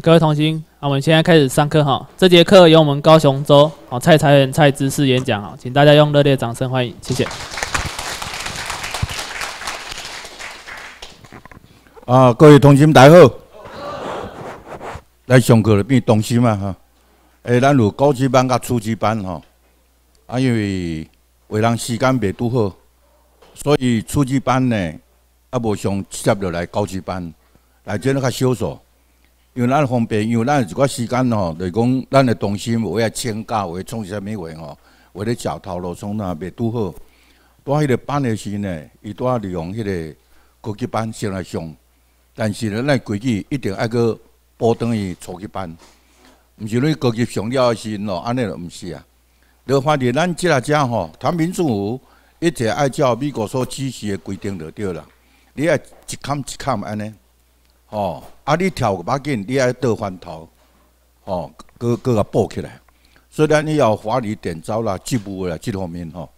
各位同心，啊，我们现在开始上课哈。这节课由我们高雄州哦蔡财远蔡知识演讲啊，请大家用热烈掌声欢迎，谢谢。啊，各位同心大好，来上课了，变童心嘛哈。哎，咱有高级班甲初级班哈，啊，因为为人时间未拄好，所以初级班呢啊无上接着来高级班，来这着较少数。因为咱方便，因为咱有一个时间就是讲咱的东西，为要请假，要创啥物话吼，为咧教头路，从哪袂拄好。在迄个班的时呢，伊在利用迄个高级班先来上，但是呢，咱规矩一定爱个保等于初级班，毋是你高级上了时咯，安尼毋是啊。你发现咱即个只吼，谈民主，一直爱照美国所指示的规定就对了，你爱一坎一坎安尼，吼。啊！你跳个蛮紧，你爱倒翻头，吼，各各个报起来。虽然你要华丽点招啦、节目啦这方面吼。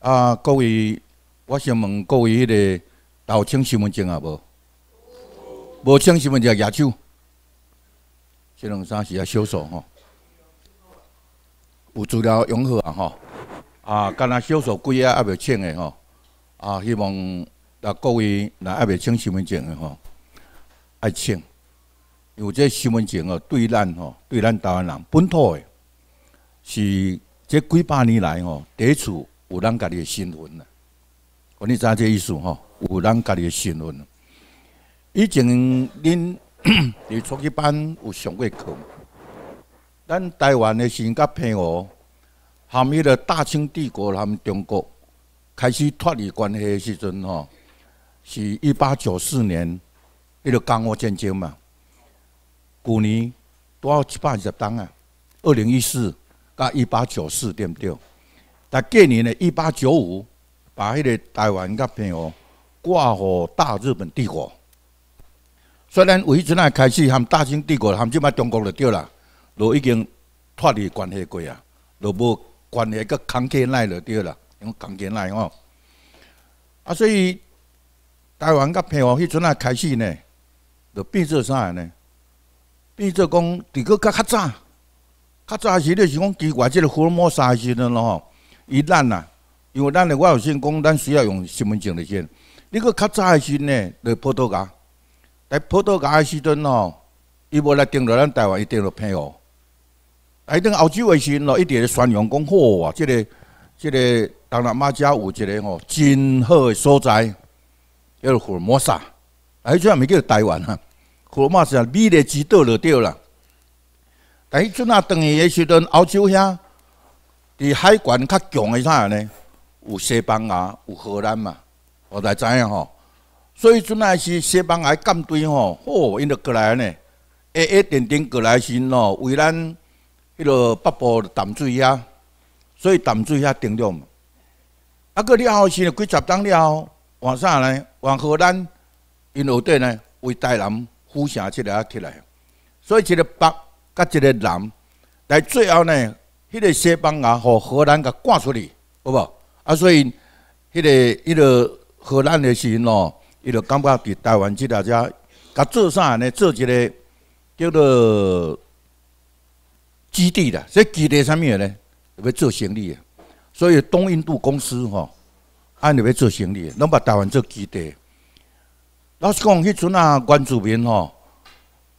啊，各位，我想问各位迄个，有请身份证啊无？无请身份证，亚手。这两三是啊，销售吼。有资料融合啊吼。啊，干那销售贵啊，爱袂请的吼。啊，希望那各位那爱袂请身份证的吼。爱情，有这新闻前哦，对咱吼，对咱台湾人本土的，是这几百年来吼，第一次有咱家己的新闻啦。我你知这意思吼，有咱家己的新闻。以前恁 伫初级班有上过课？咱台湾的新甲片哦，含迄着大清帝国含中国开始脱离关系的时阵吼，是一八九四年。迄个港澳战争嘛，旧年拄多一百二十吨啊？二零一四加一八九四对不对？但今年呢，一八九五把迄个台湾甲平湖挂好大日本帝国。虽然以前啊开始含大清帝国含即摆中国就对啦，都已经脱离关系过啊，都无关系，搁扛剑来就对啦，用扛剑来哦。啊，所以台湾甲平湖迄阵啊开始呢。就变作啥呢？变作讲，伫果较较早，较早时就是讲，国外即个福尔摩沙时阵咯。吼，伊咱啊，因为咱的我有先讲，咱需要用身份证的先。你个较早的时呢，伫葡萄牙，但葡萄牙的时阵哦，伊无来登陆咱台湾，伊定落偏哦。哎，等澳洲卫星咯，一咧宣扬讲好啊，这个、这个，东南亚家有一个吼真好的所在，叫福尔摩沙。啊！迄阵咪叫台湾啊，可马是美利之岛就对啦。但迄阵啊，当伊诶时阵，欧洲遐伫海关较强诶啥呢？有西班牙，有荷兰嘛？我才知影吼。所以阵啊是西班牙舰队吼，吼因著过来呢，一一点点过来时咯。为咱迄落北部淡水遐，所以淡水遐顶着嘛。啊，过你后是几十当了，往啥咧？往荷兰。因后底呢？为台南府城即个起来，所以一个北甲一个南，但最后呢，迄个西班牙和荷兰甲赶出去，好无？啊，所以迄个、迄个荷兰的时阵咯，伊就感觉伫台湾即条遮，甲做啥呢？做一个叫做基地啦，即基地啥物嘢呢？要做生意啊，所以东印度公司吼，安尼要做生意，拢把台湾做基地。老实讲，迄阵啊，原住民吼，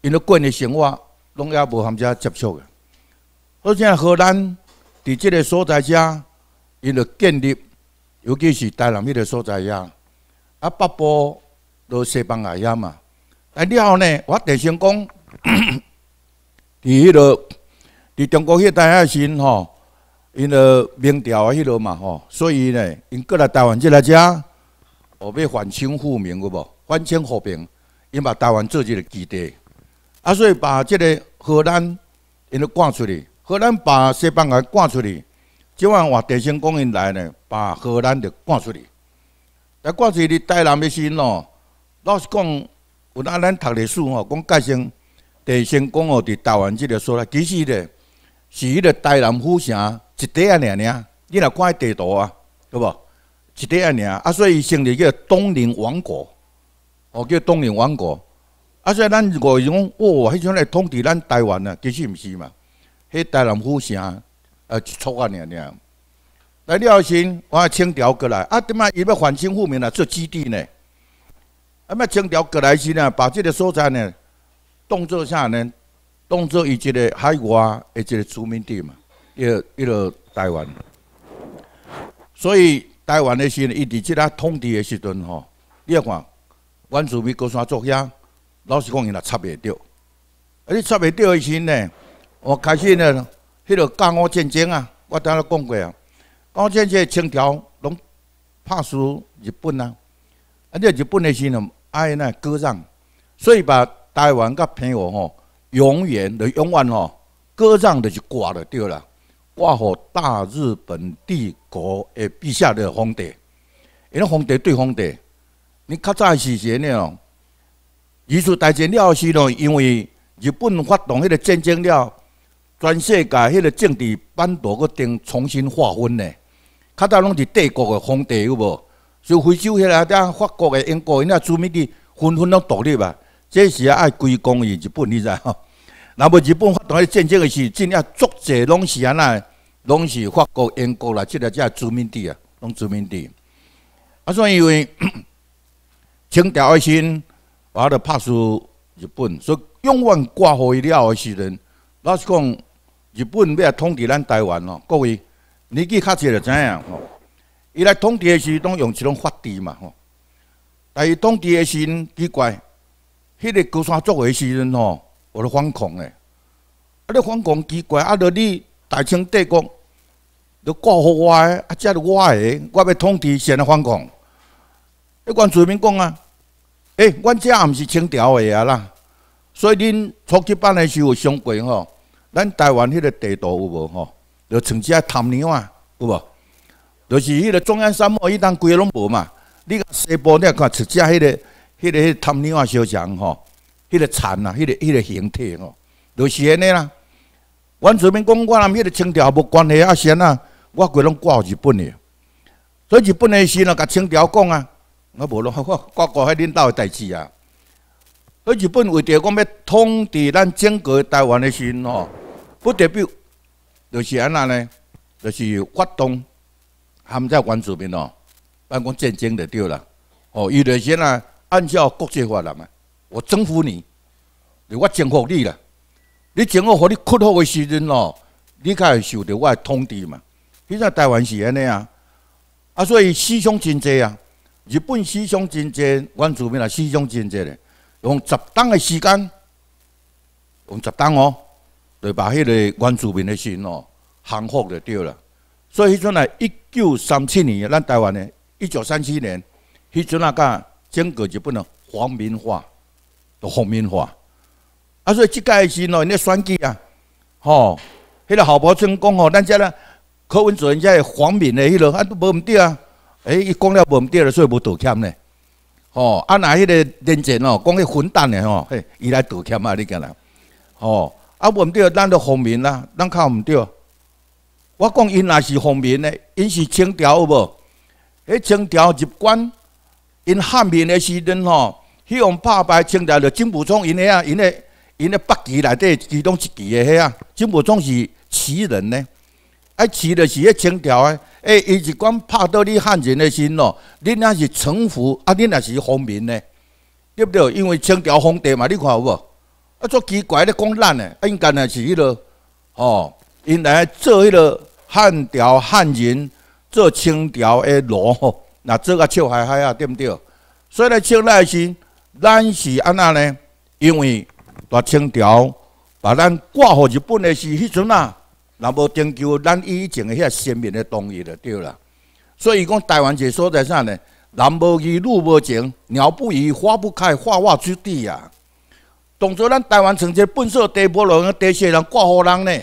因个过的生活，拢也无含遮接触个。好像荷兰伫即个所在遮，因个建立，尤其是台南迄个所在呀，啊，北部都西班牙呀嘛。但了后呢，我直想讲，伫迄落伫中国迄带阿时吼，因个明朝啊迄落嘛吼，所以呢，因过来台湾即来遮，后壁反清复明有无？完全和平，因把台湾做一个基地，啊，所以把这个荷兰因都赶出去，荷兰把西班牙赶出去，就按我地心公园来呢，把荷兰就赶出去。来，赶出去台南的是哦，老实讲，有啊，咱读历史吼，讲改成地心公园伫台湾这个说在，其实呢，是伊个台南府城，一地啊，尔尔，你若看地图啊，对无？一块啊，尔啊，所以成立叫东宁王国。哦，叫东瀛王国，啊，所以咱如果人讲，哇，迄种来统治咱台湾啊，其实毋是嘛，迄台南府城，呃，一撮啊，你啊，来了后我哇，清朝过来，啊，他妈，伊要反清复明啊，做基地呢，啊，咪清朝过来时呢，把这个所在呢，当作啥呢？当作一个海外，一个殖民地嘛，一、一、个台湾。所以台湾的时，呢，一直去他统治的时阵吼，你要看。阮厝边高山作业，老实讲伊也插袂着，啊！你插袂着的时呢，我开始呢，迄个甲午战争啊，我当了讲过啊，甲午战争清朝拢拍输日本啊，啊！你日本的时呢爱那割让，所以把台湾甲平和吼永远的永远吼割让的是挂了掉了，挂好大日本帝国的陛下的皇帝，因为皇帝对皇帝。你较早时先了，伊是大志了时咯，因为日本发动迄个战争了，全世界迄个政治版图阁重重新划分嘞。较早拢是帝国个皇帝有无？像非洲迄啦，像法国个、英国因啊殖民地纷纷拢独立啊。这是爱归功于日本，你知？哈，那么日本发动迄个战争个时，真正作者拢是安那，拢是法国、英国啦，即个遮殖民地啊，拢殖民地。啊，所以因为。清朝的时，我着拍输日本，所以永远挂好伊了的时阵，老实讲，日本要统治咱台湾咯。各位，你去较侪就知影吼，伊来统治的时，拢用一种法治嘛吼。但是统治的时，奇怪，迄个高山族的时阵吼，我都反抗诶。啊，你反抗奇怪，啊，着你大清帝国，你挂好我诶，啊，加入我诶，我要统治，先来反抗。迄个村民讲啊，诶，阮遮也毋是清朝的啊啦，所以恁初级班的时有相过吼。咱台湾迄个地图有无吼？就像遮阿贪鸟啊，有无？就是迄个中央山脉，伊当个拢无嘛。你甲西部你也看，出遮迄个迄个迄贪鸟啊，相像吼。迄个蚕啊，迄个迄个形体吼，就是安尼啦。阮村民讲，我阿毋迄个清朝无关系啊，先啊，我规拢挂日本的，所以日本的时若甲清朝讲啊。我无咯，我挂挂海领导嘅代志啊！迄日本为着讲要统治咱整个台湾嘅时阵吼，不得不就是安那呢，就是发动他们在关主边哦，办公战争就对啦。哦，伊就先啊，按照国际法啊嘛，我征服你，我征服你啦！你今后和你屈服嘅时阵咯，你才会受到我嘅统治嘛。现在台湾是安尼啊，啊，所以思想真济啊。日本思想真争，原住民啊思想真争咧，用十天的时间，用十天哦，对把迄个原住民的心哦，降服了对啦。所以迄阵啊，一九三七年，咱台湾呢，一九三七年，迄阵啊甲整个日本的皇民化，都皇民化。啊，所以即个时喏，你选举啊，吼，迄个侯柏春讲吼，咱遮咧柯文主任只的皇民的迄落，啊都无毋对啊。诶，伊讲了毋对了，所以无道歉咧。吼，啊那迄个认俊哦，讲迄混蛋的吼，嘿，伊来道歉嘛，你讲啦。吼，啊无毋对，咱都方面啦，咱较毋对。我讲因若是方面咧，因是清朝有无？迄清朝入关，因汉民的时阵吼，迄望拍败清朝的金步忠，因遐，因的，因的北旗内底其中一旗的遐啊，金步是旗人呢。还骑著是迄清朝诶，诶，伊是讲拍到你汉人的心咯，你若是臣服，啊，你若是方民呢，对不对？因为清朝皇帝嘛，你看有无？啊，作奇怪咧，讲咱诶，应该若是迄落，吼，因来做迄落汉朝汉人做清朝诶奴，吼、那做甲笑嗨嗨啊，对不对？所以咧，清朝诶心，咱是安那呢？因为大清朝把咱挂互日本诶是迄阵啊。若无征求咱以前的遐先民的东西就对啦。所以讲台湾这所在啥呢？南无鱼，路无情，鸟不依花不开，花外之地啊。当作咱台湾成只粪扫堆坡仑，堆些人刮胡人呢。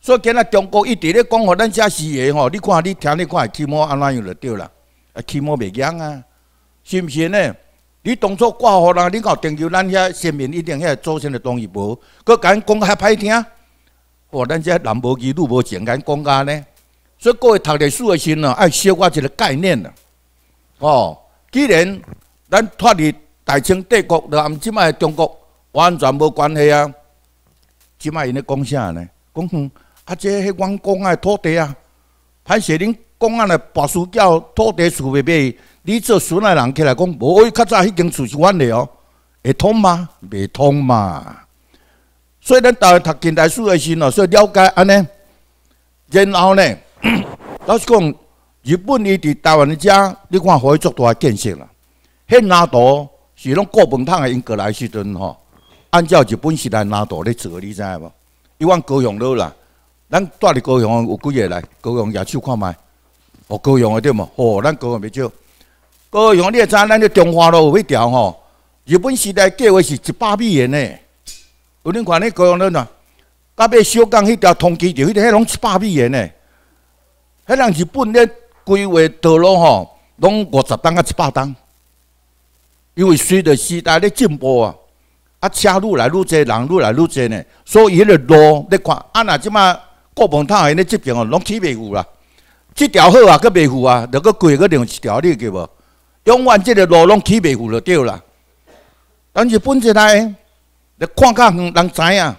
所以今仔中国一直咧讲，互咱遮是爷吼，你看你听，你看起码安怎样就对啦，啊，起码袂强啊，是毋是呢？你当作刮胡人，你讲征求咱遐先民，一定遐祖先的东西无，搁敢讲还歹听。话咱只南无基都无正眼讲家呢，所以各位读历史的时候，爱消化一个概念呐。哦，既然咱脱离大清帝国，南今麦中国完全无关系啊。即麦因咧讲啥呢？讲哼，啊这迄阮公安土地啊，还是恁公安来把私叫土地私卖卖？你做孙来人起来讲，无伊较早迄间厝是阮了哦，会通吗？未通嘛。所以咱大家读近代史的时候，所以了解安尼。然后呢，老实讲，日本伊伫台湾遮，你看海作多建设啦。那拿都，是用过本汤的英格兰来时阵吼，按照日本时代拿都咧做，你知无？伊往高雄了啦，咱住伫高雄有几日来？高雄野去看卖。哦，高雄的对无？哦，咱高雄咪少。高雄你也知，咱的中华路有一条吼。日本时代计划是一百米的呢。有恁看恁高雄恁呐？甲尾小港迄条通机桥，迄个遐拢一百米诶。迄人是本咧规划道路吼，拢五十档啊一百档。因为随着时代咧进步啊，啊车愈来愈侪，人愈来愈侪呢，所以迄个路你看，啊那即马国防塔迄边哦，拢起袂赴啦。即条好啊，阁袂赴啊，着阁改阁另一条你记无？永远即个路拢起袂赴就对啦。但是本身来。你看较远，人知影，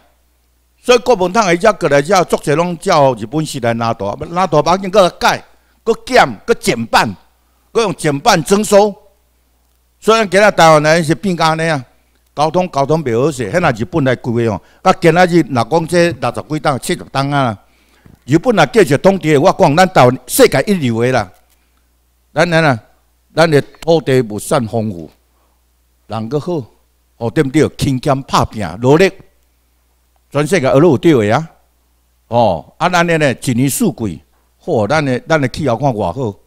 所以国门摊下只过来之后，作者拢照日本时代拉大，拉大把经搁改，搁减，搁减半，搁用减半增收。所以今仔台湾人是变咖安尼啊，交通交通袂好势，迄若日本来贵哦。啊，今仔日若讲这六十几档、七十吨啊，日本若继续统治。我讲咱台湾世界一流诶啦，咱啊，咱的土地物产丰富，人搁好。哦，对不对？勤俭拍拼，努力，全世界俄罗斯对的啊！哦，啊，咱呢一年四季，嚯，咱呢咱的气候看偌好，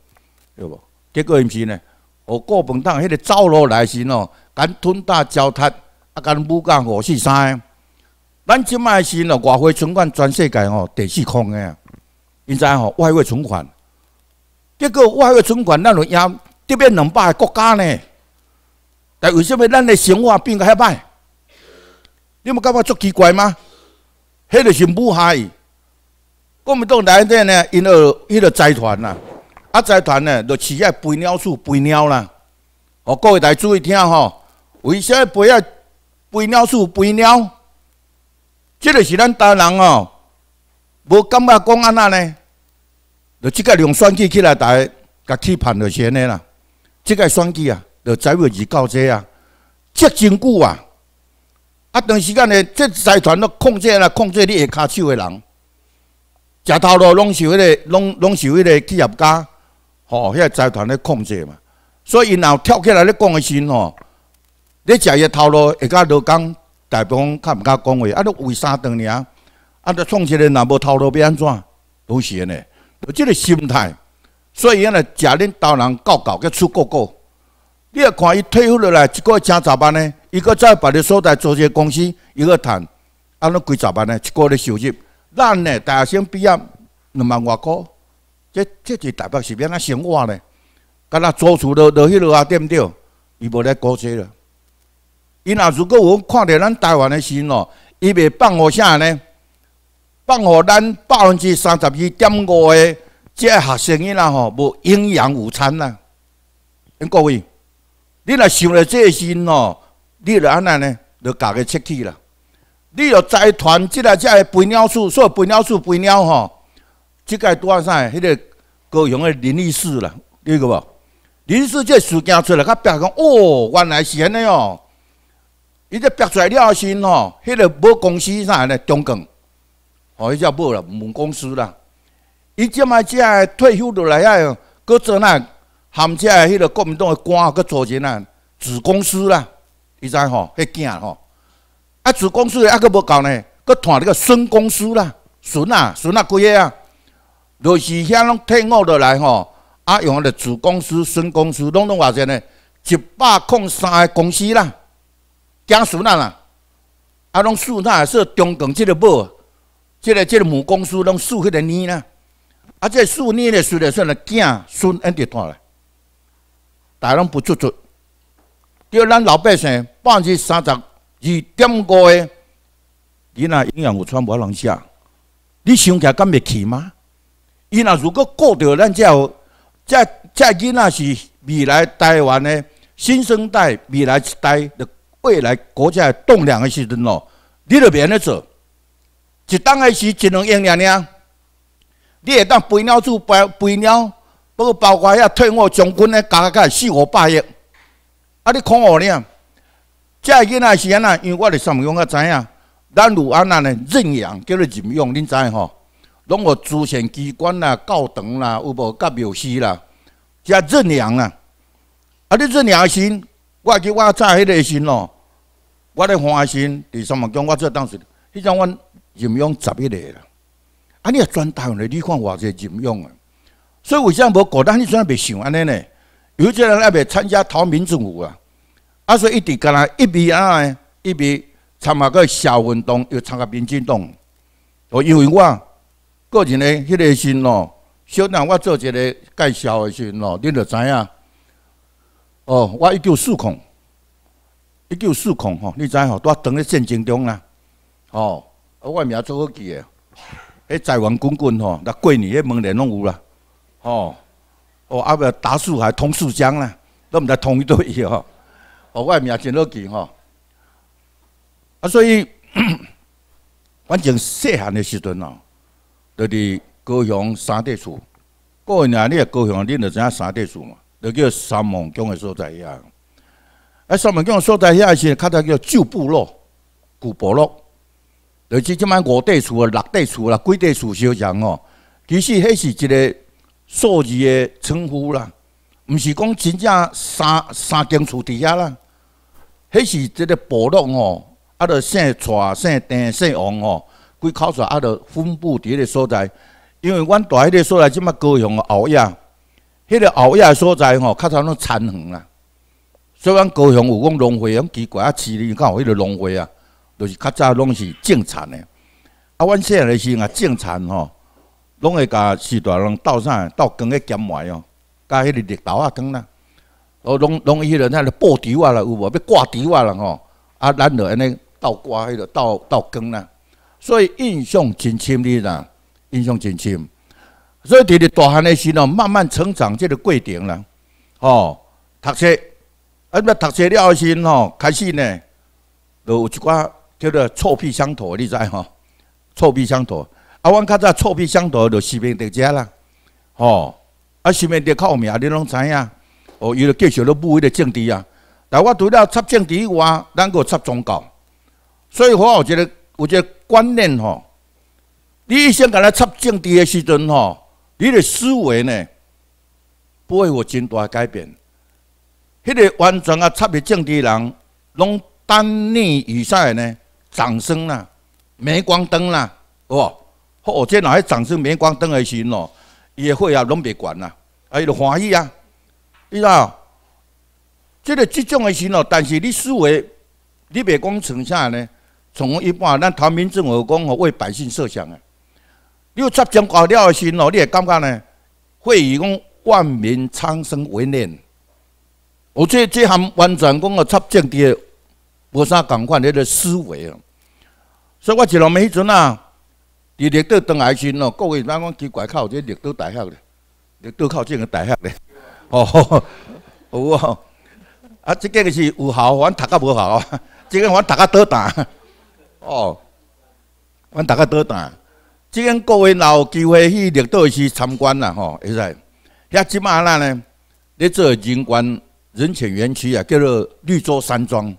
对无？结果毋是呢？哦，国民党迄个走路来时哦，敢吞大交突，啊，敢武敢五四三。咱即卖时喏，外汇存款全世界哦第四空个，因知吼？外汇存款，结果外汇存款，咱就赢，特别两百个国家呢？但为什么咱的生活变个遐歹？你们感觉足奇怪吗？迄个是母蟹，讲唔到来底呢，因为迄个财团啦，啊财团呢，就饲遐肥鸟鼠，肥鸟啦。哦，各位家注意听吼，为啥肥啊肥鸟鼠，肥鸟？即个是咱台人哦，无感觉讲安那呢？就即个用选举起来大家甲气盘就先啦，即个选举啊。个财会是到这啊，遮真久啊！啊，段时间呢，这财团都控制啦，控制你下骹手的人，食头路拢是迄个，拢拢是迄个企业家，吼，迄个财团咧控制嘛。所以伊硬跳起来咧讲的心吼，你食伊头路会甲落岗，大部分较毋敢讲话，啊，你为三得尔，啊，你创一个若无头路变安怎？都是安尼，有即个心态，所以安呢，食恁刀人够够，个出国够。你要看伊退休落来一个月请十万呢，伊个再别个所在做些公司，伊个谈，安拢几十万呢，一个月收入。咱呢大学生毕业两万外箍，这这就台北是变哪生活呢？敢若租厝落落迄落啊，对唔着，伊无咧高些了。伊若如果我看到咱台湾的新闻，伊袂放互啥呢？放互咱百分之三十二点五的即个学生伊拉吼无营养午餐呐，各位。你若想了这个心哦，你安那呢？就家己出去啦。你要再即个遮子肥鸟树，所有鸟树肥鸟吼，即个多啥？那个高雄的林立士啦，你有无？林立世这事件出来，他别讲哦，原来是安尼哦。伊这别出来了心吼。那个某公司啥呢？中共哦，伊只某了，某公司啦。伊即摆遮下退休落来遐，搁做哪？含遮个迄个国民党个官啊，佮组成啊子公司啦，你知吼？迄囝吼？啊，子公司啊，佫无够呢，佮传这个孙公司啦，孙啊，孙啊，几个啊？就是遐拢退伍落来吼，啊，用个子公司、孙公司，拢拢偌济呢？一百空三个公司啦，惊孙啊啦，啊，拢孙呐，说中共即个母，即个即个母公司拢树迄个泥啦，啊，即个四年诶，树咧算个囝孙安尼大来。大人不做错，叫咱老百姓百分之三十二点五的囡仔营养有差，无法下。你想来敢会起吗？囡仔如果过着咱这这这囡仔是未来台湾的新生代，未来一代的未来国家的栋梁的时候咯，你就免咧做。一当系是只能亿两两，你会当肥鸟做飞肥鸟。不过，包括遐退伍将军咧，加加四五百亿。啊！你看吓你啊？这囡仔是安那？因为我的上毛讲个知影，咱有安那咧认养，叫做认养，你知吼？拢有慈善机关啦、教堂啦，有无？甲庙司啦，加认养啦。啊！你认养心，我记我早迄个心咯。我咧欢喜，第三毛讲，我做当时，迄种阮任用十一个啦。啊！你啊专大用咧？你看偌济任用啊？所以为虾米无国民党，伊虽然袂想安尼呢？有些人也袂参加逃民主啊，啊，所以一直干啊，一边啊，一边参加个小运动，又参加民进党。哦，因为我个人呢，迄个是喏，小人我做一个介绍的，是喏，恁着知影。哦，我一九四空，一九四空吼，你知吼，都蹲咧战争中啦。哦，我名做好记个？迄财源滚滚吼，若过年迄门帘拢有啦。哦，哦，阿伯达树还通树讲啦，都唔在同一堆吼。哦，我咪也真好记吼。啊，所以反正细汉的时阵哦，就伫高雄三地厝，过人啊，你个高雄你就影三地厝嘛，就叫三门宫的所在呀。啊，三门宫的所在遐是，k i 叫旧部落、古部落，就是即卖五地厝、啊、六地厝啦、几地厝、小巷哦。其实迄是一个。数字的称呼啦，毋是讲真正三三根厝伫遐啦，迄是即个部落吼，啊，着姓蔡、姓丁、姓王吼，规口煞啊，着分布伫迄个所在。因为阮迄个所在即马高雄后雅，迄个后雅个所在吼，较早拢田园啦。所以阮高雄有讲农会，讲奇怪啊，市里有迄个农会啊，就是较早拢是种田的。啊，阮细汉的时阵啊，种田吼。拢会甲时大人斗啥？斗耕个兼埋哦，甲迄个绿豆啊，耕啦。哦，拢拢迄个喺咧刨田啊啦，有无？要割田啊啦吼。啊，咱就安尼斗割迄个斗斗耕啦。所以印象真深哩啦，印象真深。所以，伫咧大汉的时阵，慢慢成长这个过程啦，吼，读册，啊，要读册了的时阵吼，开始呢，就有一寡叫做臭屁乡土，你知吼？臭屁乡土。啊！阮较早臭屁相投就顺便在遮啦，吼！啊，顺便在靠名，你拢知影。哦，伊就继续咧布迄个政治啊。但我除了插政治以外，咱个插宗教，所以我有一个有一个观念吼：你先甲咱插政治的时阵吼，你的思维呢不会有真大改变。迄个完全啊插别政治人，拢单念比赛呢，掌声啦，镁光灯啦，哦。好，即个那喺掌声、镁光灯诶时阵咯，伊的火也拢袂悬啦，啊伊就欢喜啊。你知影？即个即种的时阵，但是你思维，你袂光从下咧，从一般咱唐明政府讲，为百姓设想啊。你插政搞了的时阵，你会感觉呢？会议讲万民苍生为念，而且即项完全讲个执政个无啥共款迄个思维啊。所以我一觉得，每阵啊。伊绿岛真海心哦，各位，咱讲奇怪，靠这绿岛大黑嘞，绿岛靠近个大黑嘞，哦吼，有啊，啊，这个是有效，阮读个无效，这个阮读个倒蛋，哦，阮读个倒蛋，这个各位有机会去绿岛去参观啦，吼，现在，遐即卖啦呢，咧做景观人浅园区啊，叫做绿洲山庄，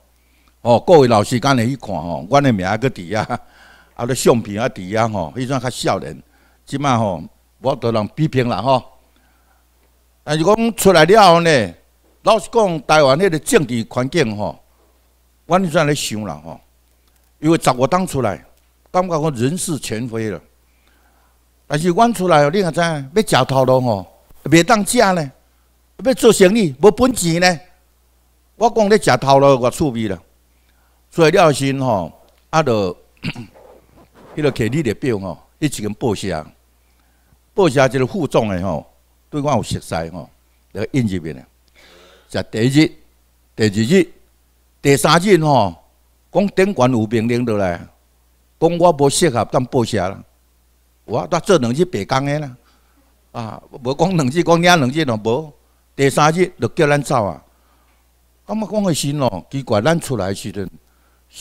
哦，各位老师刚来一看吼，阮的名搁伫啊。啊！咧相片啊，伫啊吼，迄阵较少年，即摆吼，无得人批评啦吼。但是讲出来了后呢，老实讲，台湾迄个政治环境吼，我阵咧想啦吼，因为十五当出来，感觉讲人事全非了。但是阮出来你也知？要食头路吼，袂当食呢？要做生意无本钱呢？我讲咧食头路，我趣味啦。出来了后先吼，啊，著。迄个骑驴的表吼，一直跟报社，报社就是副总的吼，对我有熟悉吼，来印入面的。就第一日、第二日、第三日吼，讲顶官有命令落来，讲我无适合当报社，我那做两日白工的啦。啊，无讲两日，讲领两日哦，无。第三日就叫咱走啊。感觉讲个是咯，奇怪，咱出来时阵，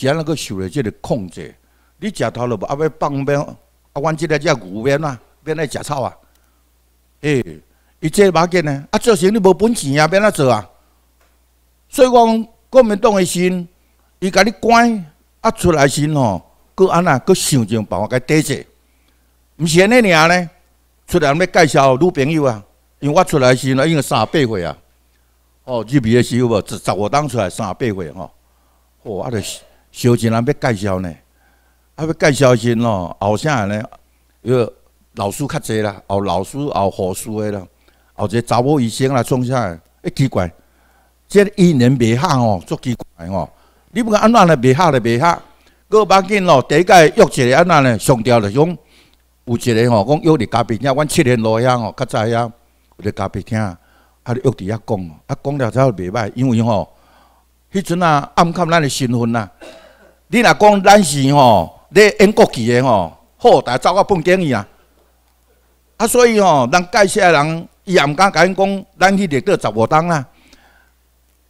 安那个受了这个控制。你食头了无？啊，要放边？啊，阮即个只牛边啊，边来食草啊。诶，伊这马健呢？啊，做生意无本钱也边来做啊？所以讲，讲袂动的心，伊甲你乖。啊，出来时吼，佮安那，佮想上法甲抵制。毋是安尼尔呢？出来要介绍女朋友啊？因为我出来时呢，因为卅八岁啊。哦，入伍的时候无？十十五当出来卅八岁吼。哦，啊，着小情人要介绍呢。啊，要介绍先咯，后生个呢？一个老师较济啦，后老师后护士的啦，后一个查某医生来创啥个？一奇怪，即一年未合哦，足奇怪哦！你不安怎咧，未合咧，未下。我八见咯，第一届约一个安怎呢？上吊，就讲有一个吼，讲约伫嘉宾听，阮七天路遐哦，较早呀伫嘉宾听，啊约伫遐讲，啊讲了之后袂歹，因为吼，迄阵啊暗藏咱的身份呐，你若讲咱是吼。你英国去的吼好，但系遭我碰见伊啊！啊，所以吼，咱介绍人伊也毋敢甲讲，咱去绿岛十五当啦。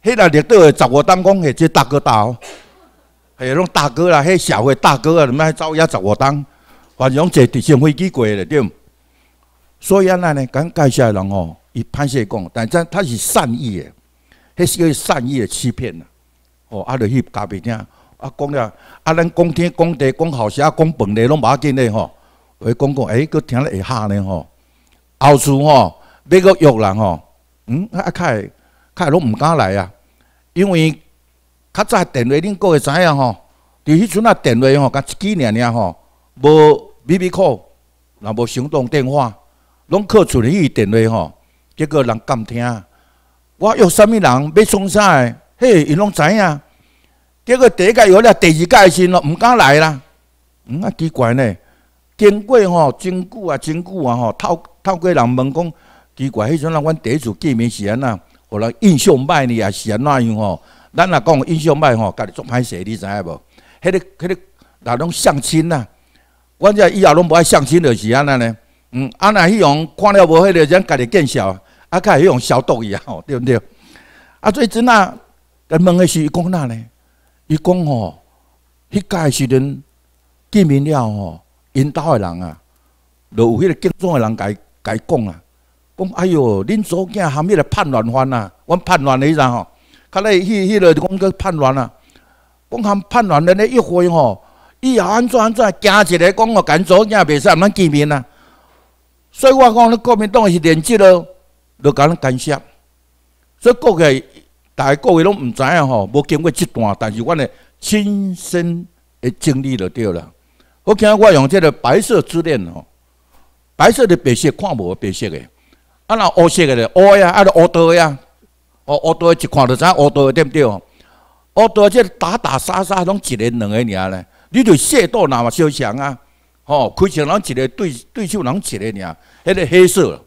迄个绿岛的十五当，讲迄即大哥大，哦，迄种大哥啦，迄社会大哥啊，你咪走遐十五当。反正坐直升飞机过来嘞，对毋？所以安咱呢，敢介绍人吼，伊歹势讲，但真他是善意的，迄是个善意的欺骗呐。哦，啊，著去咖啡厅。啊，讲了啊，咱讲天讲地讲后生讲本的拢无要紧嘞吼。话讲讲，哎，佫听了会下呢吼。后厝吼，你佫约人吼，嗯，啊，较会拢毋敢来啊，因为较早电话恁个会知影吼。伫迄阵啊，电话吼，甲一几年年吼，无秘 B C，若无行动电话，拢靠厝里起电话吼。结果人敢听，我约啥物人，要创啥，嘿，伊拢知影。结果第一届有了，第二届的时咯，唔敢来啦。嗯啊，奇怪呢。经过吼，真久啊，真久啊吼，透透过人问讲，奇怪，迄阵人阮第一次见面时啊，互人印象歹呢，也是安那样吼。咱若讲印象歹吼，家己做歹势，你知影无？迄个迄个，那拢相亲呐。阮遮以后拢无爱相亲就是安那呢。嗯，安那迄样看了无迄个，只家己介绍啊，啊，佮迄样消毒一样，对不对？啊，最近那，人问的是讲哪呢？伊讲吼，迄届时阵见面了吼，引导的人啊，就有迄个跟踪的人家伊讲啊，讲哎哟，恁早囝含迄个叛乱犯啊，阮叛乱的时阵吼，看来迄迄个讲叫叛乱啊，讲含叛乱的那一会吼，伊也安怎安怎惊一个讲哦，咱早囝袂使不能见面啊，所以我讲你国民党是连接了，要甲恩干涉。所以各个。大家各位拢毋知影吼，无经过即段，但是阮个亲身的经历就对了。我今我用即个白色之恋吼，白色的白色看无白色个，啊那乌色个嘞，黑啊，啊个乌多呀，乌乌多一看到啥乌多对不对？乌多即打打杀杀拢一个两个尔咧，你就赛道那嘛相像啊，吼，开枪人一个对对手人一个尔，迄个黑色，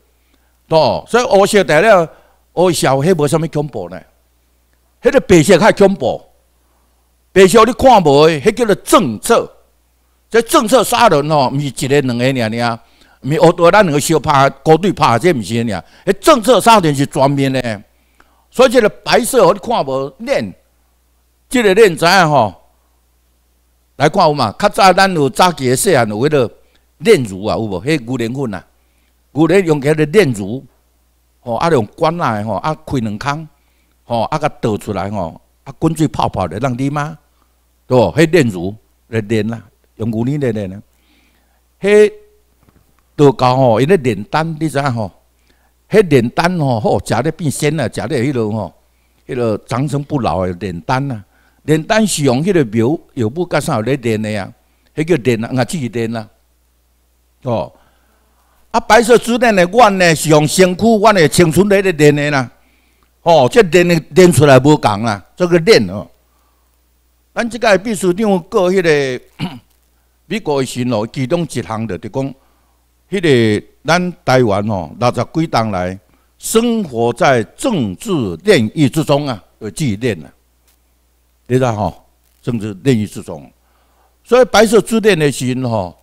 喏，所以乌色材料，乌色还无啥物恐怖咧。迄个白色较恐怖，白色你看无，迄叫做政策，这政策杀人哦，毋是一个两个两两，毋是好多咱两个小拍，高对拍这毋是咧，迄政策杀人是全面咧，所以即个白色吼你看无炼，这个链知影吼，来看有嘛，较早咱有早期细汉有迄个链乳啊，有无？迄牛奶粉啊，牛奶用起个链乳，吼，阿用罐来吼，啊开两孔。哦，啊甲倒出来吼，啊滚水泡泡的让你妈，对，黑炼乳来炼啦，用牛奶来炼呢。黑导教吼，伊咧炼丹，你知影吼？迄炼丹吼，吼食咧变仙啊，食咧迄落吼，迄落长生不老的炼丹啊。炼丹是用迄个表，又布加上来炼的呀。迄叫炼啊，啊自己炼啊。哦，啊白色子弹的我呢，是用身躯，我诶青春来来练的啦。哦，这练练出来无同啊！这个练哦，咱即届秘书长过迄个 美国的巡逻，其中一项就提讲，迄个咱台湾哦，六十几冬来生活在政治炼狱之中啊，有纪练啊？对啦，吼，政治炼狱之中，所以白色之恋的时吼，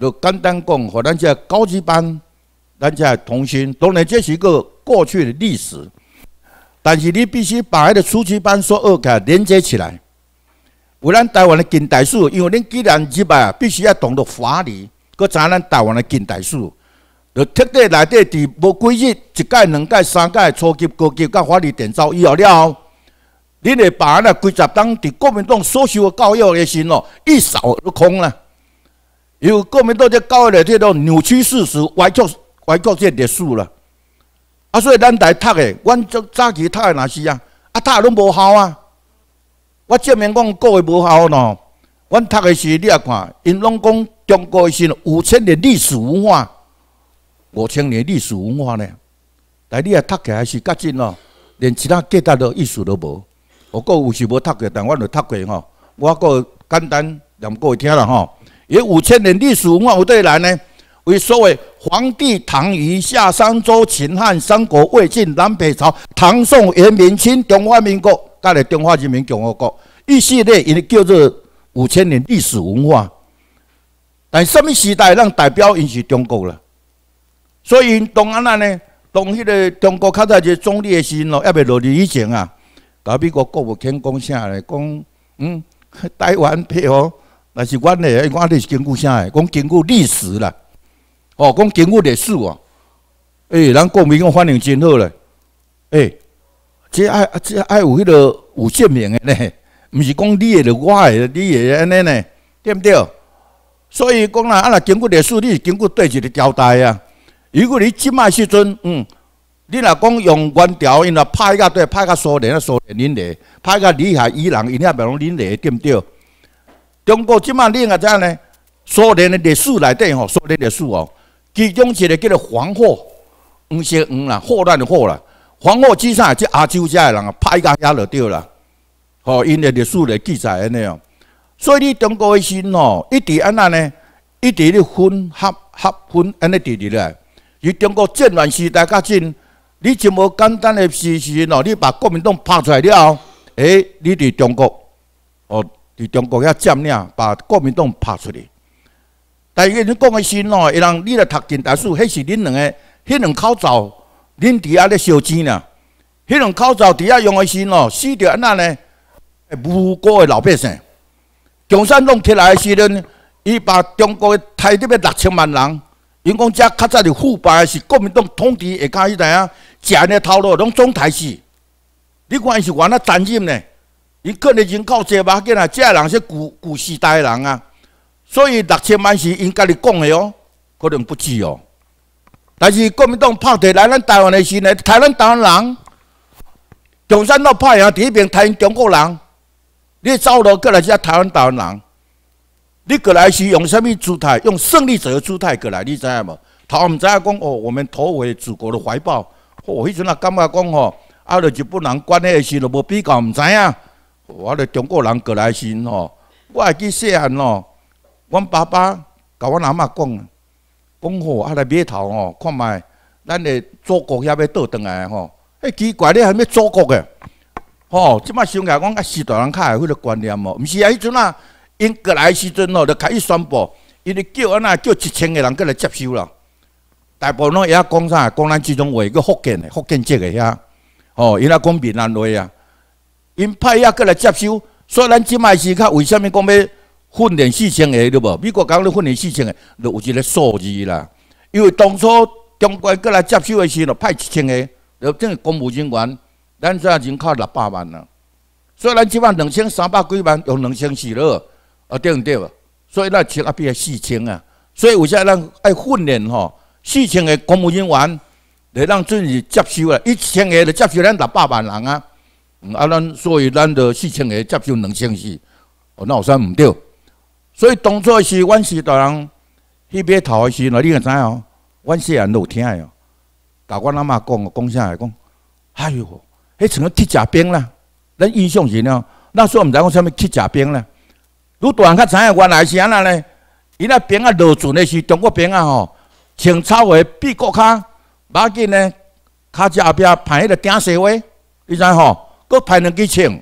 就简单讲，和咱这高级班、咱这同心，当然这是一个过去的历史。但是你必须把迄个初级班、所二课连接起来。有咱台湾的近代史，因为恁既然入来，必须要懂得法律，搁知咱台湾的近代史。就特地内底伫无几日，一届、两届、三届初级、高级，甲法律、点招以后了，恁会把那几十档伫国民党所受的教育的心哦，一扫而空啦。为国民党在教育内底都扭曲事实、歪曲、歪曲这历史了。啊，所以咱来读的，阮早早期读的那是啊，啊，读的拢无效啊！我证明讲国的无效咯。阮读的是你也看，因拢讲中国是五千年历史文化，五千年历史文化呢。但你啊读起来是较真咯，连其他几大都意思都无。我国有时无读过，但我就读过吼。我国简单念各位听啦吼。伊五千年历史文化有哪来呢？为所谓黄帝唐虞夏商周秦汉三国魏晋南北朝唐宋元明清中华民国，介个中华人民共和国一系列，因叫做五千年历史文化。但什么时代让代表因是中国啦？所以当安咱呢，当迄个中国看早一个总理的时阵咯，也袂落去以前啊。甲美国国务卿讲啥嘞？讲，嗯，台湾配合，那是阮的，阮的是根据啥的？讲根据历史啦。哦，讲经过历史啊，诶，咱国民我反应真好嘞，诶，这爱这爱有迄个有证明的呢，毋是讲你诶，就我诶，你诶安尼呢，对毋对？所以讲啦，啊若经过历史，你是经过对一个交代啊。如果你即卖时阵，嗯，你若讲用原条，因若拍甲对拍甲苏联啊，苏联领咧，拍甲厉害伊人，伊遐袂拢领咧，对毋对？中国即卖你若怎样呢？苏联的历史内底吼，苏联历史哦。其中一个叫做“黄祸”，黄色黄啦，祸乱的祸啦。黄祸之说，即亚洲遮的人啊，歹家惹着掉了。哦，因历史的记载安尼哦。所以你中国的心哦，一直安那呢，一直咧分合合分安尼，弟弟咧。以中国战乱时代较近，你就无简单的事实哦。你把国民党拍出来了后，哎，你伫中国，哦，伫中国遐占领，把国民党拍出来。但是恁讲的是喏，伊让恁来读近代史，迄是恁两个，迄两口罩，恁底下在烧钱呐。那两口罩底下用的是喏，死掉安那嘞无辜的老百姓。共产党起来的时阵，伊把中国的台掉要六千万人。因讲这较早的腐败，是国民党统治而开迄知影，吃的套路，拢总台势。你看，伊是原来担任呢，伊可能人靠嘴巴，见啦，这人是古古时代的人啊。所以六千万是应该你讲的哦，可能不止哦。但是国民党拍地来咱台湾的时呢，台湾台湾人中山路拍赢，一边台湾中国人，你走路过来是台湾台湾人，你过来是用什么姿态？用胜利者的姿态过来，你知影无？头唔知影讲哦，我们投回祖国的怀抱。我迄阵也感觉讲哦，啊，日本人难关的时就无比较唔知影。我哋中国人过来时哦，我记细汉咯。阮爸爸教阮阿嬷讲，讲好，下来码头吼，看卖咱的祖国要不要倒转来吼？哎，奇怪咧，还要祖国嘅？吼，即摆想起来，我阿时代人开会许个观念哦，唔是啊，迄阵啊，因过来时阵哦，就开始宣布，伊因叫安那叫一千个人过来接收啦。大部分拢会晓讲啥，讲咱即种话，一个福建的福建籍嘅呀，哦，伊拉讲闽南话啊，因派一下过来接收，所以咱即摆是较为什物讲要。训练四千个对无？美国讲你训练四千个，就有一个数字啦。因为当初中国过来接收的时咯，派一千个，对正公务人员，咱只下人靠六百万啊。所以咱即满两千三百几万，用两千四了，啊对毋对？所以咱七啊边四千啊。所以有些咱爱训练吼，四千个公务人员来让阵是接收啊，一千个来接收咱六百万人啊。啊，咱所以咱就四千个接收两千四，哦，那有啥毋对？所以当初是阮是大人去边头的时候，你也知哦，阮细人拢有听哦。大官阿嬷讲个，讲啥来讲，哎哟，迄阵个铁甲兵啦，咱印象是哦。那时候毋知讲啥物铁甲兵啦。愈大人较知影，原来是安那呢？伊那兵啊，落船的时，中国兵啊吼，穿草鞋、避脚脚，马紧呢，骹只后壁排一个钉鞋位，你知影？吼，搁排两支枪，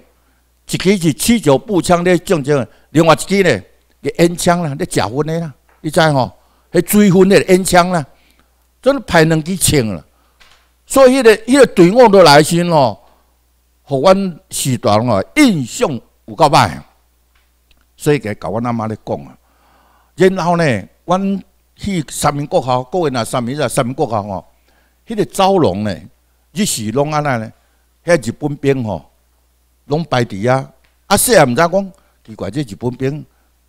一支是七九步枪在正正，另外一支呢？个烟枪啦，咧食烟嘞啦，你知吼？系水烟的烟枪啦，真歹两去枪啦。所以迄个、迄个队伍都内心哦，互阮时代哦，印象有够歹。所以甲阮阿妈咧讲啊。然后呢，阮去三明国校，各位那三民在三明国校吼，迄个走拢呢，日时拢安那呢？遐日本兵吼，拢排伫啊。啊，说也毋知讲，奇怪，这日本兵。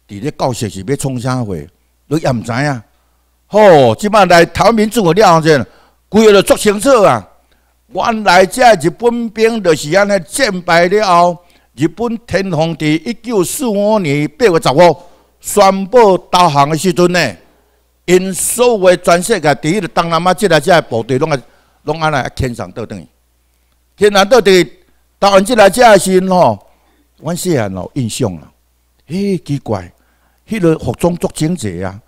伫咧教室是要创啥话，你也毋知影。吼，即摆来台湾民主个了后，真，规个都作清楚啊！原来即日本兵就是安尼战败了后，日本天皇伫一九四五年八月十五宣布投降的时阵呢，因所有全世界第一东南马吉来只部队拢个拢安内天上倒转去，天上倒地，台湾吉来只时阵吼，我细汉老印象了。嘿，奇怪！迄个服装足整齐啊，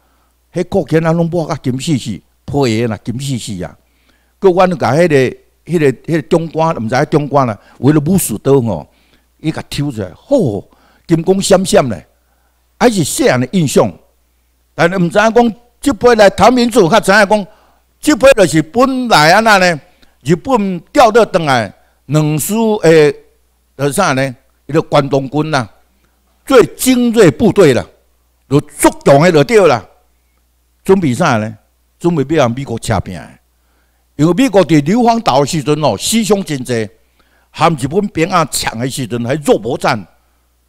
迄个国旗啊拢抹甲金细细，配啊那金细细啊。过阮甲迄个、迄个、迄个军官，毋知个军官啦，为了武士刀吼，伊甲抽出来，吼，金光闪闪嘞，还是细汉的印象。但是知影讲，即辈来谈民主，较知影讲，即辈就是本来安那呢，日本调倒倒来两师诶，叫啥嘞？迄个关东军呐。最精锐部队啦，都集中的就钓啦。准备啥呢？准备要和美国掐兵。因为美国在硫磺岛的时阵哦，牺牲真济；含日本平安抢的时阵，还肉搏战，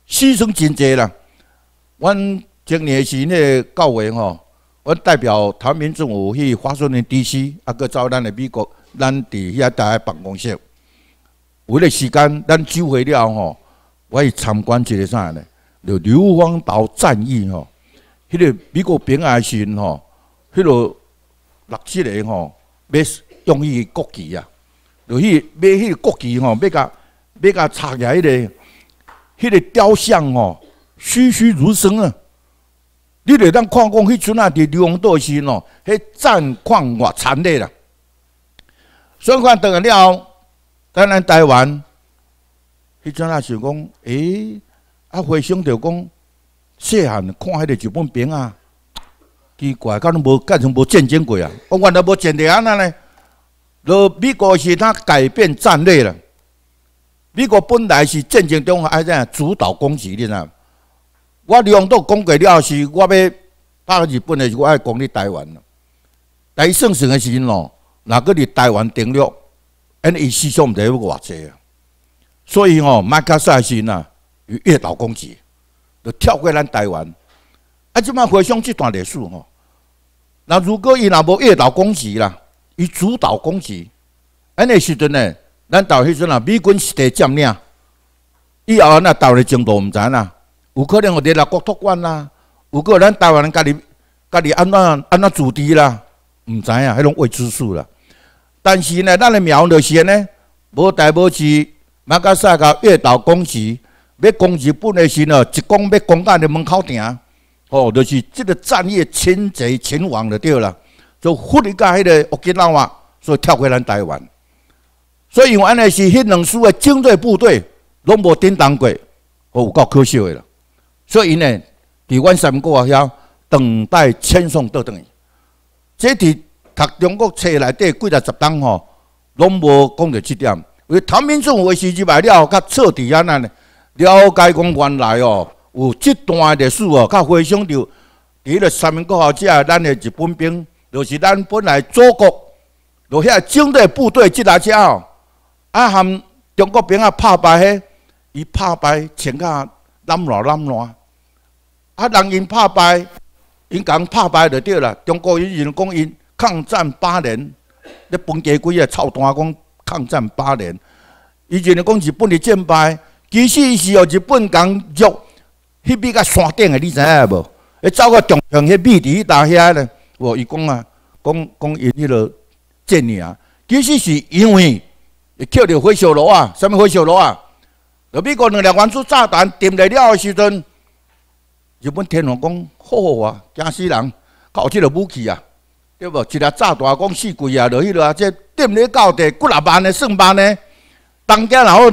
牺牲真济啦。阮今年是呢，教委吼，阮代表台民政府去华盛顿地区，啊，搁走咱的美国，咱伫遐大诶办公室。为了时间，咱聚会了吼，我去参观一个啥呢？就硫磺岛战役吼，迄个美国兵安是吼，迄个六七个吼，要用伊国旗啊，就去买迄个国旗吼，要甲要甲插来迄个，迄个雕像吼，栩栩如生啊！你着当看讲，迄阵啊，伫硫磺岛时吼，迄战况偌惨烈啦。所以讲，当了，你讲，当然台湾，迄阵啊想讲，诶。他回想着讲，细汉看迄个日本兵啊，奇怪，敢能无敢成无战争过啊？我原来无战争安那咧，那美国是他改变战略了。美国本来是战争中爱怎主导攻击的呐？我两度攻击了，是我要打日本的，是我要攻击台湾了。第算算的时阵咯，若个伫台湾登陆？因思想唔得要偌济啊！所以哦，麦克赛瑟先呐。与越岛攻击，就跳过咱台湾。啊，即摆回想这段历史吼。那如果伊若无越岛攻击啦，伊主导攻击，安尼时阵呢，咱岛迄阵啊，美军是得占领，以后那斗的程度毋知啦，有可能互者俄国托管有可能咱台湾人家己家己安怎安怎主持啦，毋知影迄种未知数啦。但是呢，咱的苗著是呢，无代无志，马加萨甲越岛攻击。要攻日本的时呢，一攻要攻到你门口埕，哦，就是这个战役前贼前王就对了。就忽然间迄个乌克兰啊，所以跳回咱台湾。所以原来安尼是迄两师的精锐部队拢无叮当过，哦够可惜的啦。所以呢，在阮三国遐等待遣送倒去。这伫读中国册内底几啊十章吼，拢无讲着这点。为唐明宗为时日来了，较彻底安那呢。了解讲，原来哦，有这段历史哦，较回想着，伫了三民国号遮，咱的日本兵就是咱本来祖国，落遐军队部队遮来遮哦，啊含中国兵啊，拍败迄，伊拍败穿甲烂烂烂烂，啊人因拍败，因讲拍败就对啦。中国以前讲因抗战八年，咧分家几个臭弹讲抗战八年，以前讲日本的战败。其实是由日本刚玉，迄边个山顶的，你知影无？伊走到像像迄美帝搭遐咧，无伊讲啊，讲讲因迄啰阵营啊，其实是因为捡着火烧炉啊，啥物火烧炉啊？日本国两颗原子炸弹掂来了时阵，日本天皇讲好啊，惊死人，靠即个武器啊，对无一粒炸弹讲四鬼啊，落迄落啊，即掂了到底几啊万个算板呢？当家然后。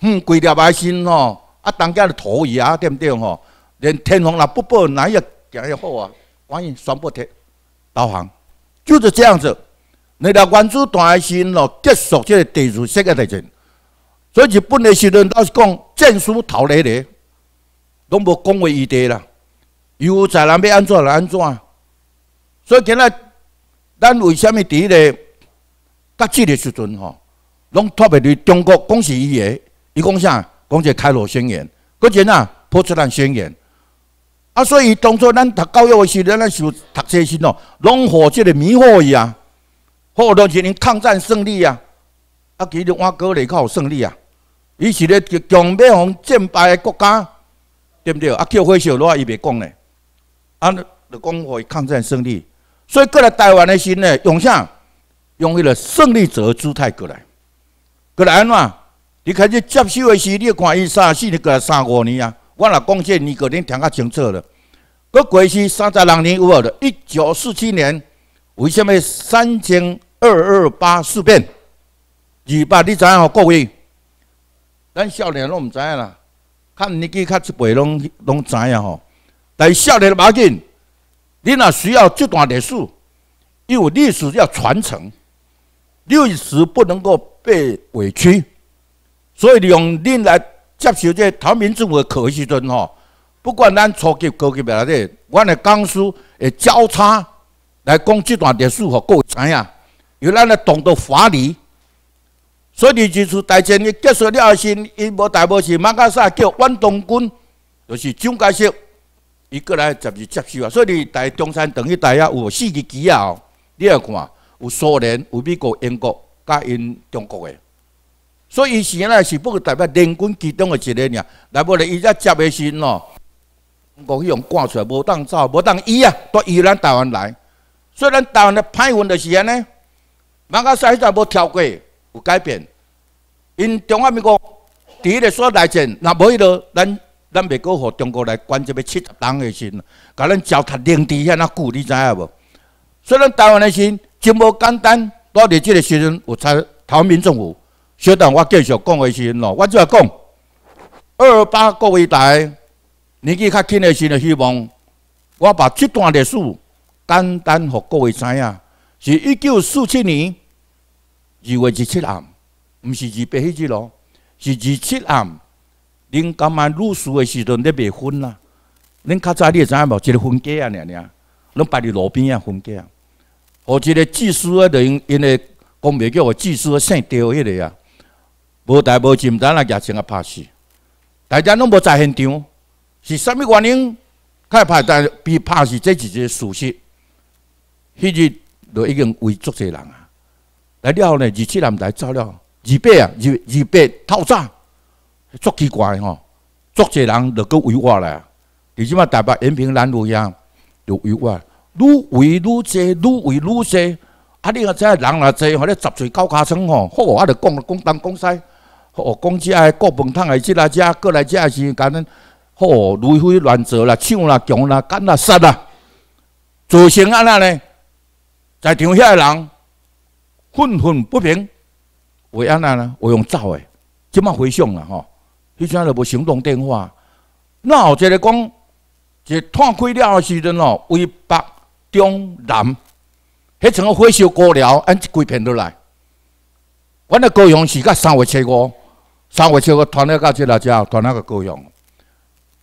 哼，规条爱心吼，啊，当家的土爷啊，对不对吼？连天皇啦、不报哪一行也好啊，欢迎宣布天导航，就是这样子。你的关注大的心咯，结束这个地主世界大战。所以日本的时阵都是讲战书逃离的，拢无讲话伊地啦。犹有在人要安怎来安怎？所以今仔咱为什么伫迄个甲这的时阵吼，拢脱袂离中国讲是伊的。伊讲啥？讲一个开罗宣言，搁前呐，波茨坦宣言。啊，所以当初咱读教育的时阵，咱就读册时喏，拢火即个迷惑伊啊。好多年抗战胜利啊，啊，其实我哥嚟有胜利啊。伊是咧强强败方战败的国家，对不对？啊，叫火烧落伊袂讲诶，啊，就讲我抗战胜利，所以过来台湾的时呢，用啥？用迄个胜利者姿态过来。过来安怎？你开始接手的时，你要看伊三四年过来三五年啊。我若讲这，你可能听较清楚了。过过去三十六年有无了，一九四七年，为什么三千二二八事变？二八你知影吼各位，咱少年拢唔知影啦，看年纪较一辈拢拢知影吼。但少年马紧，你若需要这段历史，因为历史要传承，历史不能够被委屈。所以用恁来接受这陶明志的课的时阵吼，不管咱初级高级别来底，阮的讲师会交叉来讲这段历史和过程因有咱来懂得法理。所以你就是大战你结束了还是伊无大无是马加沙叫阮东军，就是蒋介石伊过来接是接受啊。所以在中山等于代约有四个国啊，你来看，有苏联、有美国、英国、加英、中国的。所以伊是安尼是不可代表人均其中的一个尔。来无咧，伊遮接的是吼五一出来，无当走无当伊啊都伊咱台湾来所以咱台湾的派运就是安尼人家说迄无超过有改变因中央美国第一个说内钱若无迄落咱咱美国互中国来管这个七十人的心甲咱糟蹋两地遐尼久，你知影无所以咱台湾的心真无简单住在这个时阵有差台湾民众无小弟，我继续讲的是咯，我主要讲二八各位代年纪较轻的时，就希望我把这段历史简单和各位知影，是一九四七年二月二七暗，唔是二八迄日咯，是二七暗。恁刚满入仕的时阵，恁未婚啦，恁较早你会知影无？一个婚戒啊，娘娘，拢摆伫路边啊，婚戒啊。我一个技术啊，就因因为讲袂叫我技术的姓刁迄个啊。无代无钱，咱来也成啊拍死。大家拢无在现场，是虾物原因？开拍在被拍死，这一个事实。迄日就已经围足侪人啊！来了后呢，二七南台走了，二八啊，二二八透早，足奇怪吼！足侪人就去围我嘞。第即码台北延平南路样就围我，愈围愈侪，愈围愈侪。啊，你个只人来侪，吼，你十岁搞卡冲吼，好啊，我讲讲东讲西。哦，讲遮个各本摊的即来遮，各来遮是，敢恁好，如飞乱造啦，抢啦，强啦，干啦，杀啦，造成安那呢？在场遐个人愤愤不平，为安那呢？为用走诶，即马回想啦吼，迄阵都无行动电话，那后一个讲，一摊开了时阵哦，为北、中、南，迄阵个火烧过了，按规片落来，阮的高雄是甲三月七五。参会就个团那个去了之后，团那个高阳，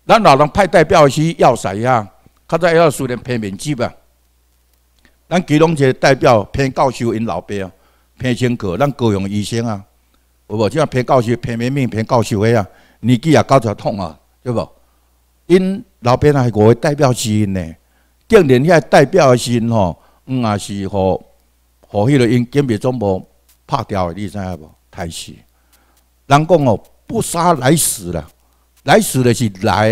咱老人派代表去要啥呀？他在要苏联片面接吧。咱基隆一个代表偏教授因老爸偏上课，咱高阳医生啊，有无即就偏教授偏面面，偏教授个啊，年纪也搞着痛啊，对无？因老爸是国的代表是因呢，今年遐代表是因吼，嗯啊是和和迄个因金边总部拍掉的，你知影无？台戏。人讲哦，不杀来死啦，来死就是来，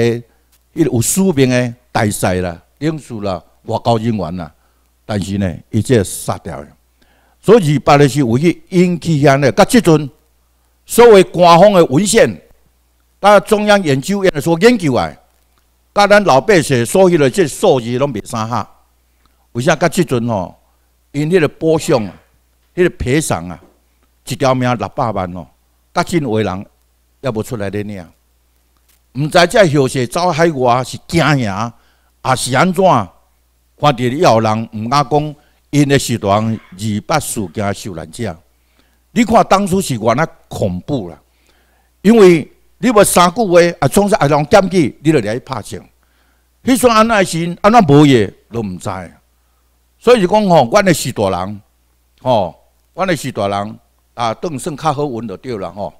伊有士兵的大赛啦、领袖啦、外交人员啦，但是呢，伊即杀掉。了。所以，别个是为伊引起个，到即阵所谓官方的文献，甲中央研究院所研究啊，甲咱老百姓所有的即数字拢袂相合。为啥？到即阵吼，因迄个补偿啊，迄个赔偿啊，一条命六百万哦。家境为人，也无出来咧。你啊，唔知这有些走海外是惊呀，还是安怎？或者要人毋敢讲，因的时代二百四加受难者。你看当初是原来恐怖啦，因为你要三句话啊，创啥啊？让点记，你就来拍仗。迄阵候安那心，安那无嘢都毋知。所以就讲吼，阮的时代人，吼，阮的时代人。啊，邓胜较好闻就对了吼。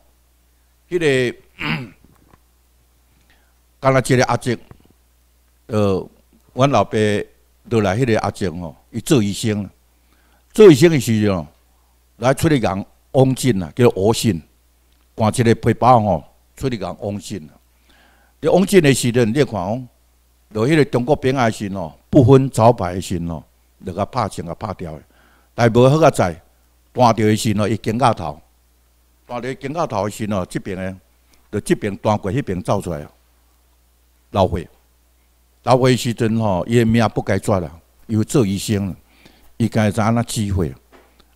迄个，干才一个阿叔，呃，阮老爸落来迄个阿叔吼，伊做医生，做医生的时候，来出里讲王进啊，叫吴信，换一个背包吼，出里讲王进啊，你王进的时阵，你看哦，就迄个中国兵诶信哦，不分朝牌信哦，著个拍枪啊拍掉的，但无好个在。断掉的时哦，伊肩胛头断掉肩胛头的时哦，这边的，到这边断过，那边走出来，老血。老血时阵吼，伊也命不该绝啦，因为做医生，伊该知安那机会？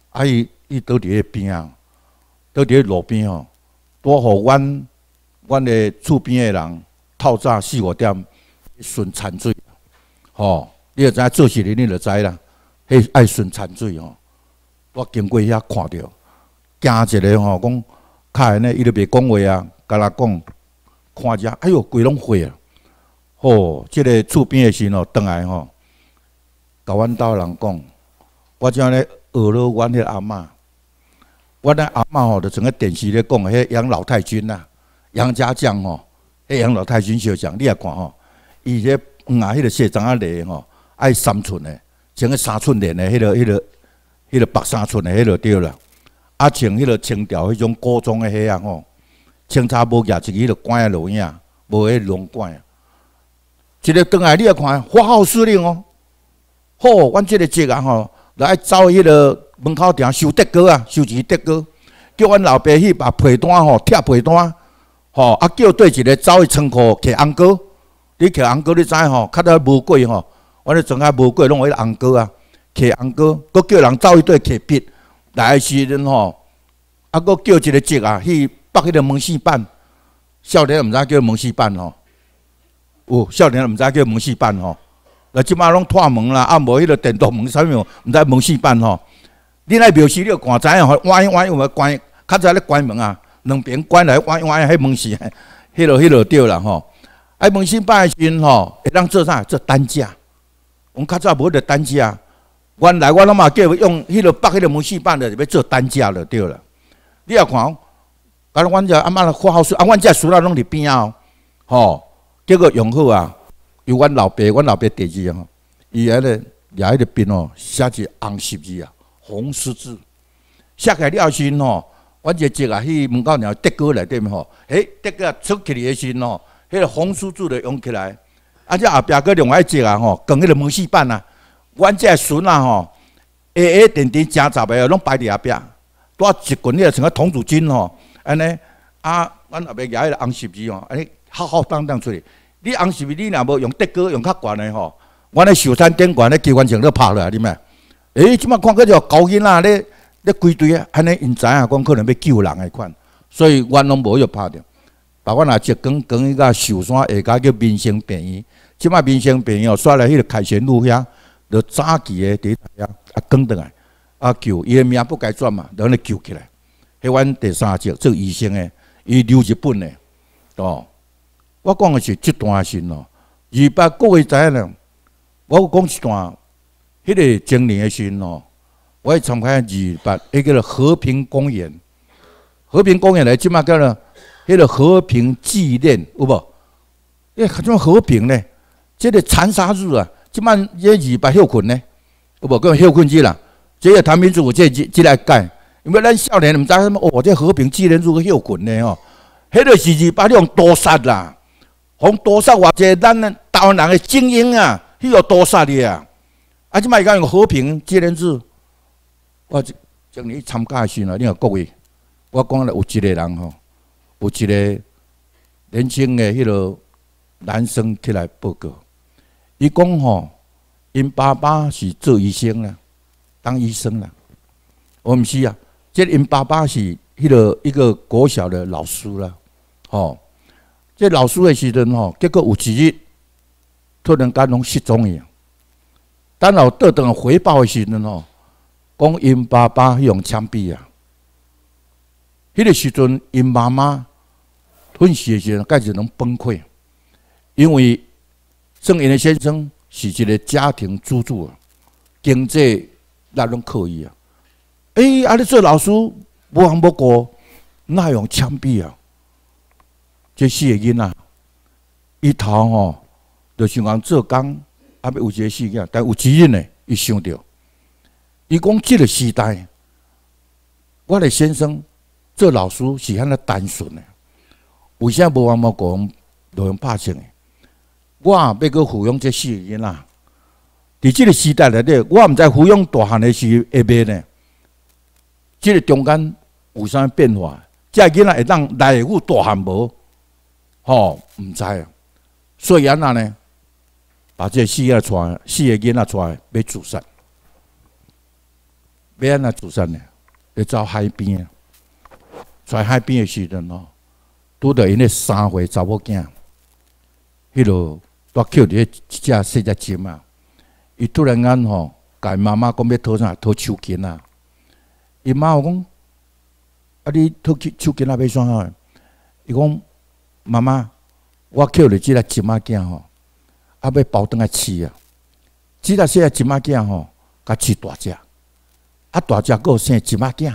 啊伊，伊倒伫个边啊，倒伫个路边吼，多好阮阮的厝边的人，透早四五点顺残水，吼，你也知做事的你就知啦，去爱顺残水吼。我经过遐看着惊一个吼，讲，卡下呢，伊就袂讲话啊，甲人讲，看下，哎哟，规拢飞啊！吼，即个厝边的先哦，倒来吼，甲阮兜人讲，我怎安尼讹了阮遐阿嬷，阮那阿嬷吼，就从个电视咧讲，迄杨老太君呐，杨家将吼，迄杨老太君小将，你来看吼，伊个嗯啊，迄个细张啊，来吼，爱三寸的，整个三寸脸的，迄个迄个。迄个白衫村的，迄个对啦。啊，穿迄个清朝迄种古装的，迄样吼，清查无夹一支，迄掼下落无迄龙掼。一个当来你来看，发号施令哦。好，阮即个职员吼，来走迄个门口顶收德哥啊，收一支德哥。叫阮老爸去把被单吼拆被单，吼啊叫对一个走去仓库摕红果。你摕红果，你知吼？较到无瑰吼，阮咧阵下无瑰拢迄红果啊。契阿哥，佮叫人走一堆契笔，来时阵吼，还佮叫一个叔啊去剥迄个门市板。少年毋知叫门市板吼，有少年毋知叫门市板吼。来即摆拢破门啦，啊无迄个电动门啥物，唔知门市板吼。你来庙时你看知影啊，晚晏晚有咪关，较早咧关门啊，两边关来晚晏迄门市，迄落迄落对啦吼。啊，门市板诶时阵吼，会当做啥？做担架。我较早无个担架。原来，我了嘛，叫用迄个北迄个木梳板了，要做担架了，对了。你也看哦，啊，阮只阿妈的花好水，啊，阮只水了拢伫边哦，吼。结果用好啊，由阮老爸，阮老爸第二哦。伊安尼抓迄个兵哦，写一红十字啊，红十字。写起你要先哦，我只只啊去门口了，德哥来对没吼？哎，德哥啊，出起你先吼，迄个红十字的用起来。啊只后壁哥另外一只啊吼，跟迄个木梳板啊。阮这个孙啊，吼，下下点点正十个，拢摆伫后壁，带一群了，像个童子军吼，安尼啊，阮阿伯举迄个红十字吼，安尼浩浩荡荡出去。你红十字，你若无用的哥，用较悬的吼，阮咧寿山顶悬咧机关枪咧拍落来，你咩？哎，即马看过个交警呐，咧咧规队啊，安尼，因知影讲可能要救人个款，所以阮拢无去拍着。包括若浙江、广迄个寿山下骹叫民生便院，即马民生便院哦，刷来迄个凯旋路遐。就早期的第一台啊，啊，扛倒来啊，救伊的命不该转嘛，然后救起来。迄阮第三集做医生的，伊留日本的，哦，我讲的是这段诶事咯。二八各位知呢，我讲一段迄个纪念的事咯。我参观二八，迄个和平公园，和平公园来即嘛叫呢？迄个和平纪念有无？诶，何种和平呢？即个残杀日啊！即满一二八休困呢，无个休困日啦，这个谈民主，我这只来解，因为咱少年毋知什么哦，这和平纪念日休困呢吼，迄个是二八用屠杀啦，用屠杀或者咱台湾人的精英啊，去个屠杀你啊，啊即满讲用和平纪念日，我请你参加时，啊，你看各位，我讲了有一个人吼，有一个年轻的迄个男生起来报告。伊讲吼，因爸爸是做医生啦，当医生啦。我毋是啊，即因爸爸是迄个一个国小的老师啦，吼。即老师的时候吼，结果有一日突然间拢失踪去。等后到等回报的时候吼，讲因爸爸用枪毙啊。迄个时阵，因妈妈顿时就开始拢崩溃，因为。郑源的先生是一个家庭支柱啊，经济那拢可以啊。哎，阿你做老师无往无过，哪用枪毙啊？这四个囡仔，伊头吼就想讲做工，阿有有个事业，但有基因呢，伊想着，伊讲这个时代，我的先生做老师是安尼单纯的，为啥无往无讲，都用百姓的？我要去抚养这四个囡仔。伫这个时代内底，我知道抚养大汉的是下会呢。这个中间有啥变化？这囡仔会当来有大汉无？吼，毋知所以安那呢，把这四个带，四个囡仔带，要自杀。要安那自杀呢？要走海边啊？在海边的时阵咯，拄得因的三岁查某囝，一路。我捡了只只鸡嘛，伊突然间吼，甲妈妈讲要讨啥讨手巾啊？伊妈我讲，啊你讨去手巾啊要啥？好？伊讲妈妈，我捡到只只鸡仔囝吼，啊要包顿来饲啊？只只生只仔囝吼，甲饲大只，啊大只佫生只仔囝，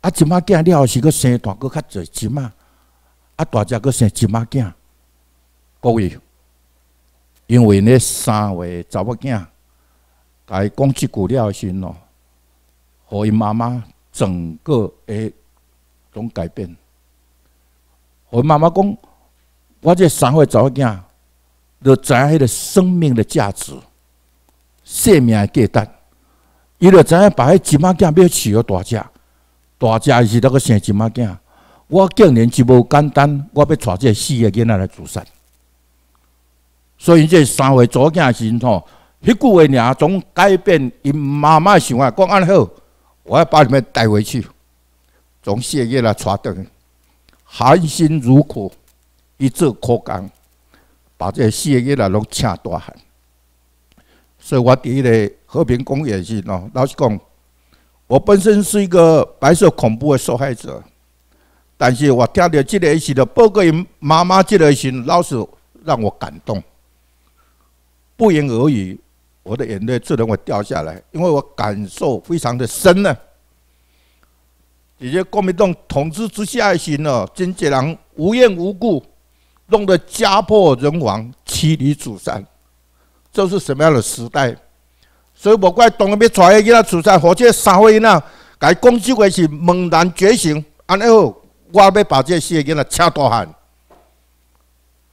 啊只仔囝了后是佫生大佫较济只仔，啊大只佫生只仔囝，各位。因为那三位查某囝，伊讲具句了时咯，互伊妈妈整个诶拢改变。伊妈妈讲，我这三位查某囝，要知影迄个生命的价值、生命的价值，伊要知影把迄一猫囝要饲给大只，大只是那个生一猫囝。我竟然就无简单，我要带这四个囡仔来自杀。所以，这三岁左囝时吼，迄句话，伢总改变因妈妈个想法。讲安好，我要把你们带回去，从血液来抓去，含辛茹苦，一字苦干，把这血液来拢请大汉。所以我第一个和平公园是喏，老实讲，我本身是一个白色恐怖的受害者，但是我听到这个时的报告，因妈妈这个时，老是让我感动。不言而喻，我的眼泪自然会掉下来，因为我感受非常的深呢。以及国民党统治之下，心哦，蒋济人无缘无故弄得家破人亡，妻离子散，这是什么样的时代？所以，我怪党要出来，给他出山，或者杀回呢？该共救的是猛然觉醒，然后我要把这些事给他吃大汗。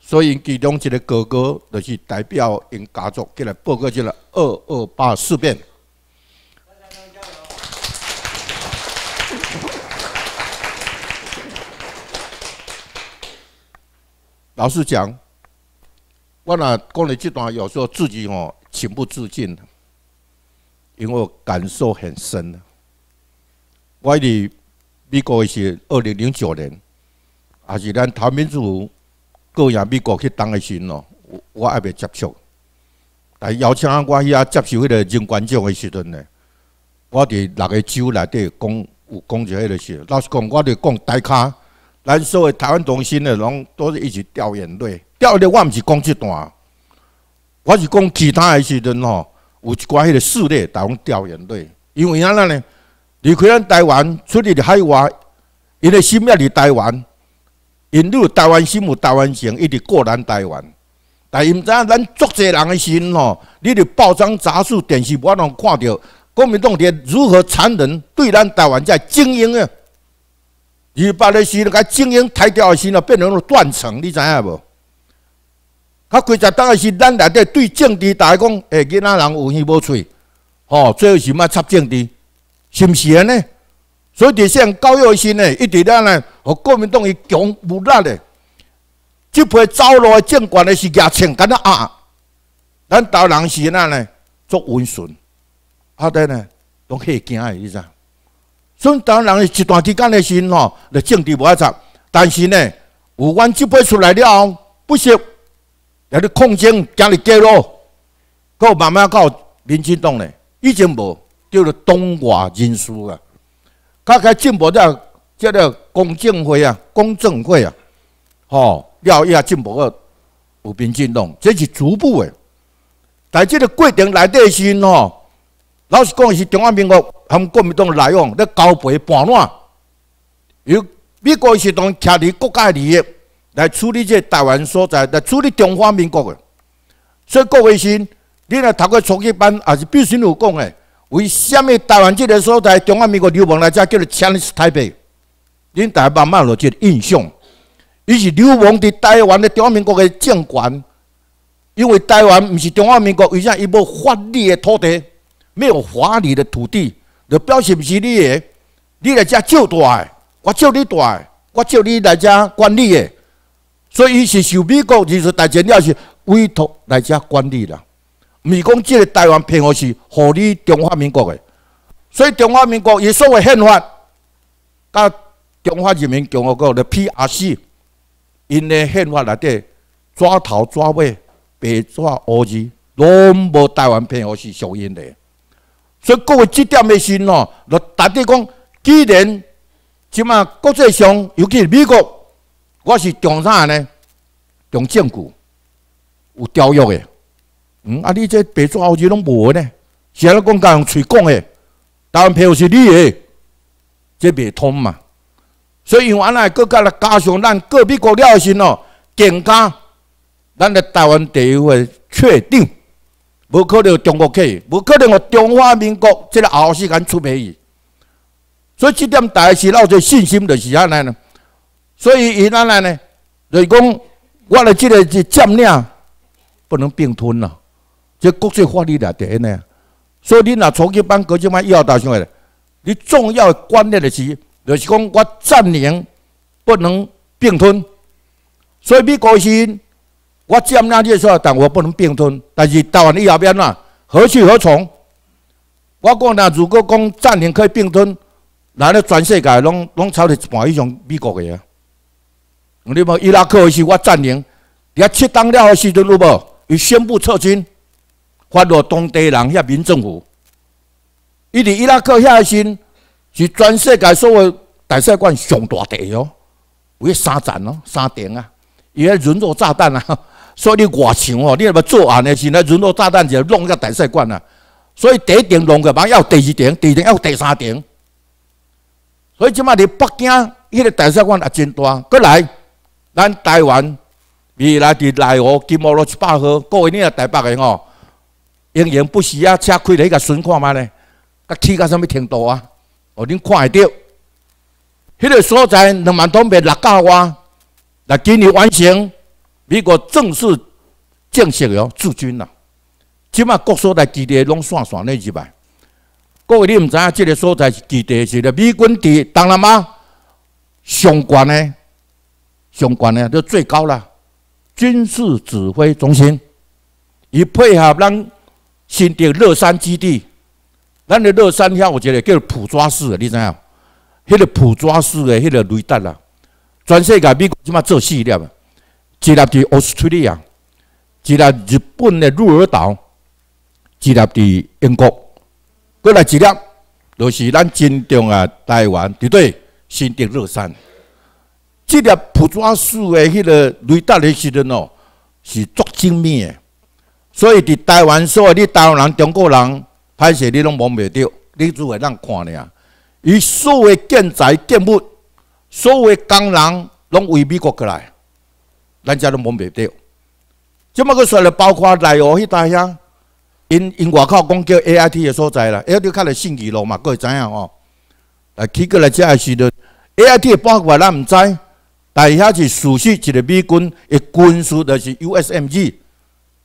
所以，其中一个哥哥就是代表因家族，过来报告起个二二八事变。老实讲，我呐讲了这段，有时候自己哦情不自禁，因为感受很深。我伫美国是二零零九年，还是咱台民主？个人美国去当个巡哦，我阿袂接受。但邀请我去啊接受迄个金冠奖的时阵呢，我伫六个州内底讲有讲一迄个是，老实讲，我伫讲台卡，咱所有台湾中心的拢都是一起掉眼泪。掉泪我毋是讲即段，我是讲其他的时候吼，有一挂迄个事业在讲掉眼泪，因为安那呢离开咱台湾，出离海外，伊个心也伫台湾。因有台湾心有台湾情，一直过咱台湾。但因知影咱足济人的心吼，你伫报章杂书电视板拢看到，国民党天如何残忍对咱台湾在精英啊，你把那些个精英抬掉的心啊，变成了断层，你知影无？啊，规只当然是咱内对对政治来讲，哎，其仔人有烟无吹，吼，最后是莫插政治，是毋是安尼？所以，就像高月新呢，一直咧咧，让国民党伊强武力咧。即批走路的政权咧是牙青敢呐压，咱岛人是呐呢做温顺，吓得呢都吓惊诶，所以孙岛人一段期间的时吼，咧政治无啥，但是呢，有阮即批出来了后，不息，有啲抗争，加过路，入，有慢慢到民进党呢，已经无叫做东华人士啊。他开进步了，叫“了公证会啊，公证会啊，吼，了伊也进步个，有变进动，这是逐步的。在这个过程内底时，吼，老实讲是中华民国含国民党来往在交配叛乱，由美国是当确立国家利益来处理这台湾所在，来处理中华民国的。所以各位先，你若读过初级班，也是必须有讲的。为什么台湾这个所在中华民国流氓来这叫做 i p 台北？恁大把慢了这个印象，伊是流氓伫台湾的中华民国的政权，因为台湾毋是中华民国，为且伊无法律的土地，没有法律的土地，就表示毋是你的，你来家照住，我照你住，我照你来遮管理的，所以伊是受美国，就是大你要是委托来遮管理啦。咪讲即个台湾平和是属你中华民国的，所以中华民国也所谓宪法，甲中华人民共和国的 P R C，因的宪法内底抓头抓尾，白抓乌字，拢无台湾平和是属于的。所以各位这点的心哦，就达底讲，既然即码国际上，尤其是美国，我是从啥呢？中正府，有条约的。嗯，啊！你这白纸黑字拢无呢？安尼讲产党嘴讲的，台湾票是你的，这未通嘛？所以用原来个家来加上咱隔壁国了时哦，更加咱个台湾地位确定，无可能中国去，无可能个中华民国这个后世敢出便去。所以这点大事，老子信心就是安尼呢。所以伊安内呢，所以讲我个这个是占领，不能并吞呐。即国际法律来定呢，所以你若初级班高级班以后达成个，你重要观念的是，就是讲我占领不能并吞，所以美国是，我占领了你说，但我不能并吞。但是台湾你后边呐，何去何从？我讲呐，如果讲占领可以并吞，那了全世界拢拢操你一半以上美国个呀。你无伊拉克候我占领，你七当了的时阵录无，伊宣布撤军。发落当地人遐，民政府伊伫伊拉克遐时，是全世界所有大使馆上大哦，有迄三层咯，三层啊，伊遐人肉炸弹啊，所以你外墙哦，你若要作案的时，那人肉炸弹就弄个大使馆啊。所以第一层弄个，还要第二层，第二还要第三层。所以即马伫北京遐个大使馆也真大。过来咱台湾未来伫内湖金毛路七百号，各位你也台北个吼。仍然不是啊，车开来迄个巡看嘛咧，甲起到什么程度啊？哦，恁看会到，迄个所在两万多平六家湾，来今年完成，美国正式正式了驻军啦，即马各所在基地拢算算入来。各位，你毋知影即个所在基地是咧美军伫东南亚上关诶，上关诶就最高啦，军事指挥中心，以配合咱。新的乐山基地，咱的乐山遐，我觉得叫普抓式，你知影？迄个普抓式的迄个雷达啦，全世界美国即摆做四粒，一粒伫澳洲哩啊，一粒日本的鹿儿岛，一粒伫英国，过来一粒，就是咱真正啊、台湾对不对？新的乐山，即粒普抓式的迄个雷达，的时阵哦，是足精密的。所以，伫台湾所以你台湾人、中国人歹势，你拢摸袂着。你只会当看尔。啊？伊所有建材、建物，所有工人，拢为美国过来，咱家拢摸袂着。即么个说了，包括内河迄搭遐，因因外口讲叫 A I T 的所在啦，A I T 较来信一路嘛，各会知影哦。来起过来遮诶时阵，A I T 诶八卦咱毋知，但遐是熟悉一个美军诶军事，就是 U S M G，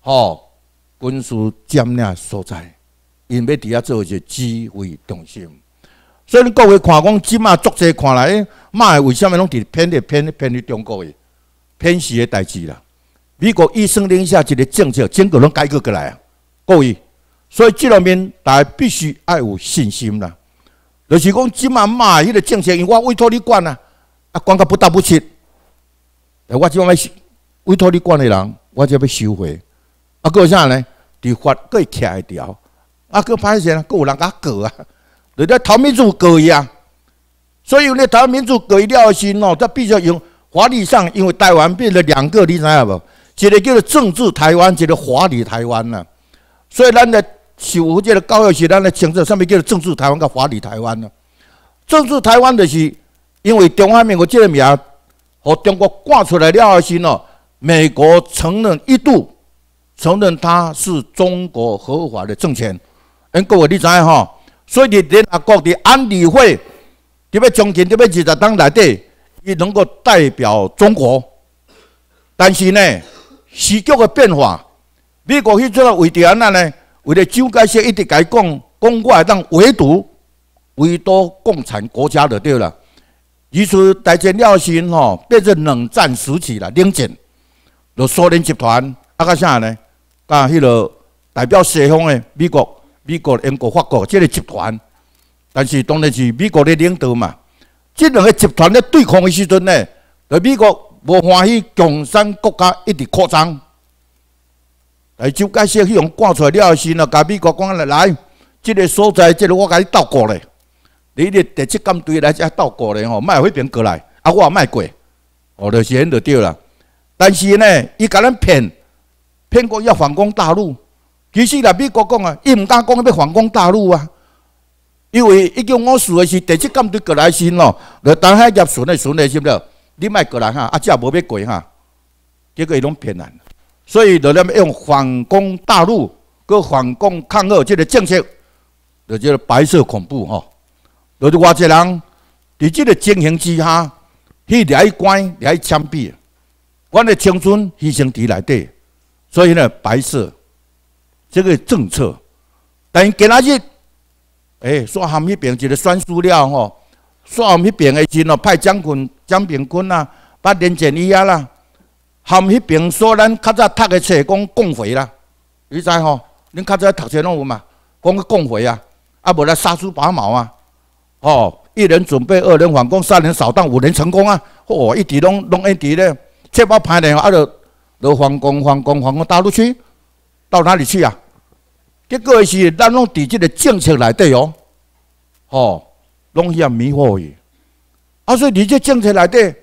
吼。军事占领所在，因要伫遐做一指挥中心，所以各位看讲，即啊足者看来，骂尔为什么拢伫偏的偏偏的中国诶偏时的代志啦？美国一声令下一个政策，整个拢改革过来啊，各位，所以这两面大家必须要有信心啦。就是讲，即满马尔伊个政策，因我委托你管啊，啊管个不当不切，我满是委托你管的人，我就要收回。啊，阁啥呢？法发会徛一条，啊，歹势啊，各有人家过啊，了了逃民族过伊啊。所以呢，逃民主过一条心哦，在必须用法律上，因为台湾变了两个，你知影无？一个叫做政治台湾，一个法律台湾呢。所以，咱呢，我觉的高育是咱的强调上面叫做政治台湾跟法律台湾呢。政治台湾的是因为中方面，国记个名和中国挂出来了后心哦，美国承认一度。承认他是中国合法的政权，恁各位你知吼？所以你恁阿国的安理会，特别将近特别二十当内底，伊能够代表中国。但是呢，时局的变化，美国去做为底安那呢？为了蒋介石一直解讲讲我来，当唯独唯独共产国家的对了。于是大家了心吼，变成冷战时期了，冷战，就苏联集团啊，个啥呢？啊！迄落代表西方诶，美国、美国、英国、法国即个集团，但是当然是美国咧领导嘛。即两个集团咧对抗诶时阵呢，在美国无欢喜共产国家一直扩张，来就介绍迄种挂出来了后，是若甲美国讲来来，即个所在即个我甲你斗过咧，你伫第七舰队来遮斗过咧吼，卖迄边过来，啊我卖过，哦就是安就对啦。但是呢，伊甲咱骗。骗过要反攻大陆，其实啦，美国讲啊，伊唔敢讲要反攻大陆啊，因为一九五四的是第七舰队过来先咯，来东海入巡的巡的，是不是？你卖过来哈，啊这也无必过哈，结果伊拢骗人，所以着要用反攻大陆、搁反攻抗日即个政策，着即个白色恐怖吼，着是外省人伫即个情形之下，去来关来枪毙，阮的青春牺牲伫内底。所以呢，白色这个政策，但给他些哎，说们那边就个酸塑料吼，说们那边的，然哦，派将军、蒋炳坤啊，把连建伊啊啦，们那边说咱较早读的册，讲共匪啦，你知吼？恁较早读册拢有嘛？讲共匪啊，啊，无来杀猪拔毛啊，哦，一人准备，二人反攻，三人扫荡，五人成功啊，哦，一直拢拢一直咧，七八排人啊就。都反攻、反攻、反攻大陆去，到哪里去啊？结果是咱拢抵制的政策来对哦，吼，拢遐迷惑伊。啊，所以抵即政策来对，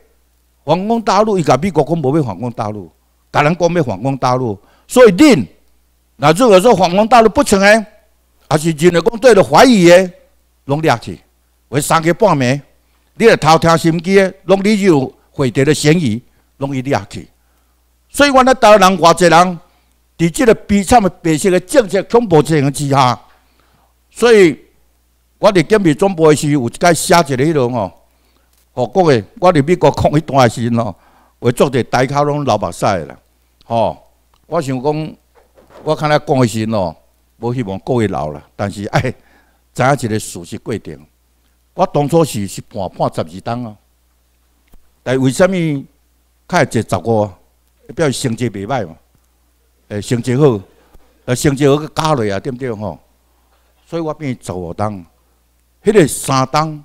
反攻大陆伊甲美国讲无要反攻大陆，甲人讲要反攻大陆，所以恁那如果说反攻大陆不成，还是人类讲对了怀疑的，拢掠去；为三个半名，你个偷听心机，诶，拢你就毁掉了嫌疑，拢伊掠去。所以，阮迄大陆人、偌籍人，伫即个悲惨、白色的政策恐怖情形之下，所以，我伫准备准备时，有一下写一个迄种吼，俄国个，我伫美国看迄段个时吼，话做者台口拢流目屎啦，吼，我想讲，我看来讲的时吼，无希望各位老啦，但是，哎，影一个事实过程？我当初是是半半十二单啊，但为甚物开坐十个？表示成绩袂歹嘛，诶，成绩好，啊，成绩好，佮加落啊，对不对吼？所以我变十做活动。迄个三党，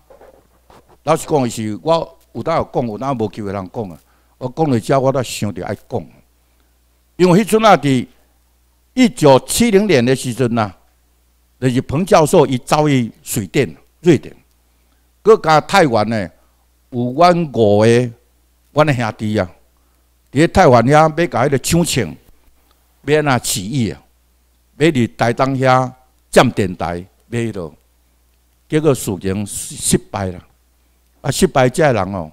老实讲，是我有当有讲，有当无叫人讲啊。我讲了之后，我都想着爱讲。因为迄阵啊，伫一九七零年的时阵呐，就是彭教授伊走去瑞典，瑞典，佮加太原诶，有阮五个，阮诶兄弟啊。伊台湾遐要甲迄个枪要安那起义啊，要伫台东遐占电台，要迄啰，结果事情失败啦。啊，失败者人哦，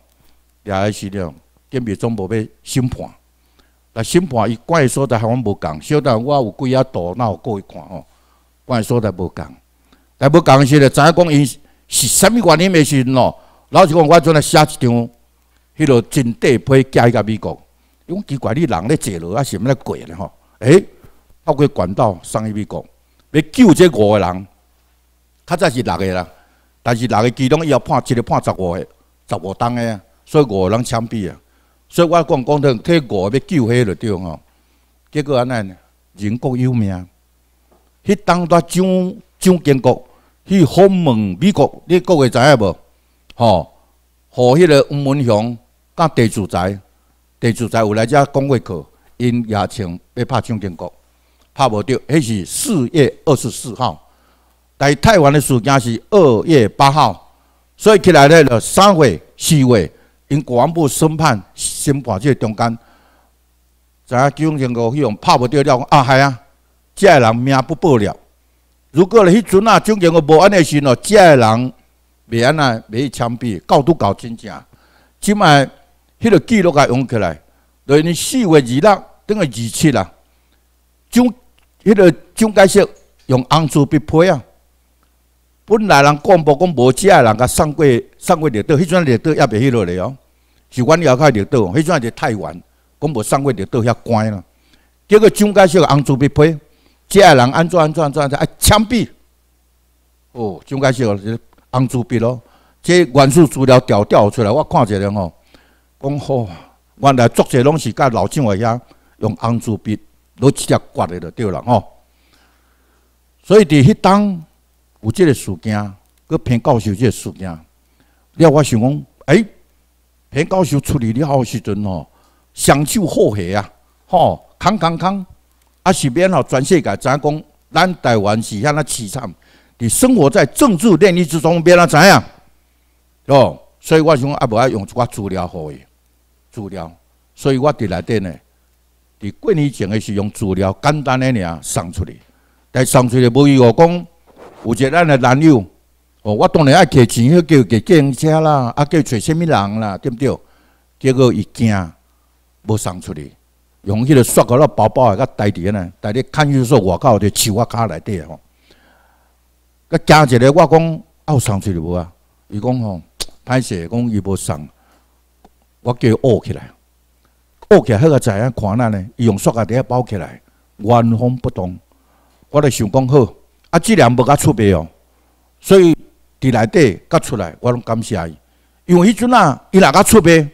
廿个死掉，根本装部要审判。啊，审判伊管的所在和阮无共，小弟我有几图，大我过去看哦，管的所在无共。但无共是咧，知影讲伊是啥物原因袂阵哦，老实讲我阵来写一张迄落真地配寄去甲美国。我奇怪，你人咧坐落，啊，是毋咧过咧吼？诶，透过管道送去美国，要救这五个人，较早是六个啦，但是六个其中，伊有判七个判十五个，十五档个所以五个人枪毙啊。所以我讲讲，替五个要救起就对哦。结果安尼呢？人各有命。迄当在中，中建国去访问美国，你各位知影无？吼，和迄个吴文雄甲地主仔。地主在吾来只工会课，因亚青要拍蒋介石，拍无着，迄是四月二十四号。在台湾的事件是二月八号，所以起来咧就三会四会，因国防部审判新即个中间，怎样蒋介迄用拍无着了？啊，系啊，这人命不保了。如果咧迄阵啊蒋介石无安尼时喏，个人袂安那袂枪毙，搞都搞真正，即卖。迄个记录也用起来，等于四月二六等于二七啦。蒋迄个蒋介石用红字笔批啊！本来人广播讲无只下人甲送过送过领导，迄阵领导也袂迄落来哦，是阮下骹领导，迄阵是太原，讲无送过领导遐乖啦。结果蒋介石红字笔批，只下人安怎安怎安怎怎啊枪毙！哦，蒋介石是红字笔咯，即元素资料调调出来，我看一下吼。讲好，原来作者拢是甲老蒋一样，用红朱笔，都直接刮的就对了吼。所以伫迄当有这个事件，搁偏教授这个事件，了我想讲，哎，偏教授处理了后时阵吼，享受和谐啊，吼扛扛扛，啊是免吼全世界知影讲，咱台湾是遐那凄惨，你生活在政治炼狱之中，免啦怎样？哦，所以我想阿要用我资料可伊，资料，所以我伫内底呢，伫过年前个时用资料简单诶尔送出去，但送出去无伊我讲，有一个咱个男友，哦，我当然爱摕钱，去叫寄警人啦，啊，叫找啥物人啦，对不对？结果伊惊，无送出去，用迄个塑料包包个伫替呢，袋伫看，守所外口伫树仔卡内底吼，甲惊一个我讲，啊有送出去无啊？伊讲吼，歹势，讲伊无送。我叫伊握起来，握起来，迄个知影看哪呢？用塑胶袋包起来，原封不动。我咧想讲好，啊，质量无甲出卖哦，所以伫内底甲出来，我拢感谢伊。因为迄阵啊，伊若甲出卖，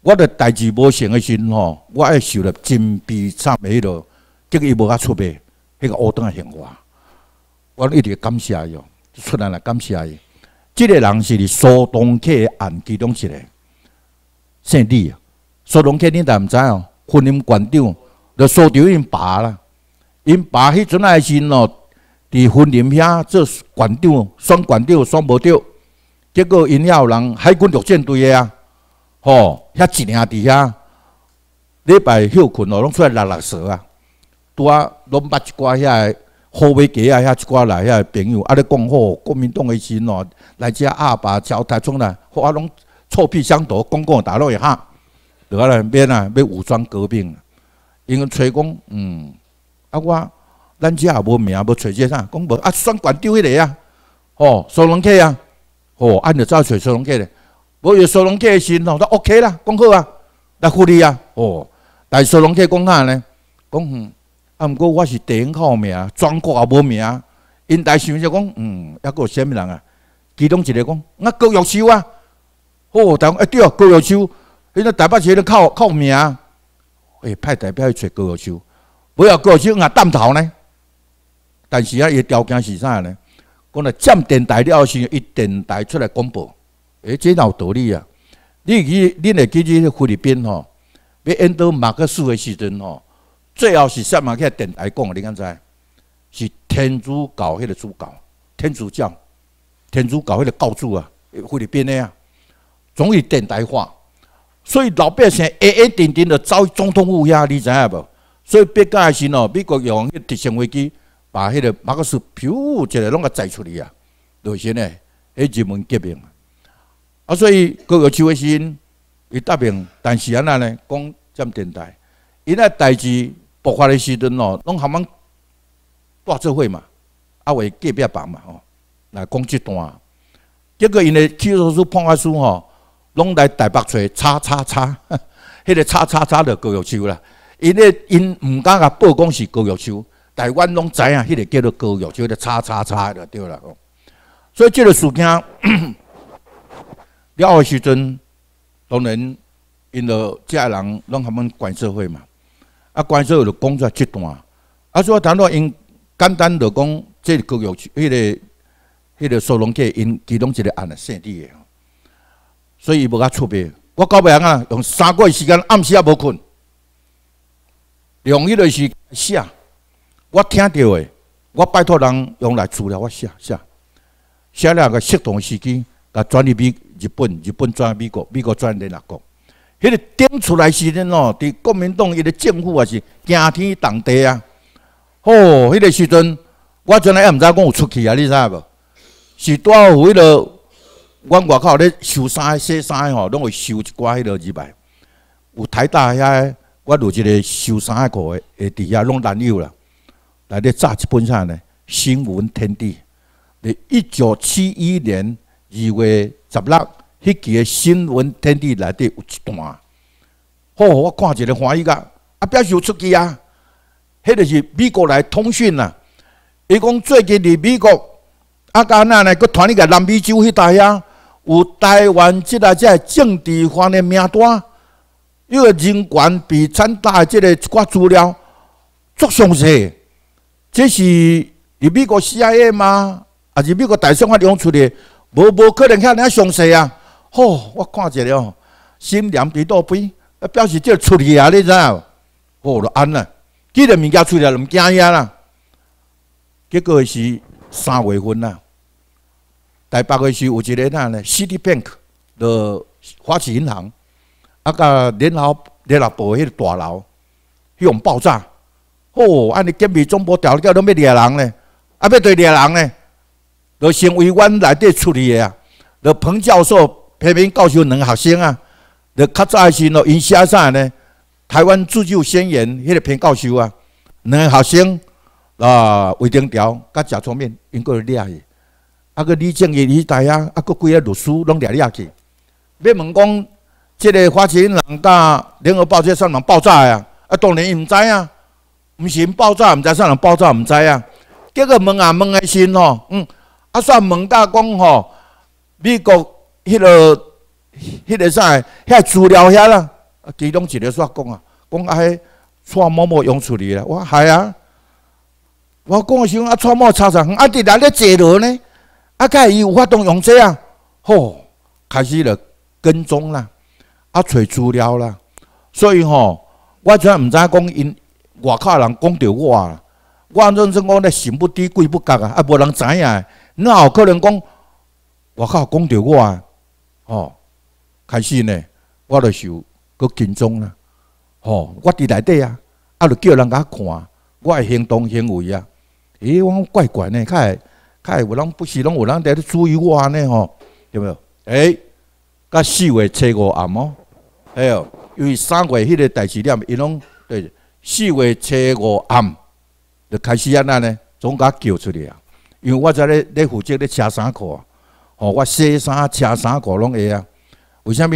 我咧代志无成的时阵吼，我爱受了金币上迄落，结果伊无甲出卖，迄、那个乌灯来行我，我一直感谢伊哦，出来来感谢伊。即、个人是伫苏东客案其中一个。姓李啊，苏荣肯定但毋知哦。森林馆长，那苏条因爸啦，因爸迄阵啊是喏，伫森林遐做馆长，双馆长双无着，结果因遐有人海军陆战队个啊，吼遐一年伫遐，礼拜休困哦，拢出来拉拉手啊。拄啊，拢捌一寡遐，好未结啊，遐一寡来遐朋友，啊咧讲吼，国民党个事喏，来遮阿爸朝台冲啦，我啊拢。臭屁相夺，公共打落一下，得了，免啊！要武装革命，因揣讲，嗯，啊我咱遮也无名，要揣只啥？讲无啊，双管丢迄个啊，哦，苏龙克啊，哦，按着走揣苏龙克咧，无有苏龙克的时，那都 O K 啦，讲好啊，来护理啊，哦，来苏龙克讲啥呢？讲，啊，毋过我是第一号名，全国也无名，因大想就讲，嗯，一有啥物人啊？其中一个讲，我高玉秀啊。哦，台湾哎，对哦，高玉秋，现在代表咧靠靠名，哎，派代表去找高夫球。不要高玉秋硬带头呢。但是啊，伊条件是啥呢？讲来电台了是，一电台出来广播，哎，这有道理啊。你去，恁会记起菲律宾吼，比演到马克思的时阵吼，最后是杀马去电台讲，你敢知？是天主教迄个主教，天主教，天主教迄个教主啊，菲律宾的啊。总以电台化，所以老百姓一一定定的遭总统府压力，你知影无？所以别个也是喏，美国用直升飞机把迄个马克思飘一个弄个载出来啊，就是呢，迄热门革命啊。所以各个区位是会答病，但是安那呢讲占电台，因那代志爆发的时阵哦，拢含忙大社会嘛，啊为隔壁房嘛吼，来讲这段，结果因的起诉书、判决书吼。拢来台北找叉叉叉，迄 个叉叉叉就高玉秋啦。因咧因毋敢甲报讲是高玉秋，台湾拢知影迄个叫做高玉秋的叉叉叉就对啦。所以即个事情 了的时阵，当然因着遮人拢他们管社会嘛。啊，管社会就出来极段，啊，所以我谈到因简单就讲，即个高玉秋迄个迄个苏龙杰因其中一个案的质的。所以无甲出卖。我到尾啊，用三个月时间暗时也无困，用迄个是写，我听着的，我拜托人用来资料，我写写，写了个适当时间，甲转去美日本，日本转美国，美国转去哪国。迄个顶出来时阵哦，伫国民党伊个政府也是惊天动地啊！哦，迄个时阵，我原来也毋知讲有出去啊，你知无？是带回个。阮外口咧收山、细山吼，拢会收一寡迄落设备。有台大遐个，我有一个收山个块会伫遐拢男友啦。来伫炸一本啥呢？新闻天地，伫一九七一年二月十六，迄期诶新闻天地内底有一段。吼，我看一个怀疑个，啊，表示有出去啊。迄就是美国来通讯啦。伊讲最近伫美国，阿加纳呢，佮传一个南美洲迄带啊。有台湾即个即个政治犯的名单，个人权被惨诶即个一寡资料足详细，这是伫美国 CIA 吗？啊，是美国大中华用出的？无无可能遐尔详细啊！哦，我看着了，心凉皮到边，啊，表示即个出去啊，你知？哦，就安啦，记了物件出来，毋惊影啦。结果是三月份啦。在北市有一个哪呢？City Bank，的花旗银行，啊，甲联合联合部迄个大楼，用爆炸，吼，安尼隔壁总部调了叫拢要抓人呢，啊，要对猎人呢，就成为阮内底处理的啊，就彭教授批评教授两个学生啊，就较早时咯，因写啥呢？台湾自救宣言，迄个平教授啊，两个学生啊，魏定条甲食聪面，因过来抓伊。啊！个李政李大啊，啊！个几个律师拢掠你遐去。要问讲，即个花钱人大，联合报这煞人爆炸的啊，当然伊毋知啊，毋是爆炸，毋知煞人爆炸，毋知啊。结果问啊问个先吼，嗯，啊，煞问大讲吼，美国迄个迄个啥遐资料遐啦，啊其中一个煞讲啊，讲啊迄穿某某用处啦，我系啊，我讲阵，啊蔡某擦擦，啊，伫来咧坐落呢？啊，甲伊有法当用这啊，吼，开始就跟踪啦，啊，找资料啦，所以吼，我全毋知讲因外口人讲着我啊，我怎正我呢心不知鬼不觉啊，啊，无人知影诶，那有可能讲外口讲着我啊，吼，开始呢，我就受佮跟踪啦，吼，我伫内底啊，啊，就叫人甲看我诶行动行为啊，诶，我讲怪怪呢，会。凯有人不是拢有人在注意我安尼吼，对没有？哎，甲四月初五暗哦，哎呦，因为三月迄个代志了，伊拢对四月初五暗就开始安那呢，总甲叫出来啊。因为我在咧咧负责咧车衫裤啊，吼，我洗衫、车衫裤拢会啊。为虾物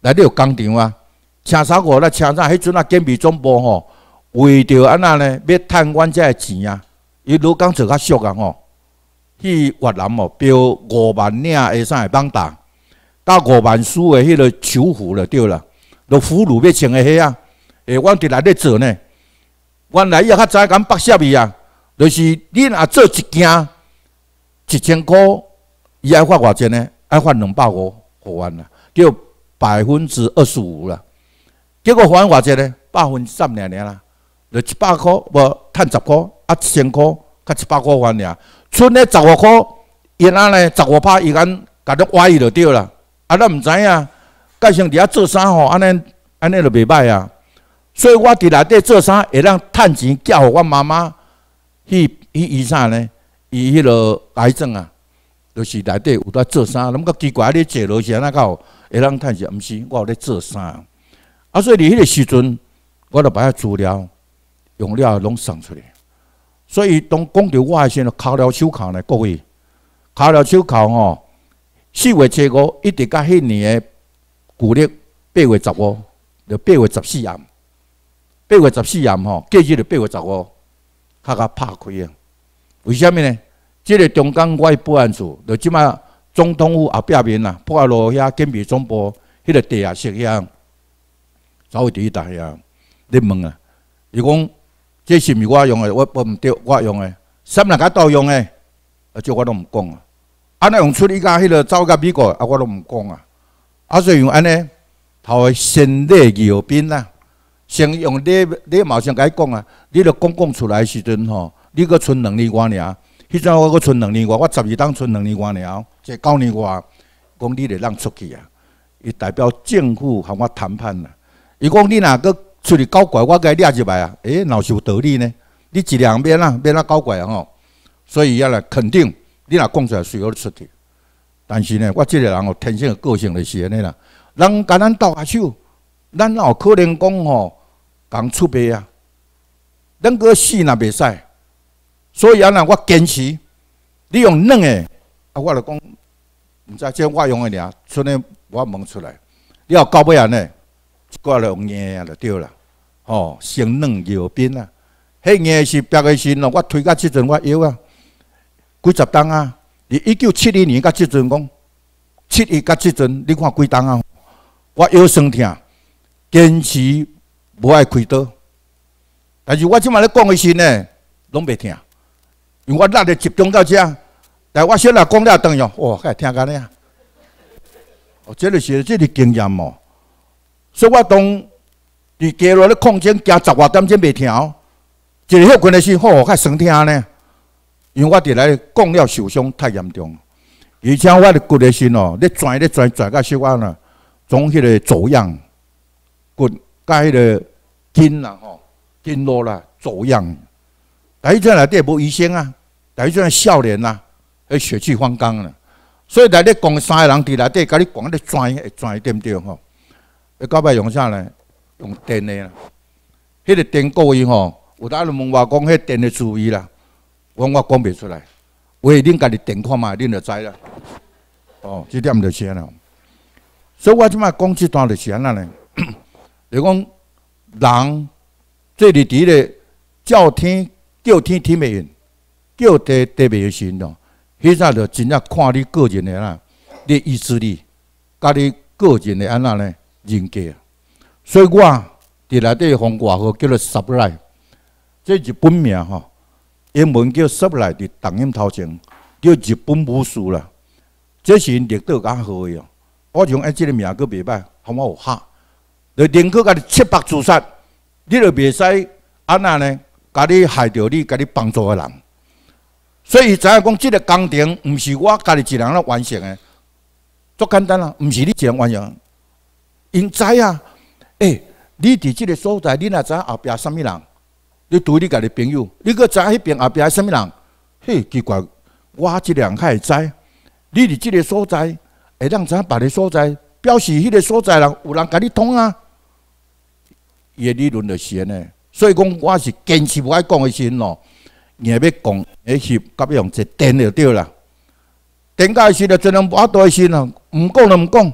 来，你有工厂啊？车衫裤来车衫迄阵啊，健美总部吼，为着安那呢，要阮遮只钱啊，伊老讲做较俗啊吼。去越南哦，标五万领的生下帮打，到五万输的迄个手服了对啦，落俘虏要穿的迄啊，诶，我伫内底做呢。原来伊也较早敢剥涉伊啊，就是你啊做一件，一千箍，伊爱发偌钱呢，爱发两百五五万啦，叫百分之二十五啦。结果发偌外钱呢，百分之三两两啦，就一百箍，无趁十箍啊，一千箍甲一百箍还俩。剩咧十五箍，因安尼十五拍伊安甲你挖伊就对啦。啊，咱毋知影，介先伫遐做啥吼？安尼安尼就袂歹啊。所以我伫内底做啥，会当趁钱寄互我妈妈去去医啥呢？伊迄啰癌症啊，就是内底有在做啥，那么奇怪你坐落去安那个会当趁钱，毋是我在做啥。啊，所以伫迄个时阵，我就把遐资料、用料拢送出来。所以，当讲到我时候，考了手考呢，各位考了手考吼，四月七号一直到迄年的旧历八月十五，就八月十四暗，八月十四暗吼，过去就八月十五，敲甲拍开啊！为什么呢？这个中我外保安处就即摆总统府后壁面啊，破雅路遐警备总部迄个地下室遐，走去伫意一下呀，你问啊，伊讲。这是是我用的？我不唔对，我用的，啥物人家盗用的？啊，这我都唔讲啊。啊，那用出伊家迄个走甲美国，啊，我都唔讲啊。啊，所以用安尼头先列二兵啦，先用列列马上改讲啊，你著讲讲出来时阵吼，你搁剩两年外了，迄阵我搁剩两年外，我十二当剩两年外了，这九年外，讲你著让出去啊，伊代表政府和我谈判呐，伊讲你哪个？出去搞怪，我该抓入来啊！哎，老是有道理呢？你只两边啊，边啊搞怪吼，所以啊来肯定你若讲出来，需要出去。但是呢，我即个人哦，天生个性就是安尼啦，人甲咱斗下手，咱哦可能讲吼共出卖啊，咱搁死也袂使，所以安尼我坚持，你用软诶，啊，我来讲，毋知即我用诶俩，剩的我问出来，你要搞不赢诶，过用硬啊就对了。哦，先软摇变啊！迄个是别个是，那我推到即阵我腰啊，几十担啊！伫一九七二年到即阵讲，七一到即阵，你看几担啊？我腰酸疼，坚持无爱开刀，但是我即马咧讲个时呢，拢未痛，因为我力咧集中到遮，但我小来讲了担药，哇，听安咧啊！哦，这里是这里经验哦，所以我当。伫肌路咧抗震加十外点钟袂听，就是迄骨勒先好好较酸疼呢，因为我伫来讲了受伤太严重，而且我咧骨勒先哦，咧转咧转转到小弯啊，总迄个走样，骨甲迄个筋啦吼，筋弱啦走样，第一阵来底无医生啊，第一阵少年呐，迄血气方刚呢，所以来咧讲三个人伫内底，甲你讲咧转诶转点着吼，会搞歹用啥来。用电个，迄个电高伊吼，有搭人问话讲迄电的主意啦，我讲我讲袂出来，我恁家己电看嘛，恁就知啦。哦，即点就先咯。所以我即摆讲即段就安尼呢？你 讲人最里底个叫天叫天天袂应，叫地地袂应心咯。迄在就真正看你个人的啦，你意志力，家你个人的安那呢？人格。所以我伫内地讲外号叫做十来，即日本名吼，英文叫十来，伫重音头前叫日本武士啦。这是地道咁的哦，我用这个名阁袂歹，同我有下。你练过家下七百自杀，你就袂使安那呢，家你害着你家下帮助的人。所以知讲这个工程唔是我家己一人来完成的，足简单啦，唔是你一人完成，因知啊。诶、你伫即个所在，你若知影后壁什物人？你对你家己朋友，你搁知影迄边后壁什物人？嘿，奇怪，我即个人较会知。你伫即个所在，会当知影别个所在，表示迄个所在人有人甲你通啊。伊个理论就是安尼，所以讲我是坚持无爱讲个先咯。硬要讲，迄是甲要用一电就对啦。电解时就尽量无多个先啦，毋讲就毋讲，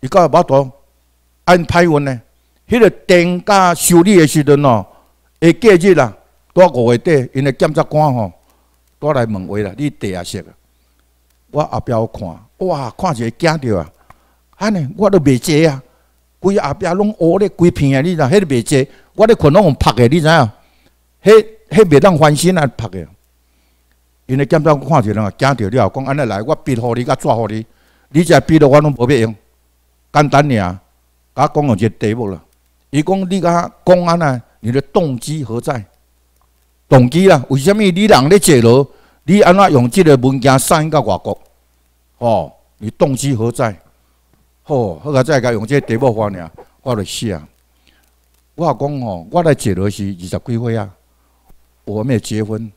伊个无爱多。按歹运呢？迄个电价修理的时阵哦，下隔日啊，蹛五月底，因个检察官吼，蹛来问话啦，你底下识？我阿有看，哇，看者惊着啊！安尼，我都袂坐啊，规阿壁拢乌咧，规片啊，你知？迄个袂坐，我咧困拢拍个，你知影？迄、迄袂当翻身啊，拍个，因为检察官看人啊，惊着，你啊讲安尼来，我逼互你，甲抓互你，你只逼着我拢无要用，简单尔。甲了一个题目了。伊讲你甲公安啊，你的动机何在？动机啦，为什么你人咧坐牢，你安怎用这个物件散到外国？哦，你动机何在？好，好个再个用这题目法尔，我就写啊。我讲哦，我来坐牢是二十几岁啊，我没有结婚，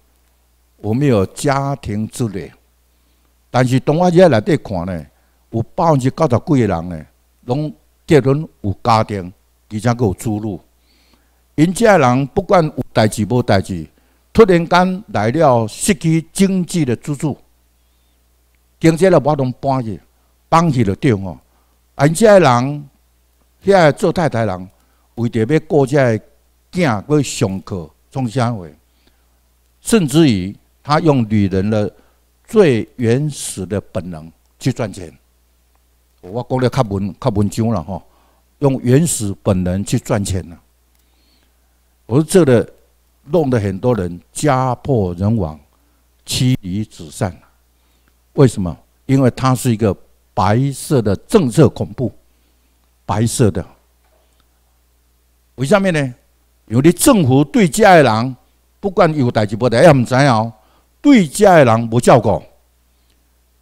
我没有家庭之类。但是当我伫内底看呢，有百分之九十几个人呢，拢。结婚有家庭，而且佫有收入。因家的人不管有代志无代志，突然间来了失去经济的支柱，经济来波动，半夜、半夜就涨哦。因家的人，遐做太太人，为着要顾遮的囝要上课，从啥位？甚至于他用女人的最原始的本能去赚钱。我讲了靠文靠文章了吼，用原始本能去赚钱呐，说这个弄得很多人家破人亡、妻离子散为什么？因为它是一个白色的政策恐怖，白色的。为什么呢？有的政府对家的人不管有大事无大，要唔知哦，对家的人无照顾。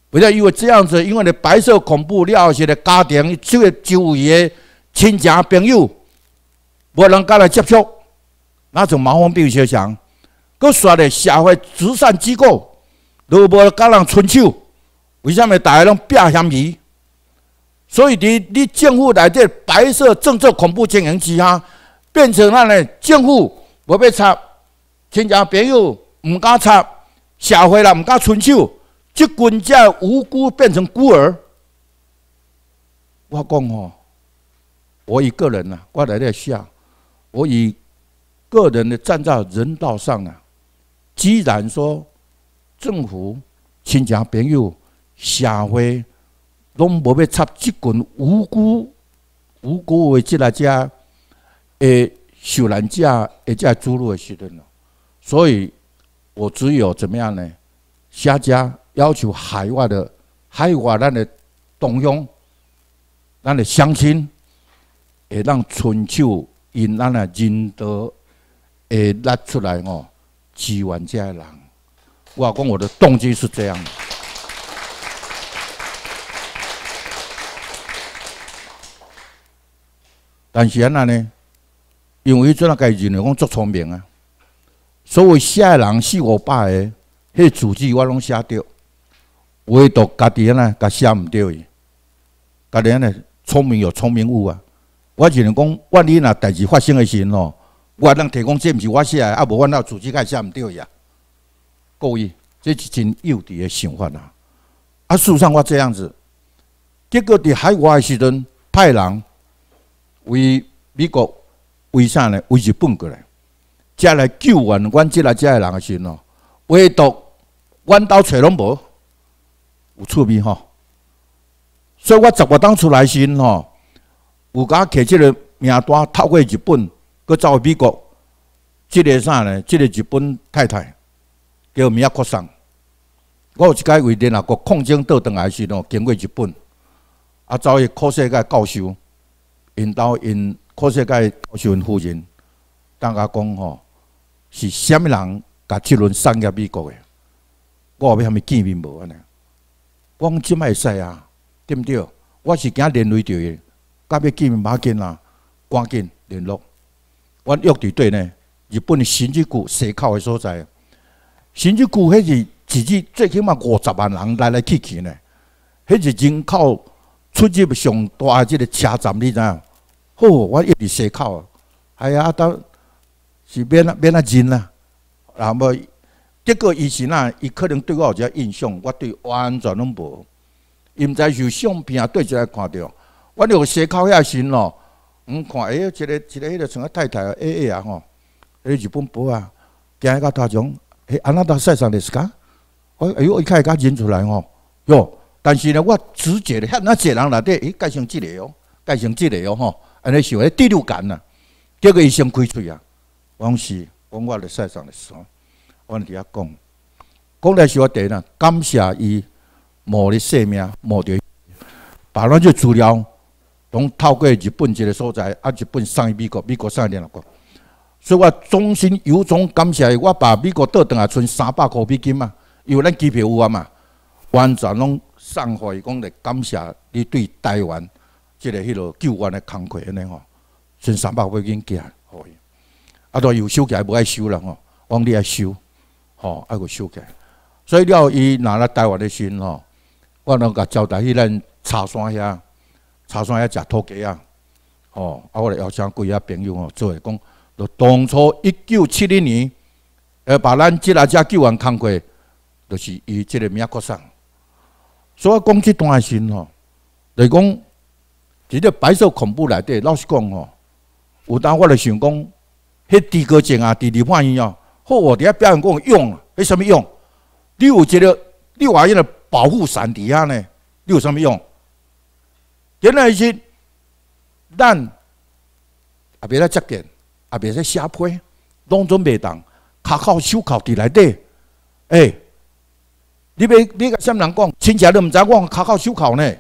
不要因为这样子，因为你白色恐怖了后，时咧家庭、这个周围的亲戚朋友，无人敢来接触，那就麻风病就像。阁说的社会慈善机构，如果敢人伸手，为什么大家拢变嫌疑？所以，你你政府在这白色政治恐怖经营之下，变成咱呢政府无要插，亲戚朋友唔敢插，社会人唔敢伸手。即群家无辜变成孤儿，我讲哦，我一个人啊，我来在下，我以个人的站在人道上啊。既然说政府、亲戚、朋友、社会拢无要插即群无辜、无辜的即来家，诶，受人家诶在注入的时阵咯，所以我只有怎么样呢？下家。要求海外的海外咱的动用，咱的乡亲，会让春秋因咱的仁德会拉出来哦，支援这些人。我讲我的动机是这样，的。但是安那呢？因为阵个家己人讲足聪明啊，所谓写人四五百个，迄字迹我拢写着。唯独家己安尼，家写毋对去。家己安尼聪明又聪明有啊。我只能讲，万一若代志发生的时候，我能提供这，毋是我写诶，啊，无我那自己家写毋对去啊。故意，这是真幼稚诶想法啊。啊，事实上我这样子，结果伫海外诶时阵派人为美国，为啥呢？为日本过来，即来救援阮即来遮诶人诶时阵哦，唯独阮兜揣拢无。有趣味吼，所以我十月当出来时吼，有甲摕即个名单透过日本，佮走去美国。即个啥呢？即个日本太太叫米亚国桑，我一摆为联合国抗争倒转来时吼，经过日本，啊，走去科学界教授，因兜因科学界教授因夫人，当家讲吼，是虾米人甲即轮送入美国的？我后壁还没见面无安尼。光即卖使啊，对毋对？我是惊连累着伊，到尾见面马紧啦，赶紧联络。阮约伫对呢，日本的新宿西口的所在。新宿迄是自己最起码五十万人来来去去呢，迄是人口出入上大即个车站，你知影？好，我约伫西口，哎呀，阿是免啊，免啊人啦，阿不？结果伊是啊，伊可能对我有只印象，我对完全拢无。因在有相片啊，对起来看着，我有写考遐信咯。毋看，哎哟，一个一个迄个像啊太太啊 A A 啊吼，迄日本婆啊，惊一跤大奖。安娜达塞尚的是干？我哎哟，伊看一跤认出来吼。哟，但是呢，我直觉哩，遐那几个人内底，伊改成这个哦，改成这个哦吼，安尼是为第六感呐。这个医生干脆啊，往事讲我哩塞尚的是哦。我伫遐讲，讲来是我第个感谢伊，无伫性命无伫把咱这资料拢透过日本一个所在，啊，日本送伊美国，美国送伊联合国，所以我衷心由衷感谢伊，我把美国倒底来剩三百块美金嘛，因为咱机票有啊嘛，完全拢送互伊讲来感谢你对台湾即个迄落救援的慷慨安尼吼，剩三百美金寄来可伊啊在有收起来无爱收了吼，往底下收。吼，爱个修改，所以了伊拿了台湾的心吼，我拢甲交代去咱茶山遐，茶山遐食土鸡啊，吼，啊我哋邀请贵啊朋友吼，做，讲，就当初一九七零年，呃把咱吉拉家救援看过，就是伊这个名国上，所以讲这段心吼，就讲，伫个白色恐怖内底，老实讲吼，有当我咧想讲，迄地哥情啊，地地反应啊。或我底下表演功用啊，有什么用？你有觉得你娃的保护伞底下呢？你有什么用？原来是咱也别在接见，也别在下坡，拢准备当卡靠手铐伫来底。哎，你别你个虾米人讲亲戚都唔知我卡靠手铐呢？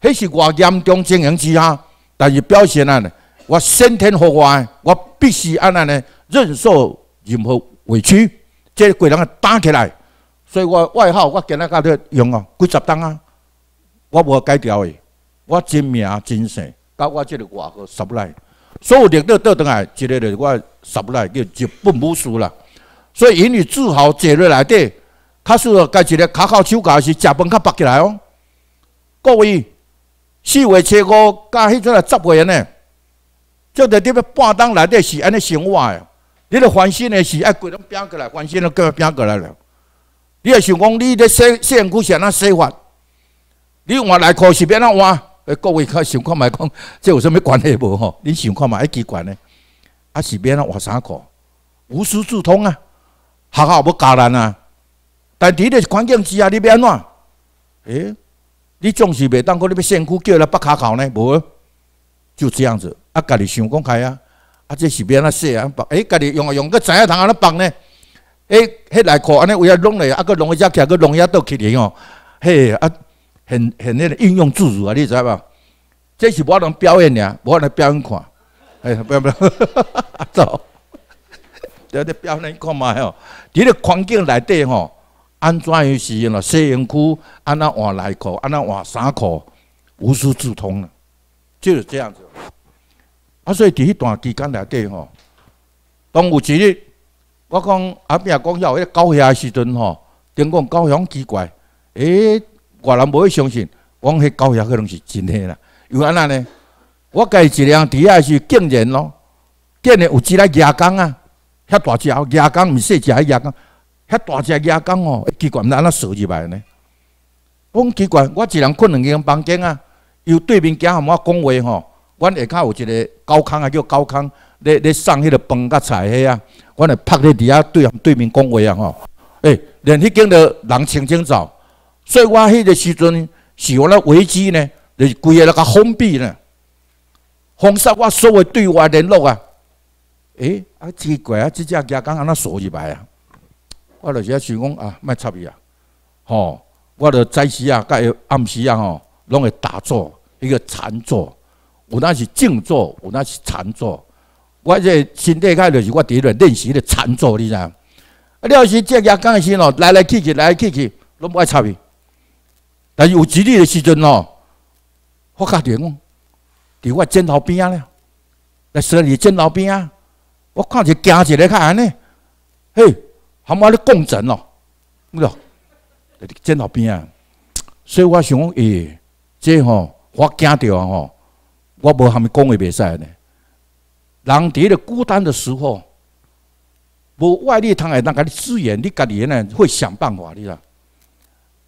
迄是外严重经营之下，但是表现呢？我先天活化，我必须安尼呢忍受。任何委屈，这个人打起来，所以我外号我今仔家都用哦，几十打啊，我无解掉的，我真名真姓，到我这个外号十来，所有领导倒转来，一个来我十不来叫日本武士啦，所以引你自豪，坐来底，他说，家一个卡靠手家是食饭卡拍起来哦，各位，四维切个加迄阵来十个人呢，即个滴半打来底是安尼想话诶。你的烦心的是，一规拢拼过来，反省的各拼过来了。你也想讲，你咧身仙姑安怎洗法，你换内裤是变那换？哎，各位看想看咪讲，这有什么关系无吼？你想看嘛？一奇怪呢？啊，是变那换衫裤？无师自通啊，学校要教人啊。但底个环境之下，你变怎？诶，你总是袂当讲你变仙姑叫来不卡考呢？无，就这样子，啊，家己想讲开啊。啊，这是变哪说啊？哎，家己用啊用，佮知影通安尼放呢？诶，迄内裤安尼为了弄嘞，啊，佮弄一只起来，佮弄一倒起来哦。嘿啊，很很那个应用自如啊，你知吧？这是我通表演无我来表演看。哎，不要不要，走。要得表演看嘛吼，伫个环境内底吼，安怎样是用咯？实验区安那换内裤，安那换衫裤，无师自通，就是这样子。啊，所以伫迄段期间内底吼，当有日，我讲阿边讲有迄个狗血的时阵吼，听讲狗血很奇怪，欸，外人无会相信，讲迄狗血可能是真的啦，又安那呢？我己一人伫遐是竟然咯，竟然有只来牙缸啊，遐大只啊，牙缸毋是小只牙缸，遐大只牙缸哦，奇怪，毋知安怎锁入来呢？我讲奇怪，我一人困两间房间啊，有对面惊号我讲话吼。阮下骹有一个高坑啊，叫高坑。咧咧上迄个崩甲菜起啊！会拍趴伫底对对面讲话啊！吼！哎，连迄间都人清清走，所以我迄个时阵是用咧危机呢，就是规个那个封闭呢，封杀我所有对外联络啊！哎，啊奇怪啊！即只鸡刚安那锁入来啊！我就是想讲啊，莫插伊啊！吼！我著早时啊，甲暗时啊，吼，拢会打坐一个禅坐。有那是静坐，有那是禅坐。我这身体开著是我第一个练习的禅坐，你知影？啊，了时职业刚时哦，来来去去，来来去去，拢不爱插伊。但是有一日的时阵哦，我看见哦，在我枕头边啊，在说你枕头边啊。我看见惊一个看安尼，嘿，含我咧共振哦，唔咯，在枕头边啊。所以我想，哎，这吼，我惊着啊吼。我无他们讲会袂使呢。人伫咧孤单的时候，无外力通当那个支援，你家己呢会想办法的啦。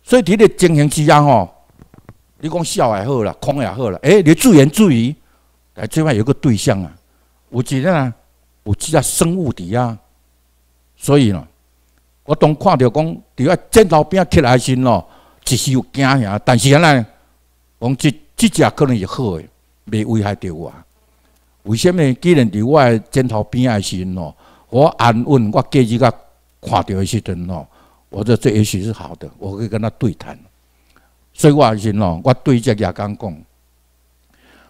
所以伫咧情形之下吼，你讲笑也好啦，哭也好啦，哎，你助人助己，但最慢有个对象啊。有一只呢，有只生物伫啊。所以呢，我当看着讲，伫了枕头边贴来时咯，只是有惊吓，但是安尼，讲即即只可能是好个。袂危害到我，为什么？既然伫我诶枕头边诶时阵咯，我安稳，我过日甲看到诶时阵咯，我着这也许是好的，我可以跟他对谈。所以我也是咯，我对只亚刚讲，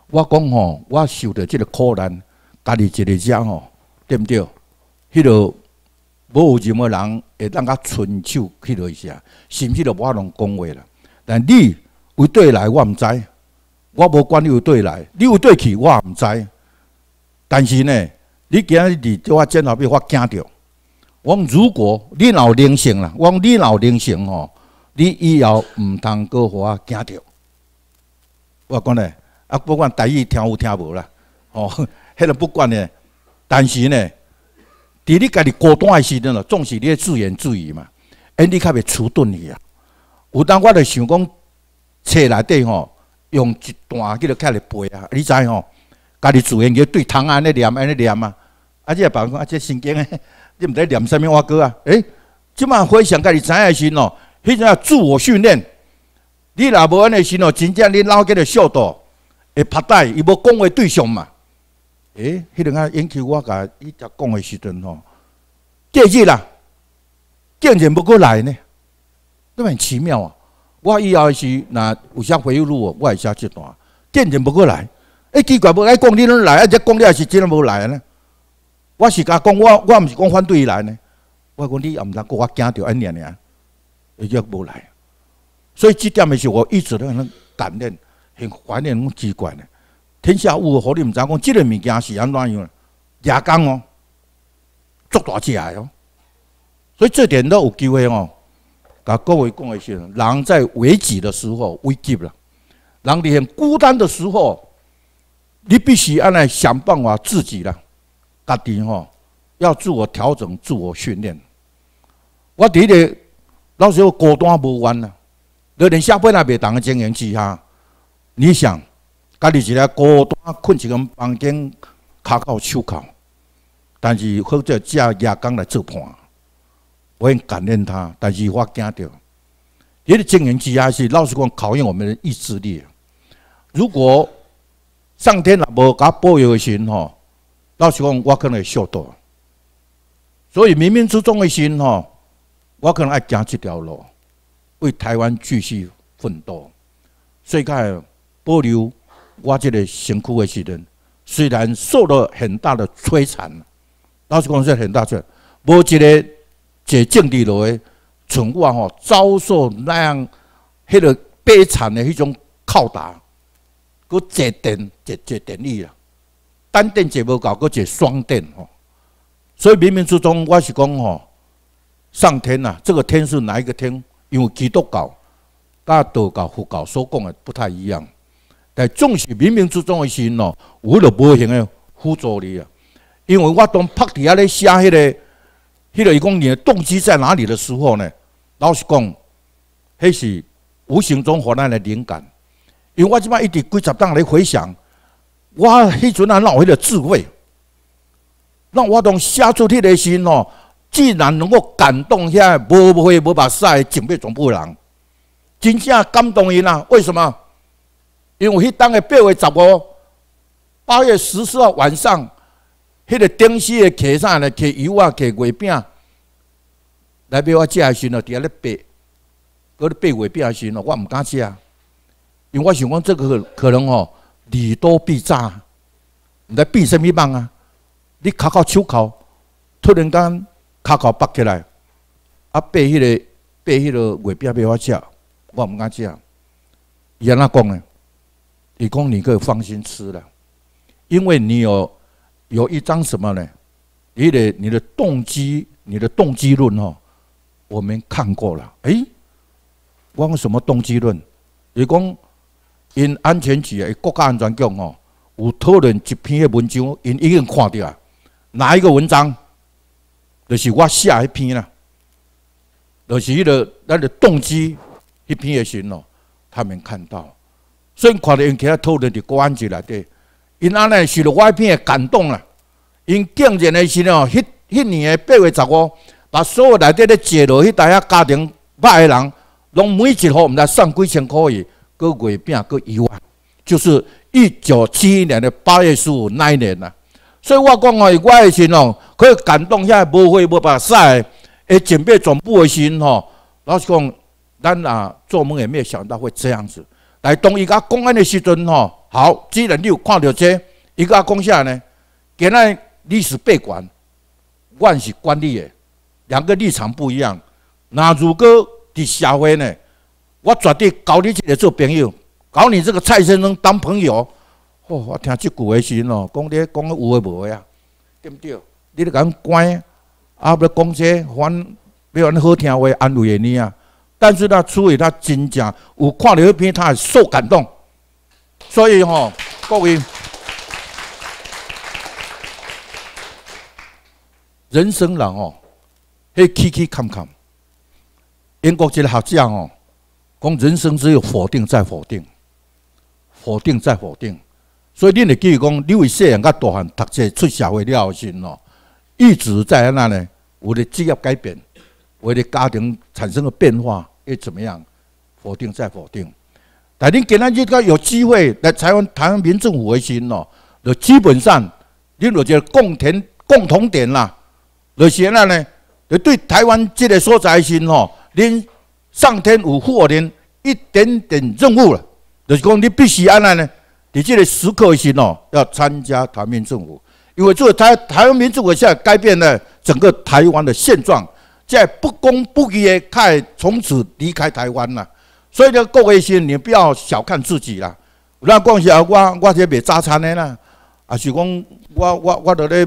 我讲吼，我受着即个苦难，家己一个家吼，对毋对？迄个无有任何人会当甲伸手去落一下，甚至都无法通讲话了。但你会倒来，我毋知。我无管你有对来，你有对去，我也毋知。但是呢，你今日叫我见后边我惊到。我如果你老灵性啦，我你老灵性吼，你以后毋通互我惊到。我讲呢，啊不管台语听有听无啦，哦，迄个不管呢。但是呢，伫你家己孤单嘅时阵咯，总是你自言自语嘛，因你较袂迟钝去啊。有当我就想讲，册内底吼。用一段去落去背啊，你知吼？家己自然去对汤安尼念安尼念啊！啊，这白讲啊，这神经诶，你毋知念啥物话歌啊？诶，即满非常家己知也是哦，迄种啊自我训练，你若无安尼心哦，真正你脑筋的少多，会怕呆，伊无讲话对象嘛？诶，迄两啊，引起我甲伊在讲的时阵吼，过二啦，竟然不过来呢，都蛮奇妙啊！我以后是那有啥回忆录哦，我写这段，见人不过来，哎奇怪，无爱讲你拢来，啊只讲你也是真无来呢。我是甲讲我我毋是讲反对伊来呢，我讲你也唔然，我惊着安尼啊，伊就无来。所以这点的是我一直都很感念，很怀念我们奇怪的。天下有好，你毋知讲这个物件是安怎样，压工哦，做大只哦。所以这点都有机会哦。甲各位讲的是，人在危急的时候危机了，人你很孤单的时候，你必须安来想办法自己了，家己吼要自我调整、自我训练。我第一那时候孤单无完啦，你连下班也袂当个经营之下，你想家己一个孤单困一个房间卡靠手靠，但是或者借夜工来做伴。我很感恩他，但是我惊着，伊的经营之雅是老实讲考验我们的意志力。如果上天也无保佑的心吼，老时讲我可能会笑多，所以冥冥之中的心吼，我可能爱行这条路，为台湾继续奋斗。所以讲，保留我这个辛苦的时阵，虽然受到很大的摧残，老实讲是很大摧，无这个。这政治落的蠢物啊，吼遭受那样迄个悲惨的迄种拷打，佮坐电坐坐电椅啦，单电坐无够，佮坐双电吼。所以冥冥之中，我是讲吼，上天呐，这个天是哪一个天？因为基督教、甲道教、佛教所讲的不太一样，但总是冥冥之中的心哦，有个无形的辅助力啊。因为我当拍地啊咧写迄个。迄个伊讲你的动机在哪里的时候呢？老实讲，那是无形中回来的灵感。因为我即摆一直归执当来回想，我迄阵啊老黑个智慧，让我当写出迄个心哦，既然能够感动遐无无血无目屎警备总部的人，真正感动伊啦。为什么？因为迄当的八月十五、八月十四号晚上。迄个东西，诶，客啥呢？客油啊，客月饼，来俾我吃还是呢？底下咧白，嗰个白月饼还是我唔敢吃啊，因为我想讲这个可能哦，礼多必诈，你诈什么办啊？你卡考手考，突然间卡考拔起来，啊，白迄个白迄个月饼俾我吃，我唔敢吃啊。伊阿讲呢？伊讲你可以放心吃了，因为你有。有一张什么呢？你的你的动机，你的动机论哦，我们看过了。哎，讲什么动机论？伊讲因安全局啊，国家安全局哦，有讨论一篇个文章，因已经看到啊。哪一个文章？就是我写一篇啦。就是了，那个动机一篇也行哦。他们看到，所以看能用其他讨论的安局来的。因安尼是我外边的感动啊。因定然的心哦，迄迄年的八月十五，把所有来这咧坐落去大家家庭外的人，拢每一户，毋知送算几千块伊，各月饼各一万，就是一九七一年的八月十五那一年呐。所以我讲哦，我的心哦，以感动遐无悔无白晒，的准备全部的心吼。老实讲，咱啊做梦也没有想到会这样子，来当伊家公安的时阵吼。好，既然你有看到这一个阿公下呢。现在历史被管，我是管理的，两个立场不一样。那如果在社会呢，我绝对交你这个做朋友，搞你这个蔡先生当朋友。哦，我听这句话时喏，讲的讲有诶无诶啊？对不对？你咧讲乖，阿不咧讲些反，不讲好听话安慰你啊？但是他出于他真正有看了篇，他受感动。所以吼，各位，人生人吼，迄起起坎坎。英国一个学者吼，讲人生只有否定再否定，否定再否定。所以恁会记住讲，你为细人噶大汉读册出社会了后是一直在那呢，为了职业改变，为了家庭产生了变化，会怎么样？否定再否定。但你既仔一个有机会来台湾台湾民政府维新哦，就基本上你有一个共同共同点啦，就是安那呢？就对台湾这个所在心哦，您上天有赋予您一点点任务了。就是讲，你必须安那呢？你这个时刻心哦，要参加台民政府，因为这个台台湾民现在改变了整个台湾的现状，在不公不义的，开从此离开台湾了。所以，这各位先，你不要小看自己啦。那讲是啊？我我这卖早餐的啦，啊是讲我我我了咧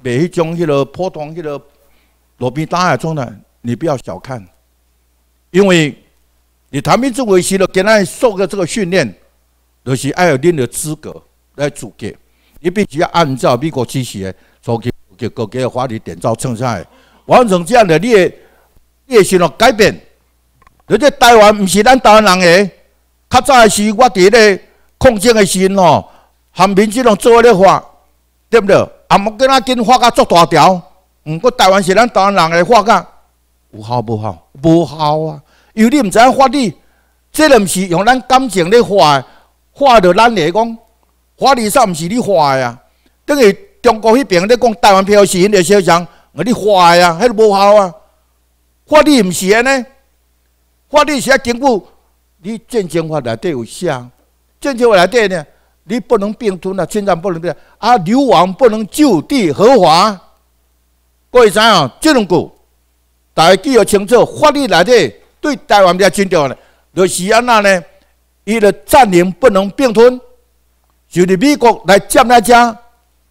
卖迄种迄落普通迄落路边摊的种的，你不要小看。因为你谈兵做维时了，简单受个这个训练，就是要有一定的资格来组给。你必须要按照美国机器的所给给各家的法里点造政来，完成这样的，你的你的改变。你这台湾不是咱台湾人的，较早时我在嘞抗战的时阵吼，喊民族党做嘞法，对不对？阿毋跟他跟画个足大条。毋过台湾是咱台湾人的法噶，有效无效？无效啊！因为你毋知影画即这毋是用咱感情嘞画，画着咱嚟讲，法律煞毋是你画的啊？等于中国那边在讲台湾是因有小强，我你画的啊，迄个无效啊？法律毋是尼。法律写根据你战争法内底有写，战争法内底呢，你不能并吞啊，侵占不能并吞啊，流亡不能就地合法。各位知哦，这两句大家记要清楚。法律内底对台湾比较重要嘞，就是安娜呢，伊的占领不能并吞，就是美国来占那家，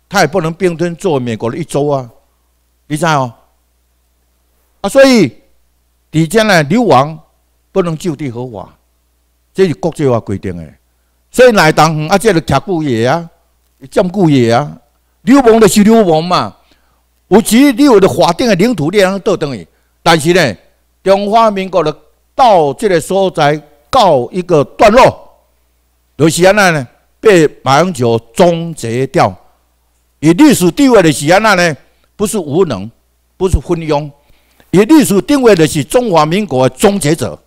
他也不能并吞做美国的一州啊。知影哦，啊，所以底下呢流亡。不能就地合法，这是国际法规定的。所以内洞啊，这个占固业啊，占固业啊。流氓就是流氓嘛。有只你有的法定的领土，你还能倒等伊？但是呢，中华民国的到这个所在告一个段落，就是安那呢被英九终结掉。以历史地位的是安那呢，不是无能，不是昏庸。以历史定位的是中华民国的终结者。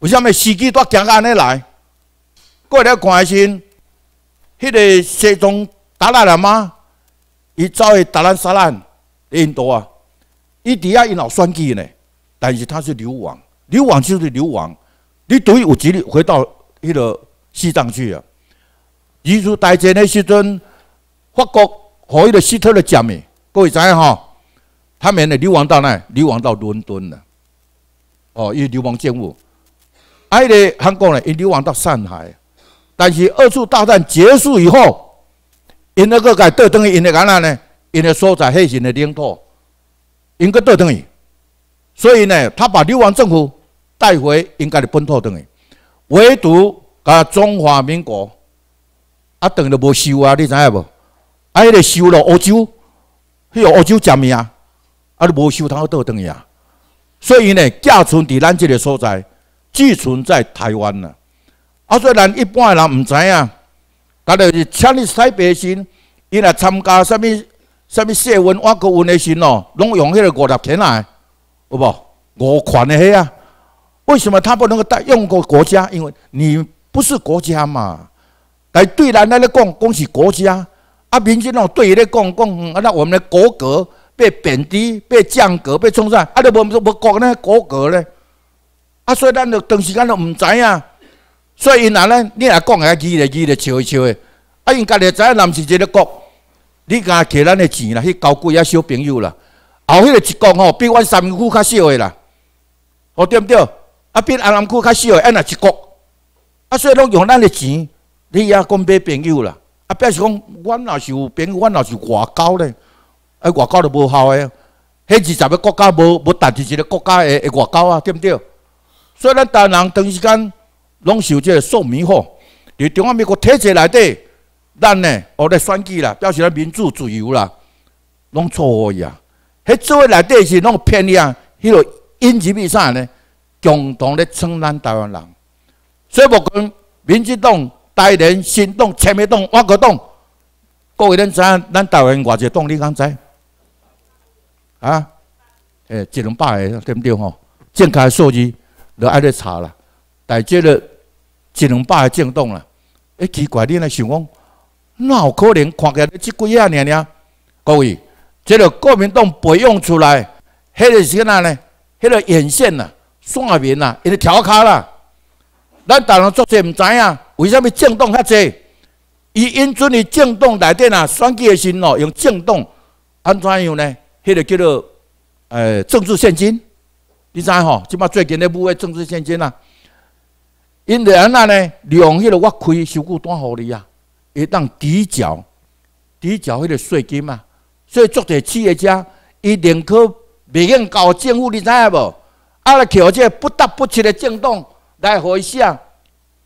为什么司机都行到安尼来？过了关心，迄个西藏达赖喇嘛，伊走去达烂萨兰印度啊！伊底下因老算计呢，但是他是流亡，流亡就是流亡。你有伍几回到迄个西藏去啊？伊族大战的时阵，法国和伊个希特勒争的各位知影吼，他们呢流亡到哪？流亡到伦敦了。哦，伊流亡政物。迄个香港呢，因流亡到上海，但是二次大战结束以后，因那个改倒等于因的干啦呢，因的所在还是的领土，因个倒等于，所以呢，他把流亡政府带回因家的本土等于，唯独啊中华民国啊等于无收啊，你知影无？啊，迄个收了欧洲，迄个欧洲占咪啊？啊，无收他个倒等于啊，所以呢，寄存伫咱这个所在。寄存在台湾了。啊，所以咱一般的人唔知啊，他就是请你台百姓伊来参加啥物啥物谢文华国文的时哦，拢用迄个五六钱来，有无？五块的迄啊？为什么他不能够带用个国家？因为你不是国家嘛，来对咱那里讲，讲是国家。啊，民间哦对伊咧讲讲，啊那我们的国格被贬低、被降格、被冲散，啊你无无国呢国格呢？啊，所以咱着长时间都毋知影，所以因阿咧，你若讲下二个二个笑一笑个，啊，因家己知阿毋是一个国，你家下摕咱个钱啦去交贵下小朋友啦，后迄个一国吼比阮三明区较少个啦，哦对毋对？啊，比安南区较少个，安那一国，啊，所以拢用咱个钱，你也讲买朋友啦，啊，表示讲阮若是有朋友，阮若是外交咧，啊，外交着无效个，迄二十个国家无无但是一个国家个外交啊，对毋对？所以咱台湾人长时间拢受即个受迷惑，伫中华民国体制内底，咱呢，学咧选举啦，表示咱民主自由啦，拢错去啊！迄做位内底是拢骗你啊！迄落英杰比啥呢，共同咧称咱台湾人。所以无讲民进党、台联、新党、前民党、外国党，各位恁知影咱台湾偌济党？你敢知？啊？诶，一两百个对不对吼？正确数字。就爱在查啦，但即个一两百个震动啦，哎，奇怪，你来想讲，那有可能看起来即几啊年啊，各位，即个国民党培养出来，迄个是干呐咧？那个眼线呐、散民呐、一个条骹啦，咱大陆作者唔知啊，为什么政党较济？伊因准的震动内底啊，选举的时啰，用震动安怎样呢？迄个叫做，呃，政治现金。你知吼？即摆最近咧，吾诶政治现金啊，因在安那利用迄个挖开收骨单获利啊，会当抵缴、抵缴迄个税金嘛。所以，作个企业家，伊宁可袂用搞政府，你知影无？阿拉搞这个不得不切的政党来回事啊？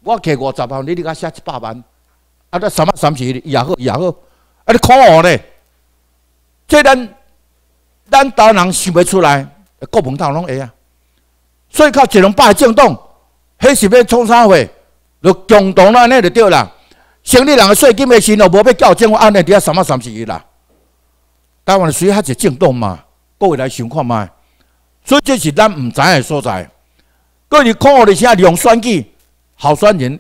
我给五十万，你你甲写一百万，啊，这什么三十、廿个、也好，啊，你看我咧？这咱咱岛人想不出来，各门道拢会啊。所以靠一两百政党，迄是要创啥货？要共同安尼就对啦。省里人个税金的时老无要交政府安尼，底下三万三十一啦。台湾的水还是政党嘛？各位来想看麦。所以这是咱唔知个所在。个日考的车两选举，候选人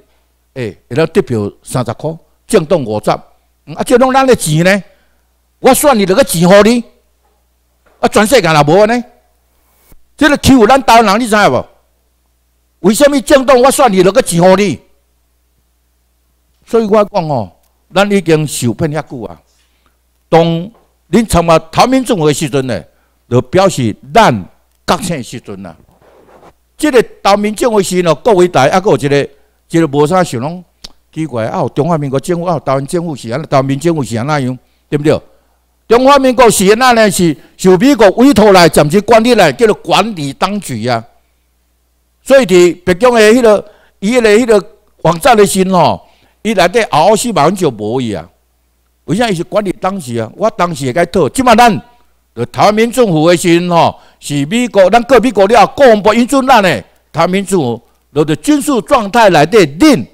哎，了得票三十块，政党五十，啊，这拢咱个钱呢？我算你那个钱好哩，啊，全世界哪无呢？这个欺负咱台湾人，你知无？为什么政党我算你，落去支持你？所以我讲哦，咱已经受骗遐久啊！当恁参加台民进的时阵呢，就表示咱觉醒的时阵啊。这个台民政会是喏，各位台啊，个一个一个无啥想拢奇怪啊，有中华民国政府啊，台湾政府是啊，台民政府是安哪样？对不对？中华民国是那呢？是受美国委托来暂时管理来叫做管理当局啊。所以伫北京的迄个伊个迄个网站的心吼，伊内底傲马上就无伊啊。为啥伊是管理当局啊？我当时会伊讨，即嘛咱台湾民政府的心吼，是美国咱各美国了广播宣咱呢？台湾民政府就伫军事状态内底定，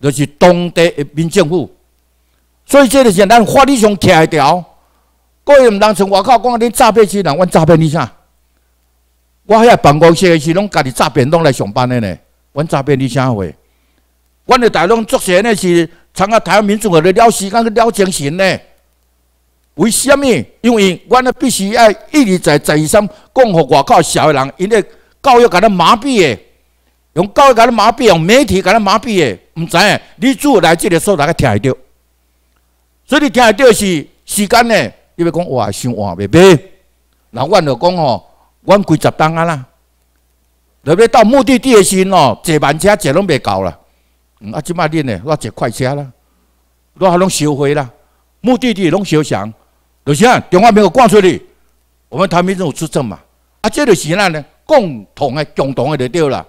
就是当地的民政府。所以这个是咱法律上徛个条。教育毋通成，外口讲恁诈骗去人，阮诈骗你啥？我遐办公室个是拢家己诈骗拢来上班的呢，阮诈骗你啥货？阮的大拢作些呢是参加台湾民主的了时间、了精神呢？为什么？因为阮个必须要一而在在而三讲互外口小会人，因为教育甲得麻痹的，用教育甲得麻痹，用媒体甲得麻痹的，毋知影你住来这个所在，家听会到，所以听会到是时间呢？特要讲也想话未买，那阮就讲吼，阮几十单啊啦。特别到目的地的时候，坐慢车，坐拢袂到啦。嗯，啊，即摆恁呢，我坐快车啦，我还拢收费啦。目的地拢收上，就是啊，中华人民国挂出去，我们台面就出政嘛。啊，这就是那呢，共同的、共同的对啦。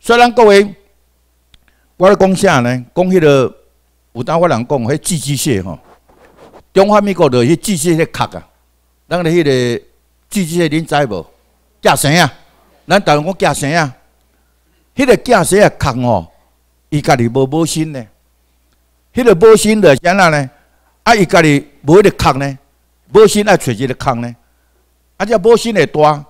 虽然各位，我来讲啥呢？讲迄个有当我人讲，迄寄居蟹吼。中华民国就是知迄个壳啊！咱个迄个知识，恁知无？假生啊！咱台湾讲假生啊！迄个假生啊壳哦，伊家己无无心呢。迄个无心是安呐呢？啊，伊家己无迄个壳呢？无心爱找一个壳呢？啊且无心也大，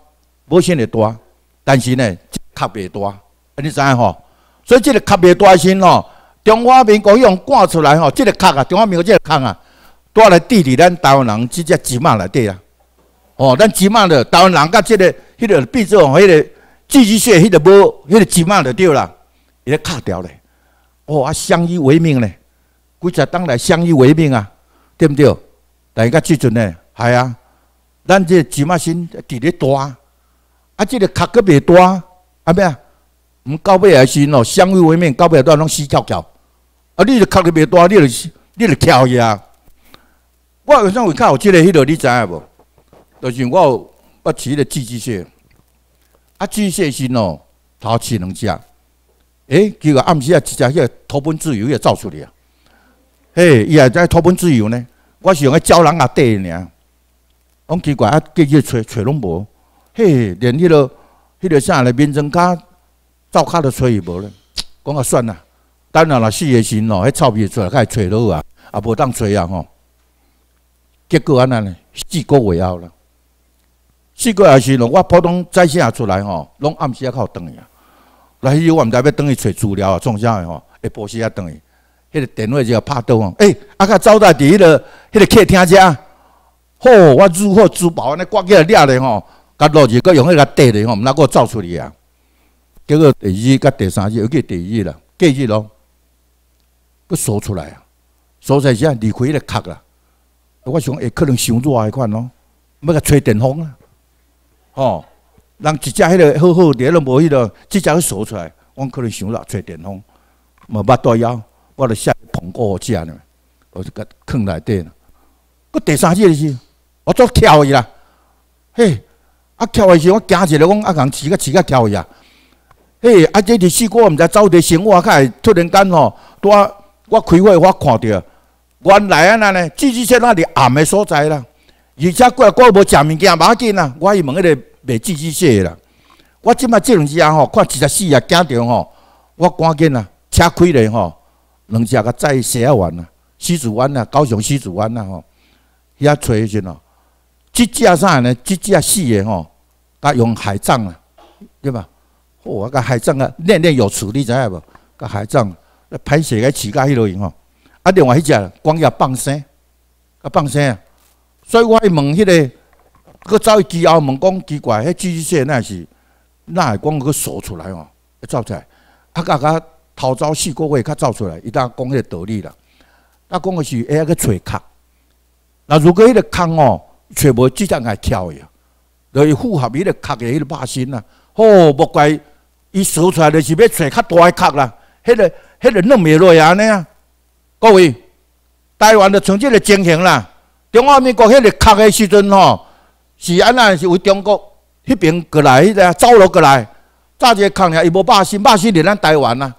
无心也大，但是呢，壳袂大，啊你知影吼？所以这个壳袂大先哦，中华民国用赶出来吼，这个壳啊，中华民国这个壳啊。住来，地伫咱台湾人即只集马内底啊！哦，咱集马的台湾人甲即个、迄个，比做迄个聚雨水、迄个无、迄个集马就对了，伊咧卡掉咧。哦啊，相依为命咧，规直当来相依为命啊，对毋对？但伊个即阵咧，系啊，咱这集马先伫咧大，啊，即个卡个袂大，啊咩啊？毋到尾个时喏，相依为命，到尾都拢死翘翘。啊，你个卡个袂大，你着，你着跳去啊！我有阵较有即个迄落，你知影无？就是我有我饲迄个寄居蟹，啊，寄居蟹是哦，头饲两只，诶、结果暗时啊，一只迄个脱本自由也走出来啊，嘿，伊也在脱本自由呢。我是用个胶囊啊缀伊尔，我奇怪啊，继续揣揣拢无，嘿，连迄、个迄个啥来面针卡，灶卡都揣伊无咧。讲啊算啦，等若若死个时哦，迄臭味出来，甲伊揣落啊，也无当揣啊吼。结果安那呢？四个月后了，四个也是咯。我普通再线出来吼，拢暗时啊靠等伊啊。迄日我毋知要等伊找资料啊，创啥的吼？会不时啊等伊。迄个电话就要拍倒吼，诶，啊个招待伫迄个迄个客厅遮。吼，我如获至宝安尼挂起来掠咧吼，甲落去搁用迄个袋咧吼，毋拉我走出去啊。结果第二甲第三日又去第二啦，隔日咯，不说出来啊，来在啥？离开迄个壳啦。我想，会可能伤热迄款咯，要甲吹电风啊！吼，人一只迄个好好，连都无迄个，一只去踅出来，我可能想热吹电风，嘛巴大腰，我就下棚屋安呢，我就甲囥内底呢。过第三日是，我做跳去啦，嘿，啊跳去时我惊一下，讲啊人饲甲饲甲跳去啊，嘿，啊这第四过，毋知走的生较会突然间吼，拄啊，我开会，我看着。原来啊那呢，寄居蟹那里暗的所在啦，而且过来过无食物件，麻紧啊！我又问一个卖寄居蟹的啦，我即马这两只吼，看一只四啊，惊着吼，我赶紧啊，车开咧吼，两只甲载写完啦，西子湾啦，高雄西子湾啦吼，遐侪真哦，一只啥呢？一只死的吼，甲用海葬啦，对吧？好甲海葬啊，念念有词，你知影无？甲海葬，喷血给自家迄落去吼。啊！另外迄只光也放声，啊放声啊！所以我去问迄个，佮走去之后问讲奇怪，迄蜘蛛蟹那是那会讲佮数出来哦？佮走出来，啊！甲头走四个月，佮走出来，伊当讲迄个道理啦。啊！讲个是会个揣壳，那如果迄个壳哦，揣无只只爱翘个，就是复合迄个壳个迄个肉身啦。哦，无怪伊数出来就是欲揣较大个壳啦。迄个迄个弄袂落安尼啊！各位，台湾的从这个情形啦。中华民国迄个抗的时阵吼，是安那？是为中国迄边过来，迄个走路过来，炸个抗日伊无霸心，霸心伫咱台湾呐。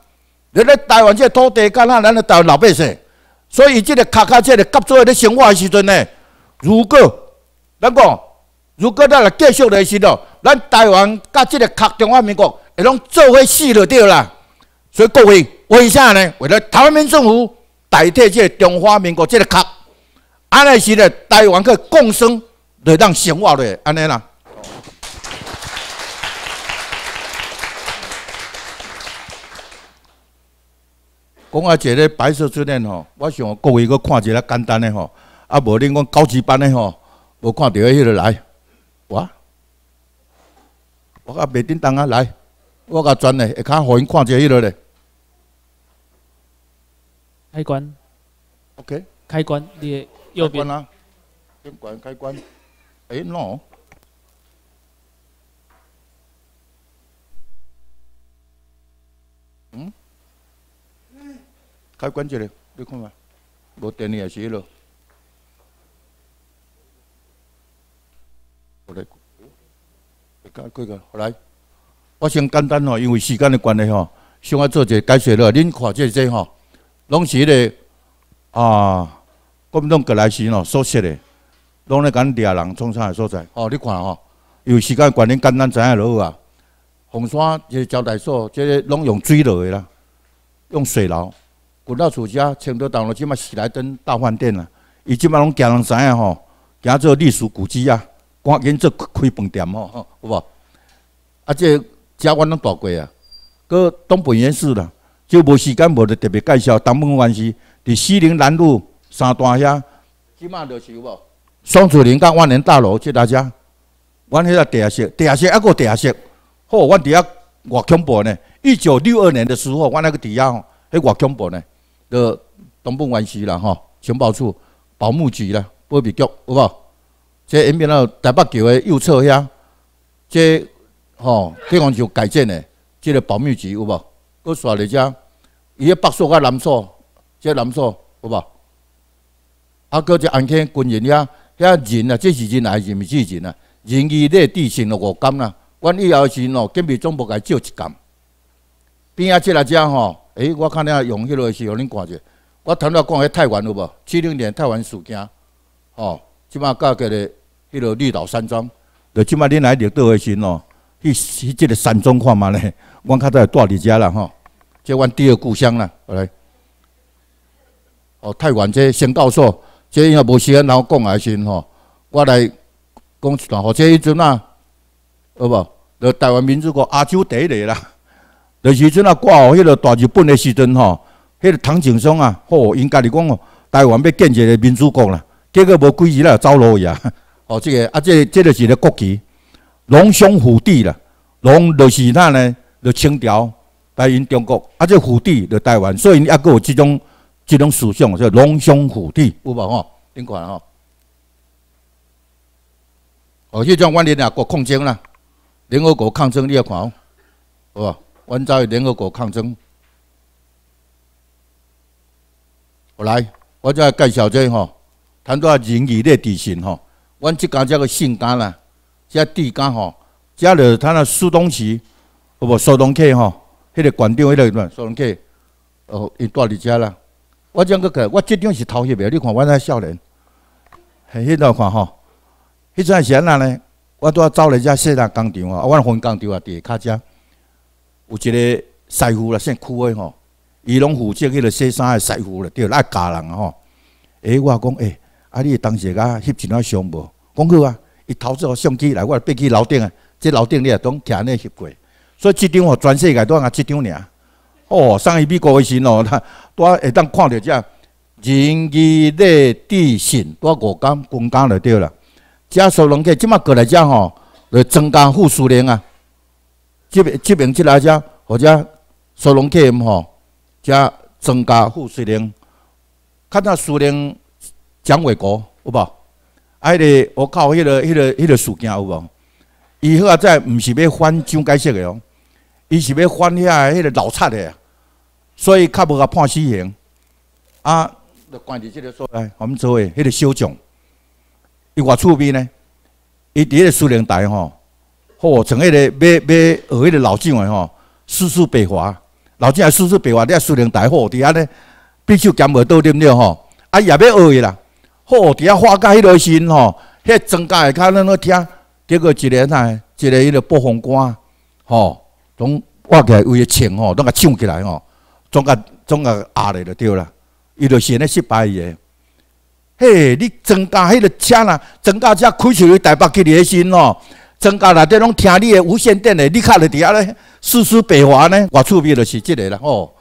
伫咧台湾只土地间啊，咱的台湾老百姓。所以，这个抗日这个合作在生活时阵呢，如果咱讲，如果咱来继续来是咯，咱台湾甲这个抗中华民国会拢做伙死就对啦。所以，各位，为啥呢？为了台湾民政府。代替这中华民国这个壳，安尼是咧，台湾去共生，就当生活咧，安尼啦。讲啊，一个白色之恋吼，我想各位搁看一个简单的吼，啊无恁讲高级班的吼，无看到迄个来，我，我甲袂点当啊，来，我甲转嘞，下较互因看一个迄个嘞。开关，OK，开关，你右边啊，开关，开关，哎，弄，嗯，开关这里，你看嘛，无电还是伊了，我来，你看开个，好来，我先简单哦，因为时间的关系哦，先啊做个解说了，恁看这这哦。拢是迄个啊，国民党过来时哦，熟悉的，拢咧讲掠人创啥个所在？哦，你看吼，有时间管理简单知影就好啊。红山即招待所，即拢用水落去啦，用水楼滚到厝家，青到东路即嘛喜来登大饭店啦。伊即嘛拢惊人知影吼，行做历史古迹啊，赶紧做开饭店吼，好无？啊，即嘉阮拢大过啊，搁东北影市啦。就无时间，无咧特别介绍。东门关西，伫西宁南路三段遐。即卖就收无。双子林甲万年大楼，即搭遮，阮迄个地下室，地下室一个地下室。吼，阮伫遐外恐怖呢。一九六二年的时候，阮那个抵吼，迄外恐怖呢，就东门关西啦，吼，情报处、保密局啦、保密局，有无？即沿边到台北桥的右侧遐，即吼，地方就改建的，即个保密局，有无？去耍来遮，伊迄北所甲南所，即南所，好无？啊，过只安庆军人呀，遐人啊，即是人还是毋是人啊？人伊与地形成五感啦，阮以后是喏，准备总部来照一感。边下即来遮吼，诶，我看你啊用迄落是用恁看者，我坦白讲，迄太原有无？七零年太原事件，吼，即马价格咧，迄落绿岛山庄，就即马恁来热度的时喏。去去这个山中看嘛咧，阮较早住伫遮啦吼，即阮第二故乡啦，来。哦，太原这新高速，这因为无时间，然后讲来先吼。我来讲一段，吼，即阵啊，好无？台湾民主国亚洲第一个啦，就是阵啊，挂号迄个大日本的时阵吼，迄个唐景崧啊，吼，因家己讲哦，台湾要建一个民主国啦，结果无几日啦，走路去啊。哦，即个啊，这即就是个国旗。龙兄虎弟啦，龙就是咱呢，就清朝来因中国，啊，这虎弟就台湾，所以也过有这种这种思想，就龙兄虎弟，有无吼？宾馆吼，哦，迄种阮联啊国抗争啦，联合国抗争你也看哦，好无？湾早联合国抗争，我来，我再介绍下吼，谈到仁义的底线吼，阮即家这个性格啦。遮地干吼，遮就他那苏东齐，无苏东客吼，迄个工长迄个喏，苏东客，哦，伊住伫遮啦。我将个过，我即种是偷翕个，你看我那少年，系迄道看吼，迄阵安那呢，我拄啊走来遮西塘工厂啊，啊，我那工厂啊，伫下骹遮，有一个师傅啦，姓哭的吼，伊拢负责迄个洗衫的师傅啦，对来教人吼。诶，我讲诶，啊，你当时甲翕一张相无？讲去啊。伊投资个相机来，我来背去楼顶啊！即楼顶你也当徛咧吸过，所以这张我全世界都按这张影。哦，上一比过微信哦，呾，我会当看到只人类地形，我五感、讲官就对了。加苏龙克即马过来遮吼，来增加副司令啊！即边、即边、即来遮，或者苏龙克吼，加增加副司令，看到司令蒋伟国，有无？迄个我靠！迄个、迄个、迄个事件有无？伊迄个在，毋是要反，蒋介石的哦？伊是要反遐个迄个老七的，所以较无甲判死刑。啊，就关伫即个所在，我们做位迄个小将，伊偌厝边呢？伊伫迄个苏联台吼，吼从迄个要要迄个老将的吼，四处北伐，老将也四处北伐，你在苏联台吼，伫遐咧，必首减袂到点了吼，啊也要学伊啦。好伫遐喝甲迄咯身吼迄个庄家下骹安尼听结果一个呐一个迄个卜风干吼拢喝起来为了穿吼拢甲唱起来吼总甲总甲压着着着对啦伊着是安尼失败一个嘿你庄家迄个车啦，庄家车开出去台北去你诶身吼庄家内底拢听你的无线电的，你卡着伫遐咧四四白华呢我厝边就是即个啦吼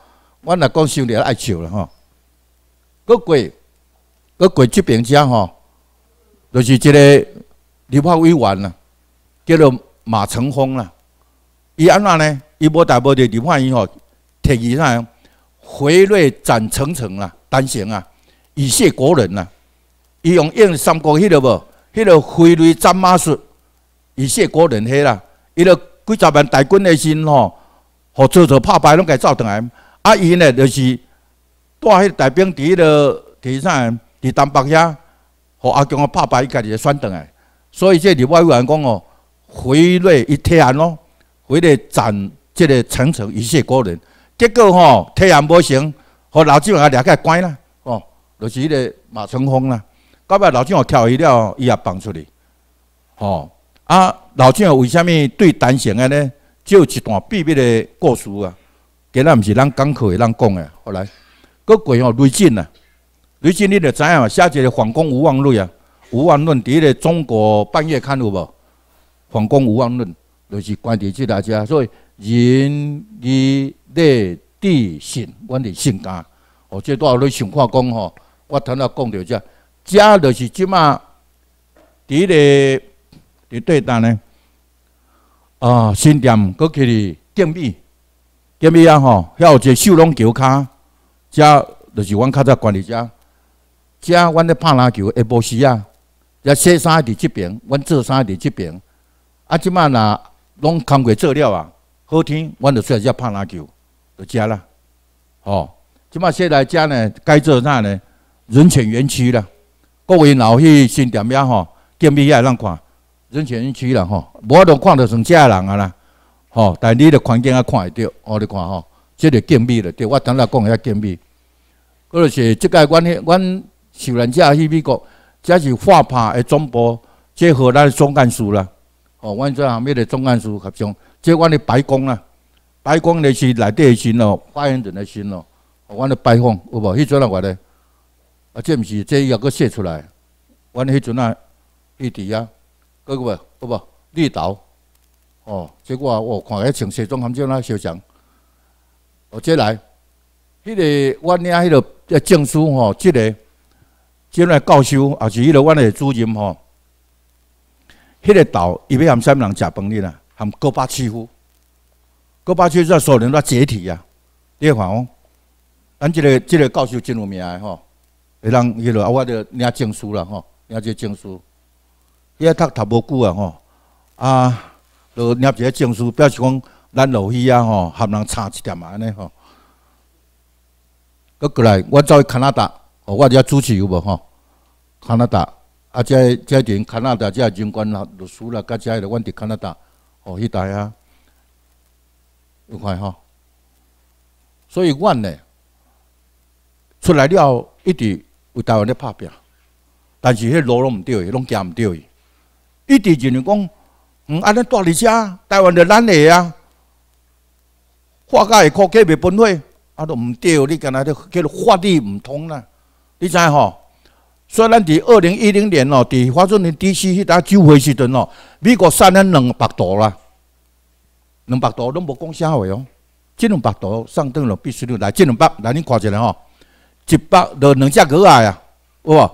我若讲想着爱笑啦吼佫过个鬼骑边家吼，就是一个立化委员啦，叫做马成峰啦。伊安那呢？伊无代表着立化以吼，铁骑啥？回瑞斩长城啦，单行啊，以谢国人啦。伊用用三国迄个无，迄个回瑞斩马术，以谢国人迄啦。伊个几十万大军的心吼，互做做拍败拢家走转来。啊，伊呢就是带迄个大兵伫迄个铁啥？伊东北遐，互阿强个拍败伊家己个选党来，所以即李外员讲哦，回瑞伊提案咯，回瑞斩即个陈诚一切国人。结果吼、哦，提案无成，互老蒋阿掠来关啦，哦，著是迄个马成峰啦。到尾老蒋阿跳伊了，伊也放出去，吼、哦。啊，老蒋为虾物对陈诚个呢？只有一段秘密的故事啊，今仔毋是咱讲课，咱讲个。后来，佫过吼瑞震啊。最近你着知影嘛，写一个《反攻无望论》啊，《无望论》伫一个中国半夜看有无？《反攻无望论》就是关伫即个遮，所以人与内地信，阮伫信格。哦，即块我咧想看讲吼，我坦白讲着遮，遮就是即马伫一个你对单呢？啊，新店过去垫币，垫币啊吼，遐有一个秀龙桥卡，遮就是阮较早管理遮。遮，阮咧拍篮球，下晡时啊，也做啥伫即边，阮做啥伫即边。啊，即摆若拢工过做了啊。好天，阮就出来去拍篮球，就遮啦。吼，即摆说来遮呢，该做啥呢？人犬园区啦，各位老去新店面吼，见面碑通看，人犬园区啦吼，无法度看得上遮人啊啦。吼，但你的环境啊看会着，我你看吼，即个见面碑了对，我等下讲下纪念碑。个就是即个，阮迄阮。秀兰姐去美国，即是法派的总部，即荷兰总干事啦。哦，阮做下面的总干事合上，即阮的白宫啦。白宫的是内地的信咯，花园镇个先咯。哦，阮的白宫有无？迄阵个我咧，啊，即毋是即又个写出来。阮迄阵啊，伊伫啊，够个无？有无？绿岛。哦，结果我看见穿西装，喊做哪肖像？哦，即来。迄个阮领迄个证书吼，即个。进来教授也是伊个，阮的主任吼。迄个岛伊要含啥物人食饭哩啦？含戈巴切夫，戈巴切夫在苏联在解体啊。第二款哦，咱这个这个教授真有名个吼，会让人伊个我着领证书啦吼，领即个证书。伊个读读无久啊吼，啊，著领一个证书表示讲咱老去啊吼，含人差一点嘛安尼吼。过过来我走去加拿大，我遐主持有无吼？加拿大，啊！在在阵，加拿大在军官啦、律师啦，甲在个，阮伫加拿大，哦，迄代啊，有看吼。所以阮呢，出来了后，一直为台湾咧拍拼，但是迄路拢毋对，拢行毋对，伊。一直就是讲，嗯，安尼住伫遮，台湾是咱个啊，画家会国界未分位，啊都唔对，你干那都，叫做法律唔通啦，你知吼？所以，咱伫二零一零年哦，伫华盛顿 DC 迄搭聚会时阵哦，美国杀咱两百多啦，两百多拢无讲虾米哦。这两百刀上当了，必须得来。这两百，来你看一下吼，一百就两只可爱啊，有无？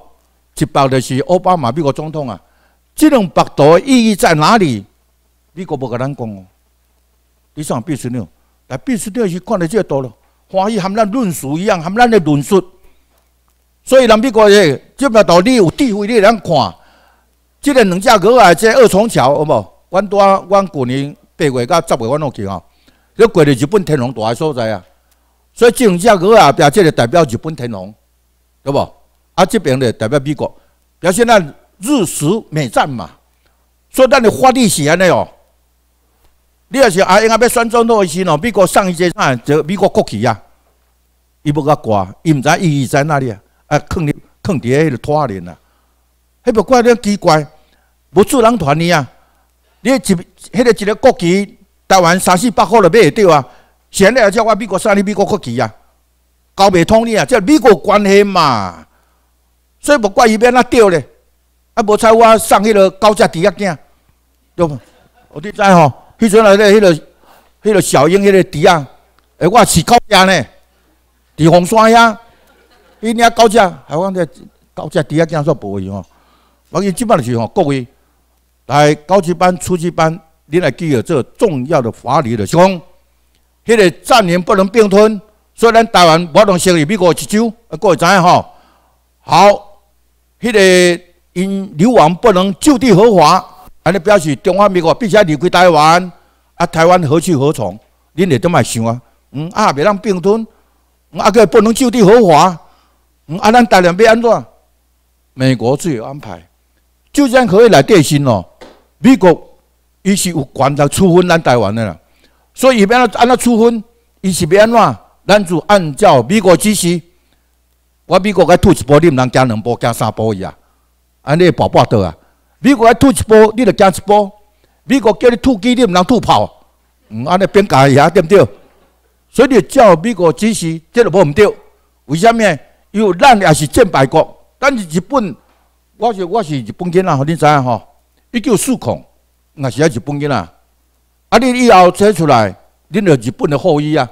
一百就是奥巴马美国总统啊。这两百多的意义在哪里？美国不给咱讲哦，你上必须得，来必须得是看得最多了，欢喜含咱论述一样，含咱的论述。所以，人美国诶，即爿道理有智慧，你人看即个两只鹅啊，即二重桥好无？阮住阮旧年八月到十月，阮拢去吼，你过着日本天皇大诶所在啊，所以这两只鹅啊，表个代表日本天皇，对无？啊，这边嘞代表美国，表示咱日食美战嘛。所以，咱的发历是安尼哦，你要是啊，应该要选择多一些哦，美国上一届啊，就美国国旗啊，伊要甲挂，伊毋知意义在哪里啊？啊，囥伫囥伫迄个拖链呐，迄不怪你奇怪，无主人团你啊。你一迄个一个国旗，台湾三四百块就买会到啊。现在啊，叫我美国送你美国国旗啊，搞袂通你啊，即美国关系嘛。所以不怪伊变哪钓咧。啊，无彩，我送迄个高价猪仔囝，对无？我你知吼？迄阵来咧，迄个迄个小英迄个猪仔，哎，我是国家呢，伫黄山遐。伊领高遮，还有讲在高价底下建说无行哦。我讲伊即摆就是吼，各位来高级班、初级班，恁来记个这重要的法律的，是讲迄个占领不能并吞。虽然台湾不能成于美国一州，各位知影吼？好，迄个因流亡不能就地合法，安尼表示中华民国必须离开台湾。啊，台湾何去何从？恁会怎物想啊？嗯，啊，袂让并吞，啊个不能就地合法。啊！咱台湾要安怎？美国自有安排，就这样可以来电信咯。美国伊是有权来处分咱台湾的啦，所以伊要安怎处分，伊是要安怎？咱就按照美国指示。我美国该吐一波，你毋通惊两波、惊三波伊啊。安尼跑暴倒啊！美国该吐一波，你着惊一波。美国叫你吐鸡，你毋通吐炮。嗯，安变边界遐对不对？所以你照美国指示，这都无毋对？为什么？因为咱也是战败国，但是日本，我是我是日本囡仔，你知影吼，一九四空也是啊日本囡仔。啊，你以后扯出来，恁是日本的后裔啊。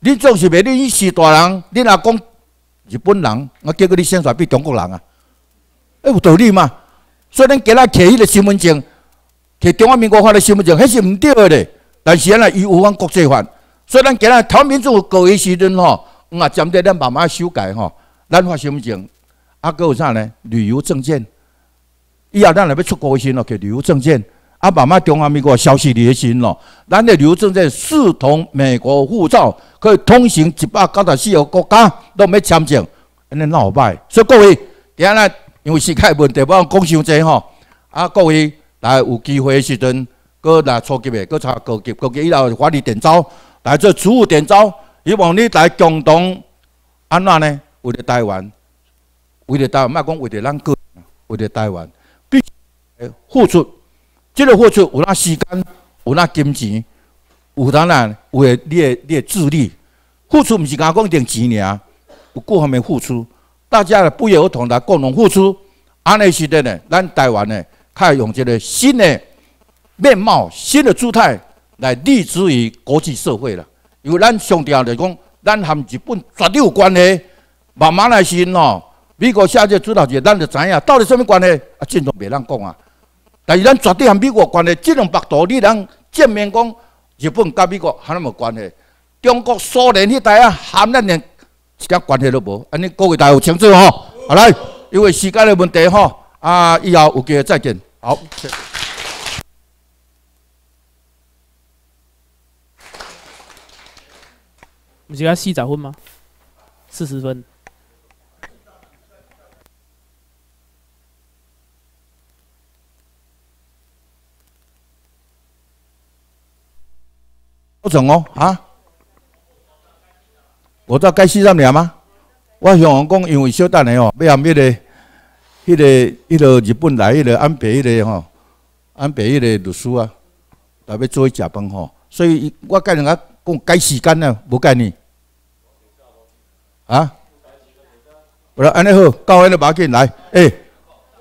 你总是袂恁一系大人，恁若讲日本人，我结果你出来比中国人啊？哎，有道理吗？所以咱今仔摕伊个身份证，摕中华民国发的身份证，迄是唔对的。但是啊，伊有法国际法，所以咱今仔台民主国伊时阵吼，啊，针对咱慢慢修改吼。咱发签证，啊，搁有啥呢？旅游证件，以后咱若要出国时咯，去旅游证件，啊，慢慢中华民国消息流行咯。咱的旅游证件视同美国护照，可以通行一百九十四个国家，都没签证，安尼闹坏。所以各位，今日咱因为时间问题，我讲伤济吼。啊，各位，来有机会时阵，搁来初级的，搁查高级，高级以后法哋点招，来做职务点招，希望你来共同安怎呢？为了台湾，为了台湾，莫讲为了咱个人，为了台湾，必须付出。即个付出有那时间，有那金钱，有当然有你的你的智力。付出毋是讲光点钱尔，有各方面付出。大家咧不约而同来共同付出，安尼时阵呢，咱台湾呢，开始用一个新的面貌、新的姿态来立足于国际社会了。因为咱兄弟阿来讲，咱含日本绝对有关系。慢慢来先吼，美国下届主导事，咱就知影到底什么关系啊？真都未人讲啊。但是咱绝对和美国关系，这两百多，你人正面讲，日本甲美国含无关系。中国苏联迄代啊，含咱连一点关系都无。安尼各位大家有清楚吼？好来，因为时间的问题吼，啊，以后有机会再见。好。不是讲四十分吗？四十分。不准哦，啊！我到该时间了吗？我向王讲，因为小等下哦，要后的迄个迄个日本来，迄个安倍迄个安倍迄个师书啊，来要做食饭吼，所以我甲人家讲改时间呢，无改念啊？我啦，安尼好，到安都马进来，哎，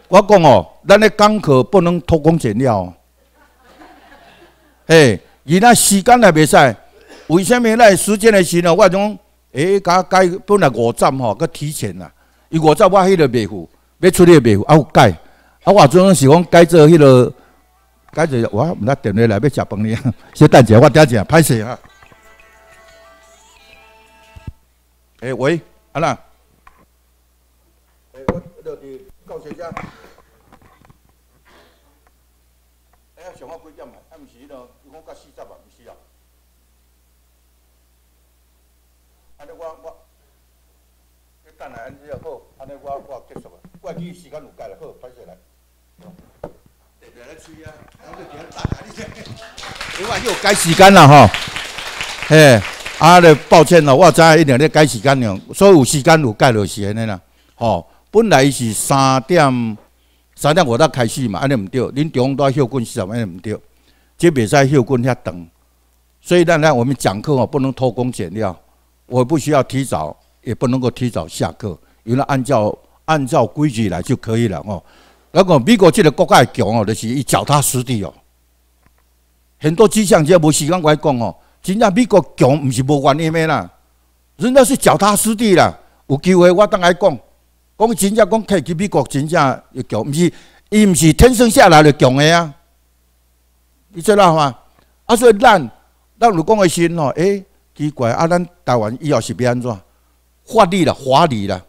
我讲哦，咱的讲课不能偷工减料，嘿。伊那时间也袂使，为什么那时间的时呢？我讲，哎，甲改本来五站吼，佮提前啦。伊五站我迄个袂赴，要出嚟袂赴，啊有改，啊，我总是讲改做迄个，改做我毋知电话来要食饭呢。小 等者，我等者，歹势啊。哈。诶，喂，阿哪？诶，我就是讲一下。安尼也好，安尼我我结束啊。我今日时间有改了，好，拜谢来。常常来吹啊，我就常常打啊。你这，我今日改时间啦吼。嘿，啊咧，抱歉喽，我知影一定咧改时间用，所以有时间有改就是安尼啦。吼，本来是三点，三点五才开始嘛，安尼唔对。恁中午在休滚四安尼唔对，即袂使休滚遐长。所以咱咱我们讲课哦不能偷工减料，我不需要提早。也不能够提早下课，因为按照按照规矩来就可以了哦。那个美国这个国家强哦，就是伊脚踏实地哦。很多迹象，即也无时间我来讲哦。真正美国强，毋是无原因咩啦？真正是脚踏实地啦。有机会我当来讲，讲真正讲，客起美国真正要强，毋是伊毋是天生下来就强的呀？你说哪吗？啊说咱咱如果讲个心哦，哎，奇怪啊，咱台湾以后是变安怎？法律啦，法律啦，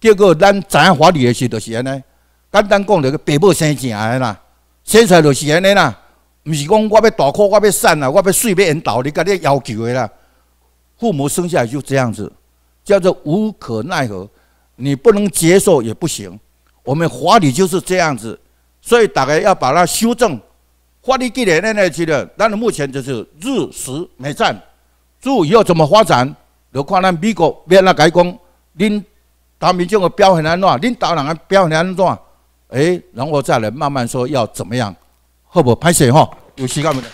结果咱知影法律的时，就是安尼。简单讲，就个爸母生正的啦，生出来就是安尼啦，唔是讲我要大哭，我要散啦，我要随便倒你，个你要求的啦。父母生下来就这样子，叫做无可奈何，你不能接受也不行。我们法律就是这样子，所以大家要把它修正。法律既然在那去了，那是目前就是日食没占，住以后怎么发展？就看咱美国变啊解讲，恁达美章个表现安怎，恁大人的表现安怎？哎，然后再来慢慢说要怎么样，好不？拍摄哈，有时间没得？